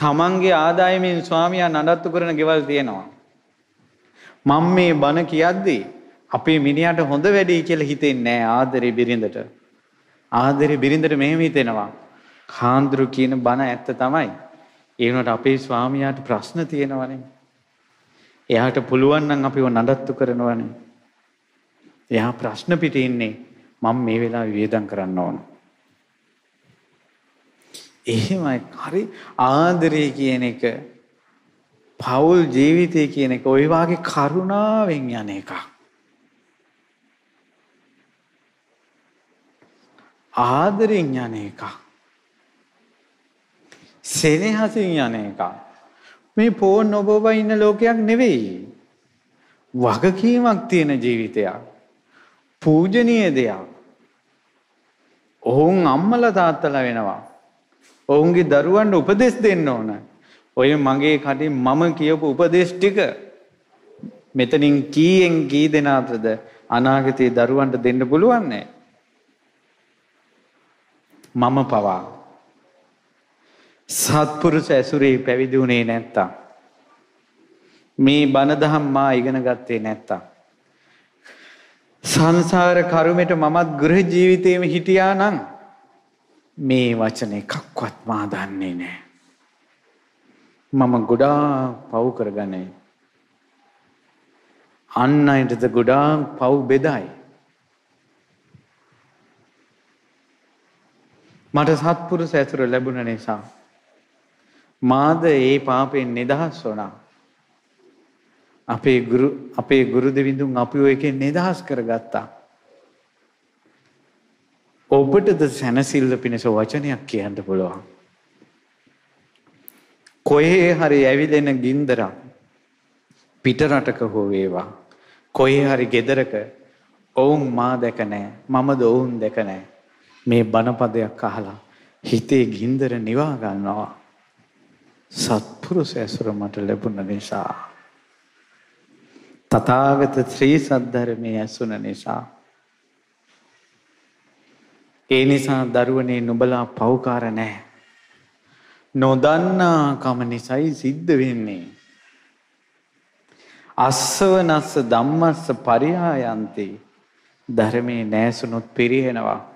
තමන්ගේ ආදායමෙන් ස්වාමියා නඩත්තු කරන ගෙවල් තියෙනවා. මම මේ බණ කියද්දි අපේ මිනිහට හොඳ වැඩේ කියලා හිතෙන්නේ නැහැ ආදරේ බිරිඳට. ආදරේ බිරිඳට මෙහෙම හිතෙනවා. කාන්දරු කියන බණ ඇත්ත තමයි. ඒ වුණාට අපේ ස්වාමියාට ප්‍රශ්න තියෙනවනේ. එයාට පුළුවන් නම් අපිව නඩත්තු කරනවනේ. එයා ප්‍රශ්න පිටේ ඉන්නේ මම මේ වෙලාවේ වියදම් කරන්න ඕන. එහෙමයි හරි ආදරය කියන එක පෞල් ජීවිතය කියන එක ওই වාගේ කරුණාවෙන් යන එකක්. ආදරෙන් යන එකක්. සෙනෙහසින් යන එකක්. මේ ෆෝන් ඔබව ඉන්න ලෝකයක් නෙවෙයි. වගකීමක් තියෙන ජීවිතයක්. පූජනීය දෙයක්. ඔවුන් අම්මලා තාත්තලා වෙනවා. ඔවුන්ගේ දරුවන්ට උපදෙස් දෙන්න ඕන. ඔය මගේ කටින් මම කියපු උපදේශ ටික මෙතනින් කීයෙන් කී දෙනාටද අනාගතයේ දරුවන්ට දෙන්න පුළුවන් නෑ. මම පවා සත්පුරුෂ ඇසුරේ පැවිදි වුණේ නැත්තම් මේ බණදහම් මා ඉගෙන ගත්තේ නැත්තම් සංසාර කරුමෙට මමත් ගෘහ ජීවිතේම හිටියා නම් මේ වචන එකක්වත් මා දන්නේ නෑ මම ගොඩා පව් කරගනයි අන්න අයටද ගොඩාක් පව් බෙදයි මට සත්පුරුෂ ඇසුර ලැබුණ නිසා මාද ඒ පාපයෙන් නිදහස් වුණා. අපේ ගුරු අපේ ගුරු දෙවිඳුන් අපිව එකෙන් නිදහස් කරගත්තා. ඔබටද සැනසෙල්ල පිණිස වචනයක් කියන්න පුළුවන්. කොහේ හරි ඇවිදෙන ගින්දරක් පිටරටක හෝ වේවා කොහේ හරි ගෙදරක ඔවුන් මා දැක නැහැ මමද ඔවුන් දැක නැහැ මේ බණපදයක් අහලා හිතේ ගින්දර නිවා ගන්නවා. සත්පුරුෂ ඇසුර මට ලැබුණ නිසා. තථාගත ශ්‍රී සද්ධර්මයේ ඇසුන නිසා ඒ නිසා දරුවනේ නුඹලා පව්කාර නැහැ. නොදන්නා කම නිසායි සිද්ධ වෙන්නේ. අස්සවනස්ස ධම්මස්ස පරිහායන්ති ධර්මයේ නැසුනොත් පිරිහෙනවා.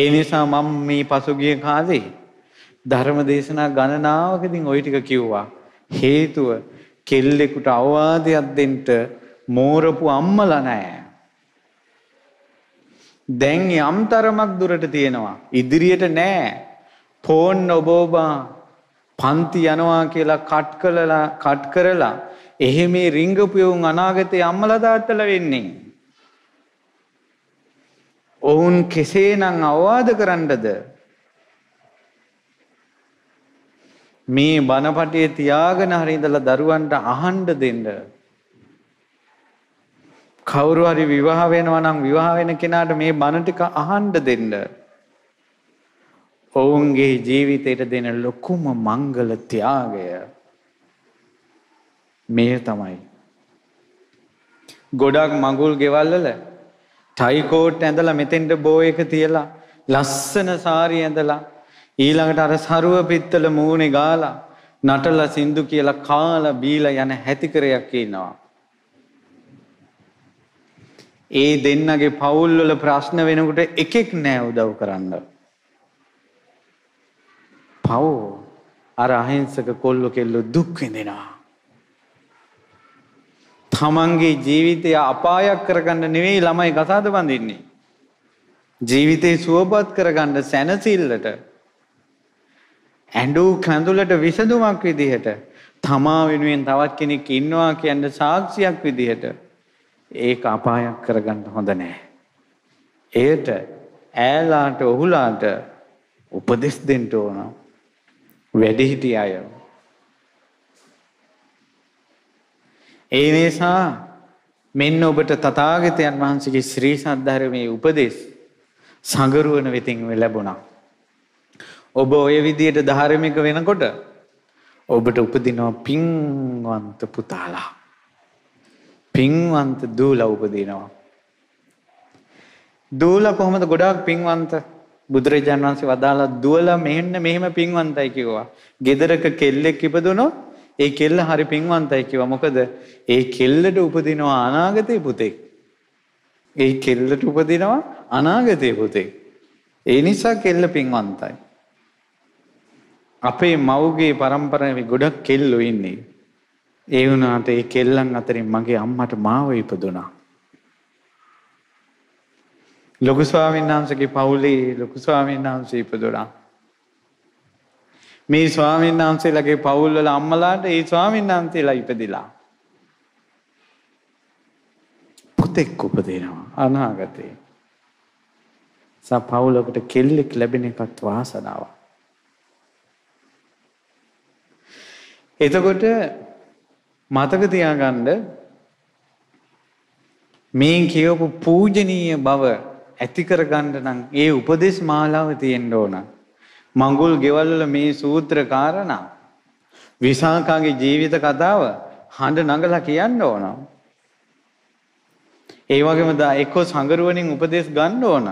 ඒ නිසා මම මේ පසුගිය කාලේ ධර්ම දේශනා ගණනාවකදී ওই ටික කිව්වා. හේතුව කෙල්ලෙකුට අවවාදයක් දෙන්න මෝරපු අම්මලා නැහැ. දැන් යම් තරමක් දුරට තියෙනවා. ඉදිරියට නැහැ. ෆෝන් ඔබ ඔබ පන්ති යනවා කියලා කට් කළලා කට් කරලා එහෙම රිංගපු යුන් අනාගතේ අම්මලා තාත්තලා වෙන්නේ. ඔවුන් කෙසේනම් අවවාද කරන්නද මේ බණපටේ තියාගෙන හරි ඉඳලා දරුවන්ට අහන්න දෙන්න කවුරු හරි විවාහ වෙනවා නම් විවාහ වෙන කෙනාට මේ බණ ටික අහන්න දෙන්න ඔවුන්ගේ ජීවිතයට දෙන ලොකුම මංගල ත්‍යාගය මේ තමයි ගොඩක් මඟුල් ගෙවල් වල ටයිකෝට් ඇඳලා මෙතෙන්ට බෝ එක තියලා ලස්සන සාරි ඇඳලා ඊළඟට අර සරුව පිත්තල මූණේ ගාලා නටලා සින්දු කියලා කාලා බීලා යන හැතිකරයක් ඉන්නවා. ඒ දෙන්නගේ පවුල් වල ප්‍රශ්න වෙනකොට එකෙක් නෑ උදව් කරන්න. පව් අර අහිංසක කොල්ල කෙල්ල දුක් විඳිනවා. තමන්ගේ ජීවිතය අපායක් කරගන්න නෙවෙයි ළමයි ගසාද බඳින්නේ. ජීවිතේ සුවපත් කරගන්න සැනසිල්ලට ඇඬූ කඳුලට විසඳුමක් විදිහට තමා වෙනුවෙන් තවත් කෙනෙක් ඉන්නවා කියන සාක්ෂියක් විදිහට ඒක අපායක් කරගන්න හොඳ නෑ. එයට ඈලාට ඔහුලාට උපදෙස් දෙන්න ඕන. වැඩිහිටි අයව ඒ නිසා මෙන්න ඔබට තථාගතයන් වහන්සේගේ ශ්‍රී සද්ධර්මයේ උපදෙස් සංගරුවන වෙතින් ලැබුණා. ඔබ ওই විදියට ධාර්මික වෙනකොට ඔබට උපදිනවා පින්වන්ත පුතාලා. පින්වන්ත දූලා උපදිනවා. දූලා කොහොමද ගොඩාක් පින්වන්ත බුදුරජාණන් වහන්සේ වදාලා දුවලා මෙහෙන්න මෙහෙම පින්වන්තයි කිව්වා. ගෙදරක කෙල්ලෙක් ඉපදුනොත් ඒ කෙල්ල හරි පින්වන්තයි කිව්වා. මොකද ඒ කෙල්ලට උපදිනවා අනාගතේ පුතෙක්. ඒ කෙල්ලට උපදිනවා අනාගතේ පුතෙක්. ඒ නිසා කෙල්ල පින්වන්තයි. අපේ මව්ගේ પરම්පරාවේ ගොඩක් කෙල්ලෝ ඉන්නේ. ඒ වුණාට ඒ කෙල්ලන් අතරින් මගේ අම්මට මාව ඉපදුනා. ලොකු ස්වාමීන් වහන්සේගේ පවුලේ ලොකු ස්වාමීන් වහන්සේ ඉපදුනා. මේ ස්වාමීන් වහන්සේලාගේ පවුල්වල අම්මලාට ඒ ස්වාමීන් වහන්සේලා ඉපදිලා. පුතෙක් උපදිනවා අනාගතේ. සා පවුලකට කෙල්ලෙක් ලැබෙන එකත් වාසනාවක්. එතකොට මතක තියාගන්න මේ කියවපු පූජනීය බව ඇති කරගන්න නම් ඒ උපදේශ මාලාව තියෙන්න ඕන. මඟුල් ගෙවල්වල මේ සූත්‍ර කාරණා විසාකාගේ ජීවිත කතාව හඬ නඟලා කියන්න ඕන. ඒ වගේම දා එක්ක සංගරුවණින් උපදේශ ගන්න ඕන.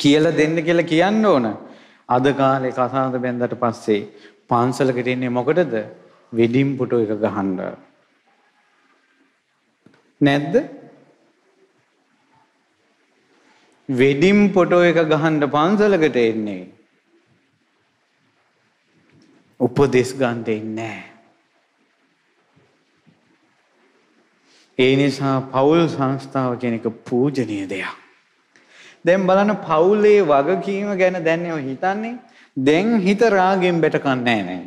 කියලා දෙන්න කියලා කියන්න ඕන. අද කාලේ කසාද බැන්දට පස්සේ පන්සලකට ඉන්නේ මොකටද? වෙඩින් පුටු එක ගහන්න. නැද්ද? වෙඩිම් පොටෝ එක ගහන්න පන්සලකට එන්නේ. උපදෙස් ගන්ට ඉන්නේ. ඒ නිසා පවුල් සංස්ථාව කෙනෙක පූජනය දෙයක්. දැම් බලන පවුලේ වගකීම ගැන දැන්නව හිතන්නේ දැන් හිත රාගෙන් බැටකන්නේ නෑ.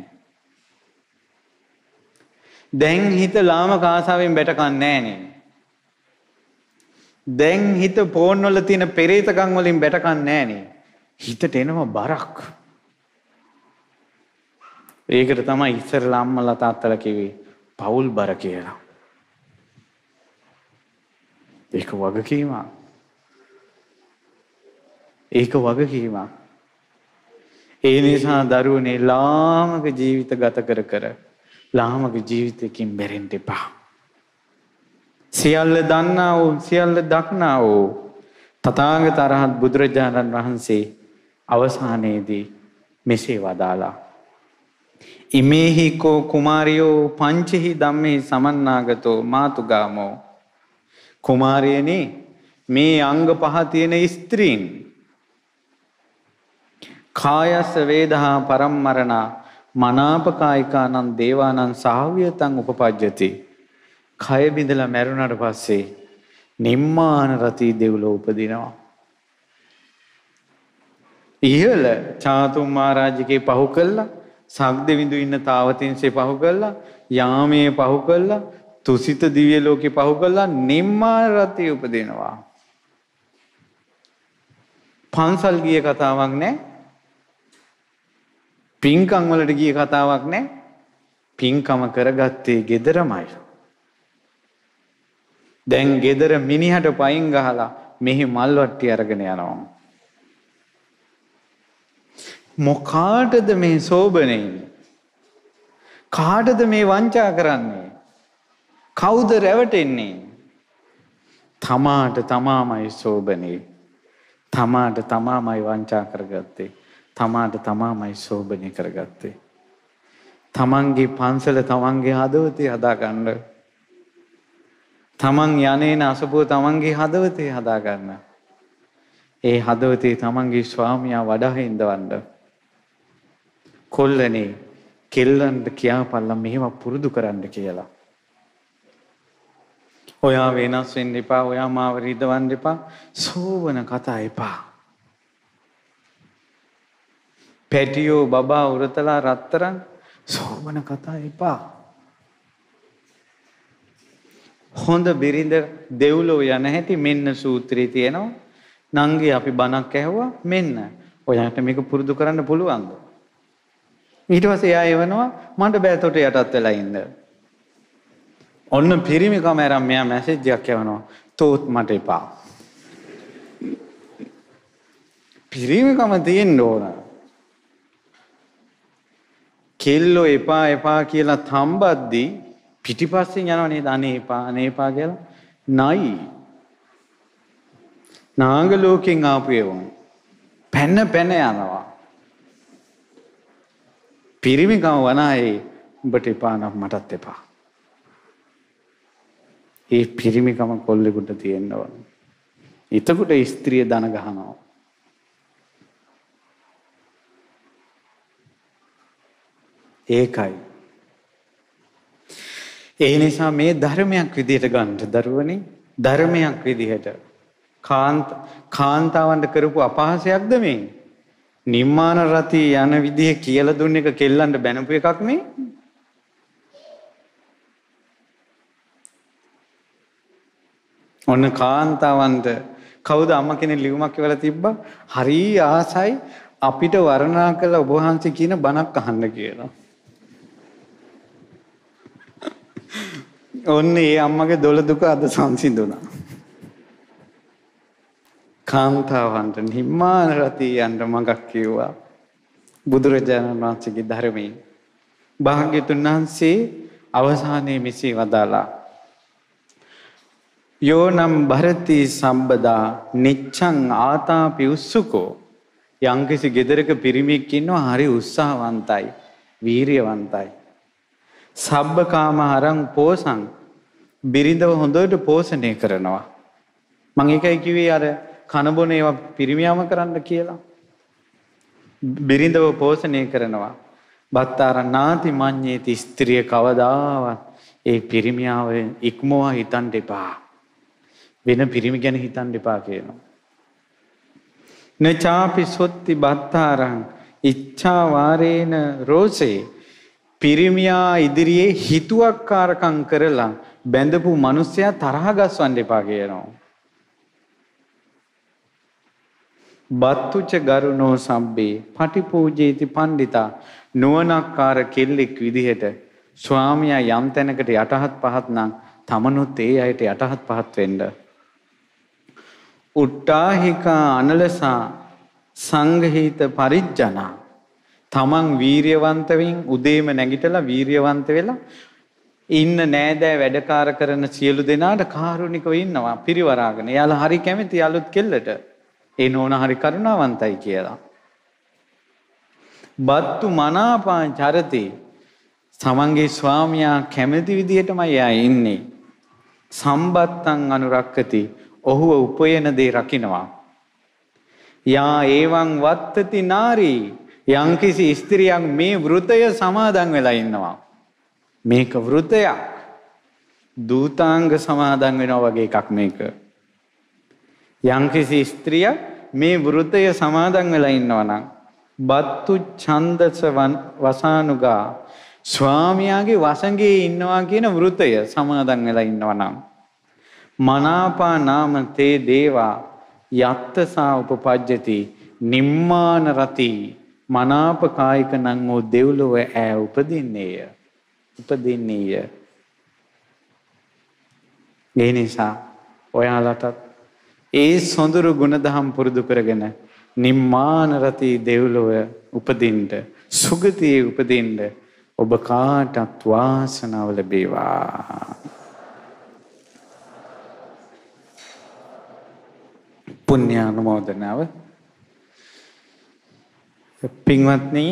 දැන් හිත ලාම කාසාවෙන් බැටකන්නේ නෑනේ. දැන් හිත ෆෝන් වල තියෙන පෙරේතකම් වලින් බැටකන්නේ නැහනේ. හිතට එනවා බරක්. ඒකට තමයි ඉස්සරලා අම්මලා තාත්තලා කිව්වේ පවුල් බර කියලා. ඒක වගකීමක්. ඒක වගකීමක්. ඒ නිසා දරුවනේ ලාමක ජීවිත ගත කර කර ලාමක ජීවිතයකින් බැරෙන්න එපා. සියල්ල දන්නා වූ සියල්ල දක්නා වූ තථාගත අරහත් බුදුරජාණන් වහන්සේ අවසානයේදී මෙසේ වදාලා ඉමේහි කෝ කුමාරියෝ පංචහි ධම්මේ සමන්නාගතෝ මාතුගාමෝ කුමාරියනි මේ අංග පහ තියෙන ස්ත්‍රීන් කායස වේදහා පරම්මරණ මනාප කායිකානං දේවානං සාහ්‍යතං උපපජ්ජති කය බිඳලා මැරුණාට පස්සේ නිම්මාන රති දෙව්ලෝ උපදිනවා. ඉහළ චාතුම් මහරජකේ පහු කළා සක්දෙවිඳු ඉන්න තාවතින්සේ පහු කළා යාමයේ පහු කළා තුසිත දිව්‍ය ලෝකේ පහු කළා නිම්මාන රති උපදිනවා. පන්සල් ගිය කතාවක් නැහැ. පින්කම් වලට ගිය කතාවක් නැහැ. පින්කම කරගත්තේ gederamai. දැන් gedara මිනිහට පයින් ගහලා මෙහි මල් වට්ටි අරගෙන යනවා. මොකාටද මේ සෝබනේ? කාටද මේ වංචා කරන්නේ? කවුද රැවටෙන්නේ? තමාට තමාමයි සෝබනේ. තමාට තමාමයි වංචා කරගත්තේ. තමාට තමාමයි සෝබනේ කරගත්තේ. තමන්ගේ පන්සල තමන්ගේ හදවතේ හදාගන්න තමන් යනේන අසපුව තමන්ගේ හදවතේ හදා ගන්න. ඒ හදවතේ තමන්ගේ ස්වාමියා වඩා හින්දවන්න. කොල්ලනේ කෙල්ලන්ට කියාපල්ලා මෙහෙම පුරුදු කරන්න කියලා. ඔයා වෙනස් වෙන්න එපා, ඔයා මාව රිදවන්න එපා, සෝවන කතා එපා. පැටියෝ බබා උරතලා රත්තරන් සෝවන කතා එපා. හොඳ බිරිඳ දෙව්ලොව යන හැටි මෙන්න සූත්‍රයේ තියෙනවා. නංගි අපි බණක් ඇහුවා මෙන්න. ඔයාට මේක පුරුදු කරන්න පුළුවන්ද? ඊට පස්සේ එයා එවනවා මට බෑතොට යටත් වෙලා ඉන්න. ඔන්න පිරිමි කමරම් මෙයා මැසේජ් එකක් එවනවා. තෝත් මට එපා. පිරිමිකම තියෙන්න ඕන. කෙල්ලෝ එපා එපා කියලා තම්බද්දී පිටිපස්සෙන් යනවා නේද අනේපා අනේපා කියලා. නයි. නාග ලෝකෙන් ආපු ඒවා. පැන පැන යනවා. පිරිමි ගම වනායේ උඹට එපා නම් මටත් එපා. ඒ පිරිමි ගම කොල්ලෙකුට තියෙන්න ඕන. එතකොට ස්ත්‍රිය දන ගහනවා. ඒකයි ඒ නිසා මේ ධර්මයක් විදිහට ගන්න දරුවනේ ධර්මයක් විදිහට කාන්ත කාන්තාවන්ට කරපු අපහාසයක්ද මේ? නිම්මාන රති යන විදිහ කියලා දුන්න එක කෙල්ලන්ට බැනපු එකක් මේ. ඔන්න කාන්තාවන්ට කවුද අම්ම කෙනෙක් ලියුමක් කියලා තිබ්බා? හරි ආසයි අපිට වර්ණනා කළ ඔබ වහන්සේ කියන බණක් අහන්න කියලා. ඔන්න ඒ අම්මගේ දොළ දුක අද සංසිඳුණා. කාන්තාවන්ට නිම්මාන රතියන්ට මඟක් කිව්වා. බුදුරජාණන් වහන්සේගේ ධර්මයේ භාග්‍යතුන් වහන්සේ අවසානයේ මෙසේ වදාලා යෝනම් භරති සම්බදා නිච්ඡං ආතාපි උස්සුකෝ යම්කිසි ගෙදරක පිරිමියෙක් ඉන්නවා හරි උත්සාහවන්තයි වීරියවන්තයි සබ්බකාම අරන් පෝසං බිරිඳව හොඳට පෝෂණය කරනවා. මම ඒකයි කිව්වේ අර කනබොන ඒවා පිරිමියම කරන්න කියලා. බිරිඳව පෝෂණය කරනවා. බත්තාර නාති මඤ්ඤේති ස්ත්‍රිය කවදාවත් ඒ පිරිමියාව ඉක්මවා හිතන්න එපා. වෙන පිරිමි ගැන හිතන්න එපා කියනවා. නචාපි සොත්ති බත්තාරං ඉච්ඡා වාරේන රෝසේ පිරිමියා ඉදිරියේ හිතුවක්කාරකම් කරලා බැඳපු මිනිස්සයා තරහ ගස්වන්න එපා කියනවා. බත්තුච ගරුණෝ සම්බේ පටිපූජේති පණ්ඩිතා නුවණක්කාර කෙල්ලෙක් විදිහට ස්වාමියා යම් තැනකට යටහත් පහත් නම් තමනුත් ඒ අයට යටහත් පහත් වෙන්න. උට්ටාහිකා අනලසා සංගහිත පරිජ්ජනා තමන් වීරියවන්තවෙන් උදේම නැගිටලා වීරියවන්ත වෙලා ඉන්න නෑදෑ වැඩකාර කරන සියලු දෙනාට කාරුණිකව ඉන්නවා පිරිවරාගෙන. එයාලා හරි කැමති අලුත් කෙල්ලට. ඒ නෝන හරි කරුණාවන්තයි කියලා. බත්තු මනාපාන් චරති තමන්ගේ ස්වාමියා කැමති විදිහටමයි එයා ඉන්නේ. සම්බත්තං අනුරක්කති ඔහුව උපයන දේ රකිනවා. යා ඒවං වත්තති නාරී යම්කිසි ස්ත්‍රියක් මේ වෘතය සමාදන් වෙලා ඉන්නවා. මේක වෘතයක්. දූතාංග සමාදන් වෙනවා වගේ එකක් මේක. යම්කිසි ස්ත්‍රියක් මේ වෘතය සමාදන් වෙලා ඉන්නවා නම් බත්තු ඡන්දස වසානුගා ස්වාමියාගේ වසඟේ ඉන්නවා කියන වෘතය සමාදන් වෙලා ඉන්නවා නම් මනාපා නාම තේ දේවා යත්තසා උපපජ්ජති නිම්මාන රති මනාප කායික නම් වූ දෙව්ලොව ඈ උපදින්නේය උපදින්නේය ඒ නිසා ඔයාලටත් ඒ සොඳුරු ගුණදහම් පුරුදු කරගෙන නිම්මාන රති දෙව්ලොව උපදින්න සුගතියේ උපදින්න ඔබ කාටත් වාසනාව ලැබේවා පුණ්‍යානුමෝදනාව පින්වත්නි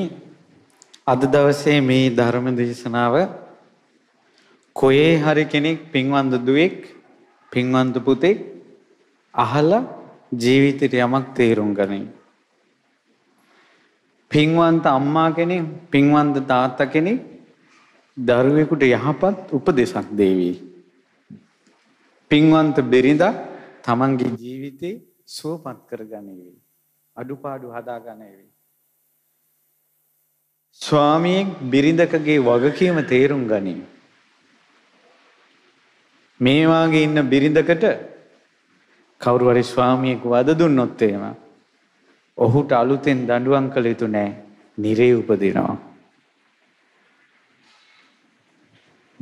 අද දවසේ මේ ධර්ම දේශනාව කොහේ හරි කෙනෙක් පින්වන්ත දුවෙක් පින්වන්ත පුතෙක් අහලා ජීවිතේට යමක් තේරුම් ගනී. පින්වන්ත අම්මා කෙනෙක් පින්වන්ත තාත්තා කෙනෙක් දරුවෙකුට යහපත් උපදේශක් දෙවි. පින්වන්ත බිරිඳා තමන්ගේ ජීවිතේ සුවපත් කරගනීවි. අඩුපාඩු හදාගනීවි. ස්වාමියෙක් බිරිඳකගේ වගකීම තේරුම් ගනී. මේ වාගේ ඉන්න බිරිඳකට කවුරු හරි ස්වාමියෙක් වද දුන්නොත් එහෙම ඔහුට අලුතෙන් දඬුවම් කළ යුතු නෑ නිරේ උපදිනවා.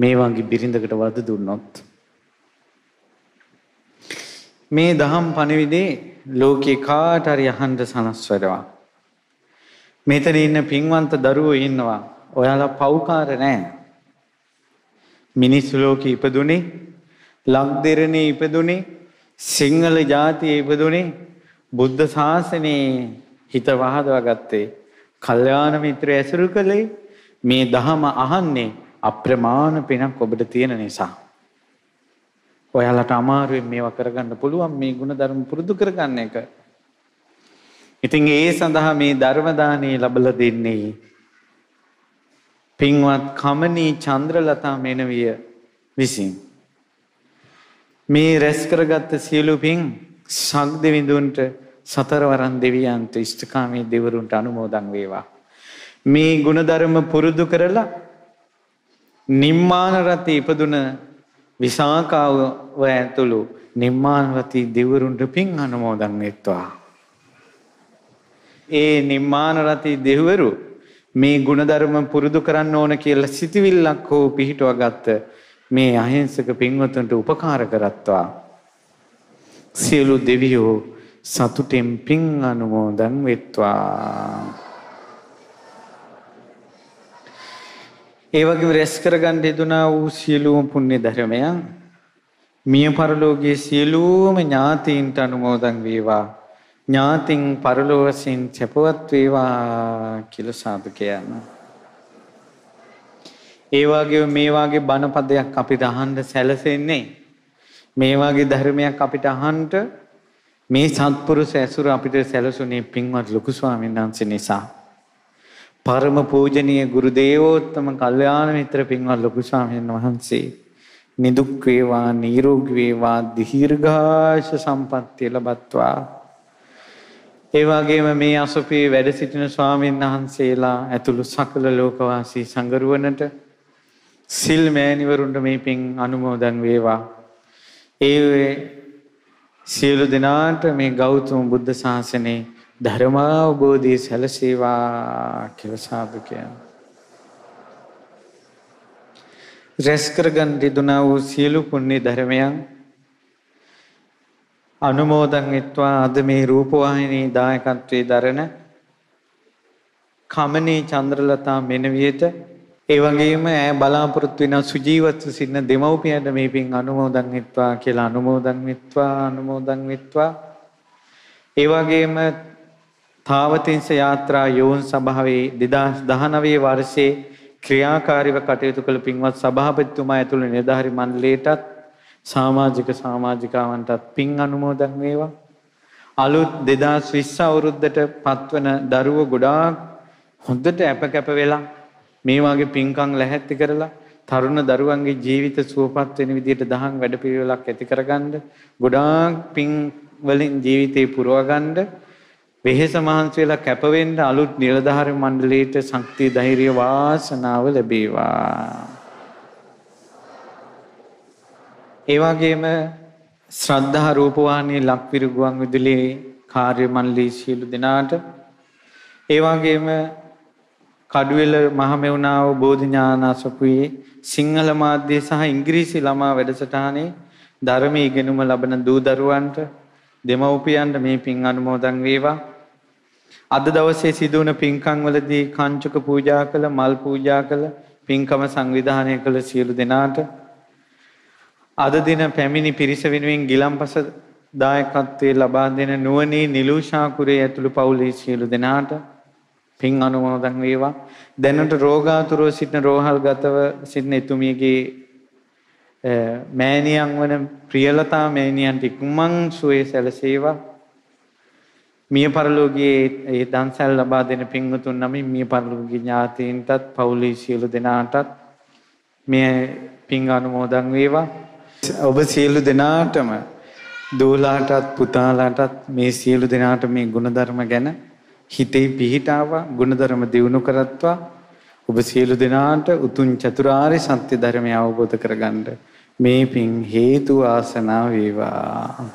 මේ වගේ බිරිඳකට වද දුන්නොත් මේ දහම් පණවිඩේ ලෝකේ කාට හරි අහන්න සනස්වරවා මෙතන ඉන්න පින්වන්ත දරුවෝ ඉන්නවා. ඔයාලා පව්කාර නෑ. මිනිස් ලෝකේ ඉපදුනේ, ලක්දෙරණේ ඉපදුනේ, සිංහල ජාතියේ ඉපදුනේ බුද්ධ ශාසනයේ හිත වහදවා ගත්තේ. කල්යාණ මිත්‍රය ඇසුරු කළේ මේ දහම අහන්නේ අප්‍රමාණ පිනක් ඔබට තියෙන නිසා. ඔයාලට අමාරුවෙන් මේවා කරගන්න පුළුවන් මේ ගුණ ධර්ම පුරුදු කරගන්න එක. ඉතින් ඒ සඳහා මේ ධර්ම දානේ ලැබලා දෙන්නේ පින්වත් කමනී චන්ද්‍රලතා මෙනවිය විසින්. මේ රැස් කරගත්ත සියලු පින් සක් දෙවිඳුන්ට සතරවරන් දෙවියන්ට ඉෂ්ඨකාමී දෙවරුන්ට අනුමෝදන් වේවා. මේ ಗುಣධර්ම පුරුදු කරලා නිම්මාන රති ඉපදුන විසාකාව ඇතුළු නිම්මාන රති දෙවරුන්ට පින් අනුමෝදන් වෙත්වා. ඒ නිර්මාණ රති දෙවිවරු මේ ಗುಣධර්ම පුරුදු කරන්න ඕන කියලා සිතවිල්ලක් හෝ පිහිටුවා ගත්ත මේ අහිංසක පින්වතුන්ට උපකාර කරත්වා සියලු දෙවියෝ සතුටෙන් පින් අනුමෝදන් වෙත්වා ඒ වගේම රැස් කරගන්න යුතුනා වූ සියලුම පුණ්‍ය ධර්මයන් මිය පරලෝකයේ සියලුම ඥාතීන්ට අනුමෝදන් වේවා ඥාතින් පරලෝවසින් සැපවත් වේවා කියලා සාදු කියනවා. ඒ වගේ මේ වගේ බණපදයක් අපිට අහන්න සැලසෙන්නේ මේ වගේ ධර්මයක් අපිට අහන්න මේ සත්පුරුෂ ඇසුර අපිට සැලසුනේ පින්වත් ලොකු ස්වාමීන් වහන්සේ නිසා. පරම පූජනීය ගුරු දේවෝත්තම කල්යාණ මිත්‍ර පින්වත් ලොකු ස්වාමීන් වහන්සේ නිදුක් වේවා නිරෝගී වේවා දීර්ඝාෂ සම්පන්නිය ලබත්වා ඒ වගේම මේ අසුපේ වැඩ සිටින ස්වාමීන් වහන්සේලා ඇතුළු සකල ලෝකවාසී සංගරුවනට සිල් මෑණිවරුන්ට මේ පින් අනුමෝදන් වේවා. ඒ සියලු දෙනාට මේ ගෞතම බුද්ධ ශාසනේ ධර්මාවබෝධය සැලසේවා කියලා සාදු කියනවා. රැස් කරගන් දිදුනා වූ සියලු පුණ්‍ය ධර්මයන් අනුමෝදන් වෙත්වා අද මේ රූපවාහිනී දායකත්වයේ දරන කමනී චන්ද්‍රලතා මෙනවියට ඒ වගේම ඈ බලාපොරොත්තු වෙන සුජීවත්ව සිටින දෙමව්පියන්ට මේ පින් අනුමෝදන් වෙත්වා කියලා අනුමෝදන් වෙත්වා අනුමෝදන් වෙත්වා ඒ වගේම තාවතින්ස යාත්‍රා යෝන් සභාවේ 2019 වර්ෂයේ ක්‍රියාකාරීව කටයුතු කළ පින්වත් සභාපතිතුමා ඇතුළු නිලධාරි මණ්ඩලයටත් සමාජික සමාජිකාවන්ටත් පින් අනුමෝදන් වේවා. අලුත් 2020 අවුරුද්දට පත්වන දරුවෝ ගොඩාක් හොඳට අපකැප වෙලා මේ වගේ පින්කම් ලැහැත්ති කරලා තරුණ දරුවන්ගේ ජීවිත සුවපත් වෙන විදිහට දහම් වැඩපිළිවෙලක් ඇති කරගන්න ගොඩාක් පින් වලින් ජීවිතේ පුරව ගන්න වෙහෙස මහන්සි වෙලා කැප වෙන්න අලුත් නිලධාරී මණ්ඩලයට ශක්තිය ධෛර්ය වාසනාව ලැබේවා ඒ වගේම ශ්‍රද්ධා රූපවාහිනී ලක්විරු ගුවන් විදුලියේ කාර්ය මණ්ඩලයේ සියලු දෙනාට ඒ වගේම කඩුවෙල මහමෙවුනාව බෝධි ඥානසපුවේ සිංහල මාධ්‍ය සහ ඉංග්‍රීසි ළමා වැඩසටහනේ ධර්ම ඉගෙනුම ලබන දූ දරුවන්ට දෙමව්පියන්ට මේ පින් අනුමෝදන් වේවා අද දවසේ සිදු වුණ පින්කම් වලදී කාංචක පූජා කළ මල් පූජා කළ පින්කම සංවිධානය කළ සියලු දෙනාට අද දින පැමිණි පිරිස වෙනුවෙන් ගිලම්පස දායකත්වයේ ලබා දෙන නුවණී නිලූෂා කුරේ ඇතුළු පවුලේ සියලු දෙනාට පින් අනුමෝදන් වේවා. දැනට රෝගාතුරව සිටින රෝහල්ගතව සිටින එතුමියගේ මෑණියන් වන ප්‍රියලතා මෑණියන්ට ඉක්මන් සුවය සැලසේවා. මිය පරලෝකයේ ඒ දන්සල් ලබා දෙන පින්වතුන් නම් මිය පරලෝකයේ ඥාතීන්ටත් පවුලේ සියලු දෙනාටත් මේ පින් අනුමෝදන් වේවා. ඔබ සියලු දෙනාටම දූලාටත් පුතාලාටත් මේ සියලු දෙනාට මේ ගුණධර්ම ගැන හිතේ පිහිටාවා ගුණධර්ම දියුණු කරත්වා ඔබ සියලු දෙනාට උතුම් චතුරාර්ය සත්‍ය ධර්මය අවබෝධ කරගන්න මේ පින් හේතු ආසනා වේවා.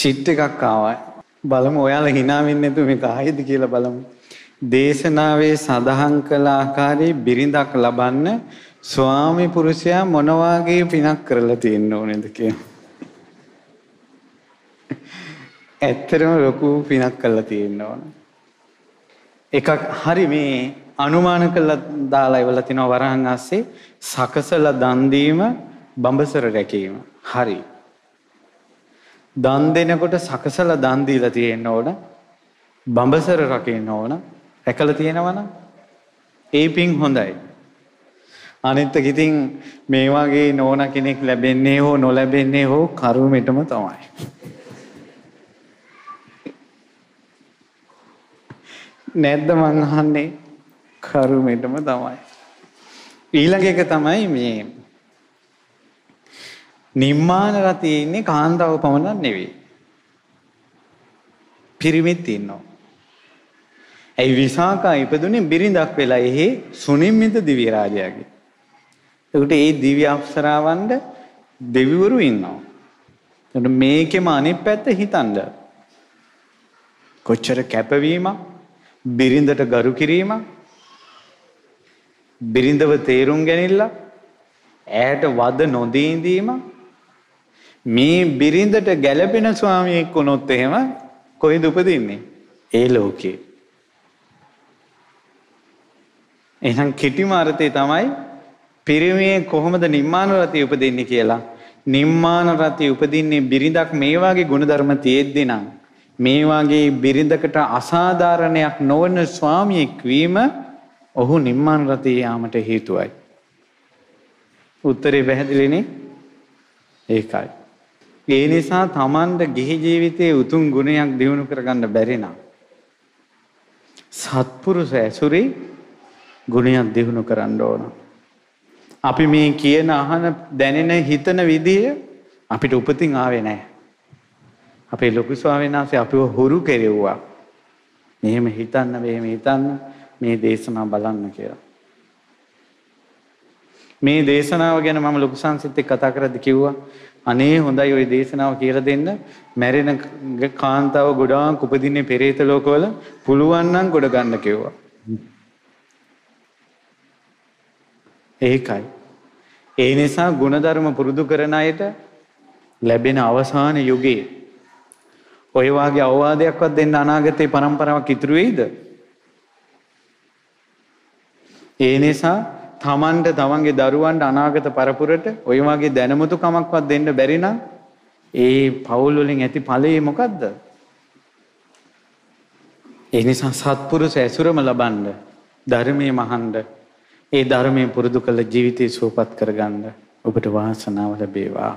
චිට් එකක් ආවා. බලමු ඔයාලා hina වෙන්නේ නැතුව මේක ආයෙද කියලා බලමු. දේශනාවේ සඳහන් කළ ආකාරයේ බිරිඳක් ලබන්න ස්වාමි පුරුෂයා මොන වාගේ පිනක් කරලා තියෙන්න ඕනේද කියලා. ඇත්තටම ලොකු පිනක් කරලා තියෙන්න ඕන. එකක් හරි මේ අනුමාන කළා දාලා ඉවලා තිනවා වරහන් ආස්සේ සකසලා දන් දීම බඹසර රැකීම. හරි. දන් දෙනකොට සකසලා දන් දීලා තියෙන්න ඕන. බඹසර රකින්න ඕන. රැකලා තියෙනවනම් ඒ පිං හොඳයි. අනිත් එක ඉතින් මේ වගේ නෝන කෙනෙක් ලැබෙන්නේ හෝ නොලැබෙන්නේ හෝ කර්මෙටම තමයි. නැද්ද මං අහන්නේ කර්මෙටම තමයි. ඊළඟ එක තමයි මේ නිම්මාන රතියේ ඉන්නේ කාන්තාව පමණක් නෙවෙයි. පිරිමිත් ඉන්නවා. ඇයි විසාකා ඉපදුනේ බිරිඳක් වෙලා එහි සුනිම්මිත දිව්‍ය රාජයාගේ. එතකොට ඒ දිව්‍ය අප්සරාවන්ට දෙවිවරු ඉන්නවා. එතකොට මේකෙම අනිත් පැත්ත හිතන්න. කොච්චර කැපවීමක් බිරිඳට ගරු කිරීමක් බිරිඳව තේරුම් ගැනීමලා ඇයට වද නොදී ඉඳීම මේ බිරිඳට ගැළපෙන ස්වාමියෙක් වුණොත් එහෙම කොහෙද උපදින්නේ ඒ ලෝකේ එහෙනම් කෙටිම අර්ථය තමයි පිරිමියේ කොහොමද නිම්මාන රතිය උපදින්නේ කියලා. නිම්මාන රතිය උපදින්නේ බිරිඳක් මේ වාගේ ගුණධර්ම තියෙද්දී නම් මේ වාගේ බිරිඳකට අසාධාරණයක් නොවන ස්වාමියෙක් වීම ඔහු නිම්මාන රතිය යාමට හේතුවයි. උත්තරේ පැහැදිලිනේ? ඒකයි. ඒ නිසා Tamanda ගිහි ජීවිතයේ උතුම් ගුණයක් දිනු කරගන්න බැරි නම් සත්පුරුෂ ඇසුරේ ගුණයක් දියුණු කරන්න ඕන. අපි මේ කියන අහන දැනෙන හිතන විදිය අපිට උපතින් ආවේ නැහැ. අපේ ලොකු ස්වාමීන් වහන්සේ අපිව හුරු කෙරෙව්වා. මෙහෙම හිතන්න මෙහෙම හිතන්න මේ දේශනාව බලන්න කියලා. මේ දේශනාව ගැන මම ලොකු සංසිත් එක්ක කතා කරද්දි කිව්වා අනේ හොඳයි ওই දේශනාව කියලා දෙන්න මැරෙන කාන්තාව ගොඩාක් උපදින්නේ පෙරේත ලෝකවල පුළුවන් නම් ගොඩ ගන්න කිව්වා. ඒකයි. ඒ නිසා ගුණධර්ම පුරුදු කරන අයට ලැබෙන අවසාන යුගයේ ඔය වාගේ අවවාදයක්වත් දෙන්න අනාගතේ પરම්පරාවක් ඉතුරු වෙයිද? ඒ නිසා තමන්ට තමන්ගේ දරුවන්ට අනාගත පරපුරට ඔය වගේ දැනුමුතු කමක්වත් දෙන්න බැරි නම් ඒ පවුල් වලින් ඇති ඵලයේ මොකද්ද? ඒ නිසා සත්පුරුෂ ඇසුරම ලබන්න ධර්මයේ මහන්ඳ ඒ ධර්මය පුරුදු කළ ජීවිතය සූපත් කරගන්න ඔබට වාසනාව ලැබේවා.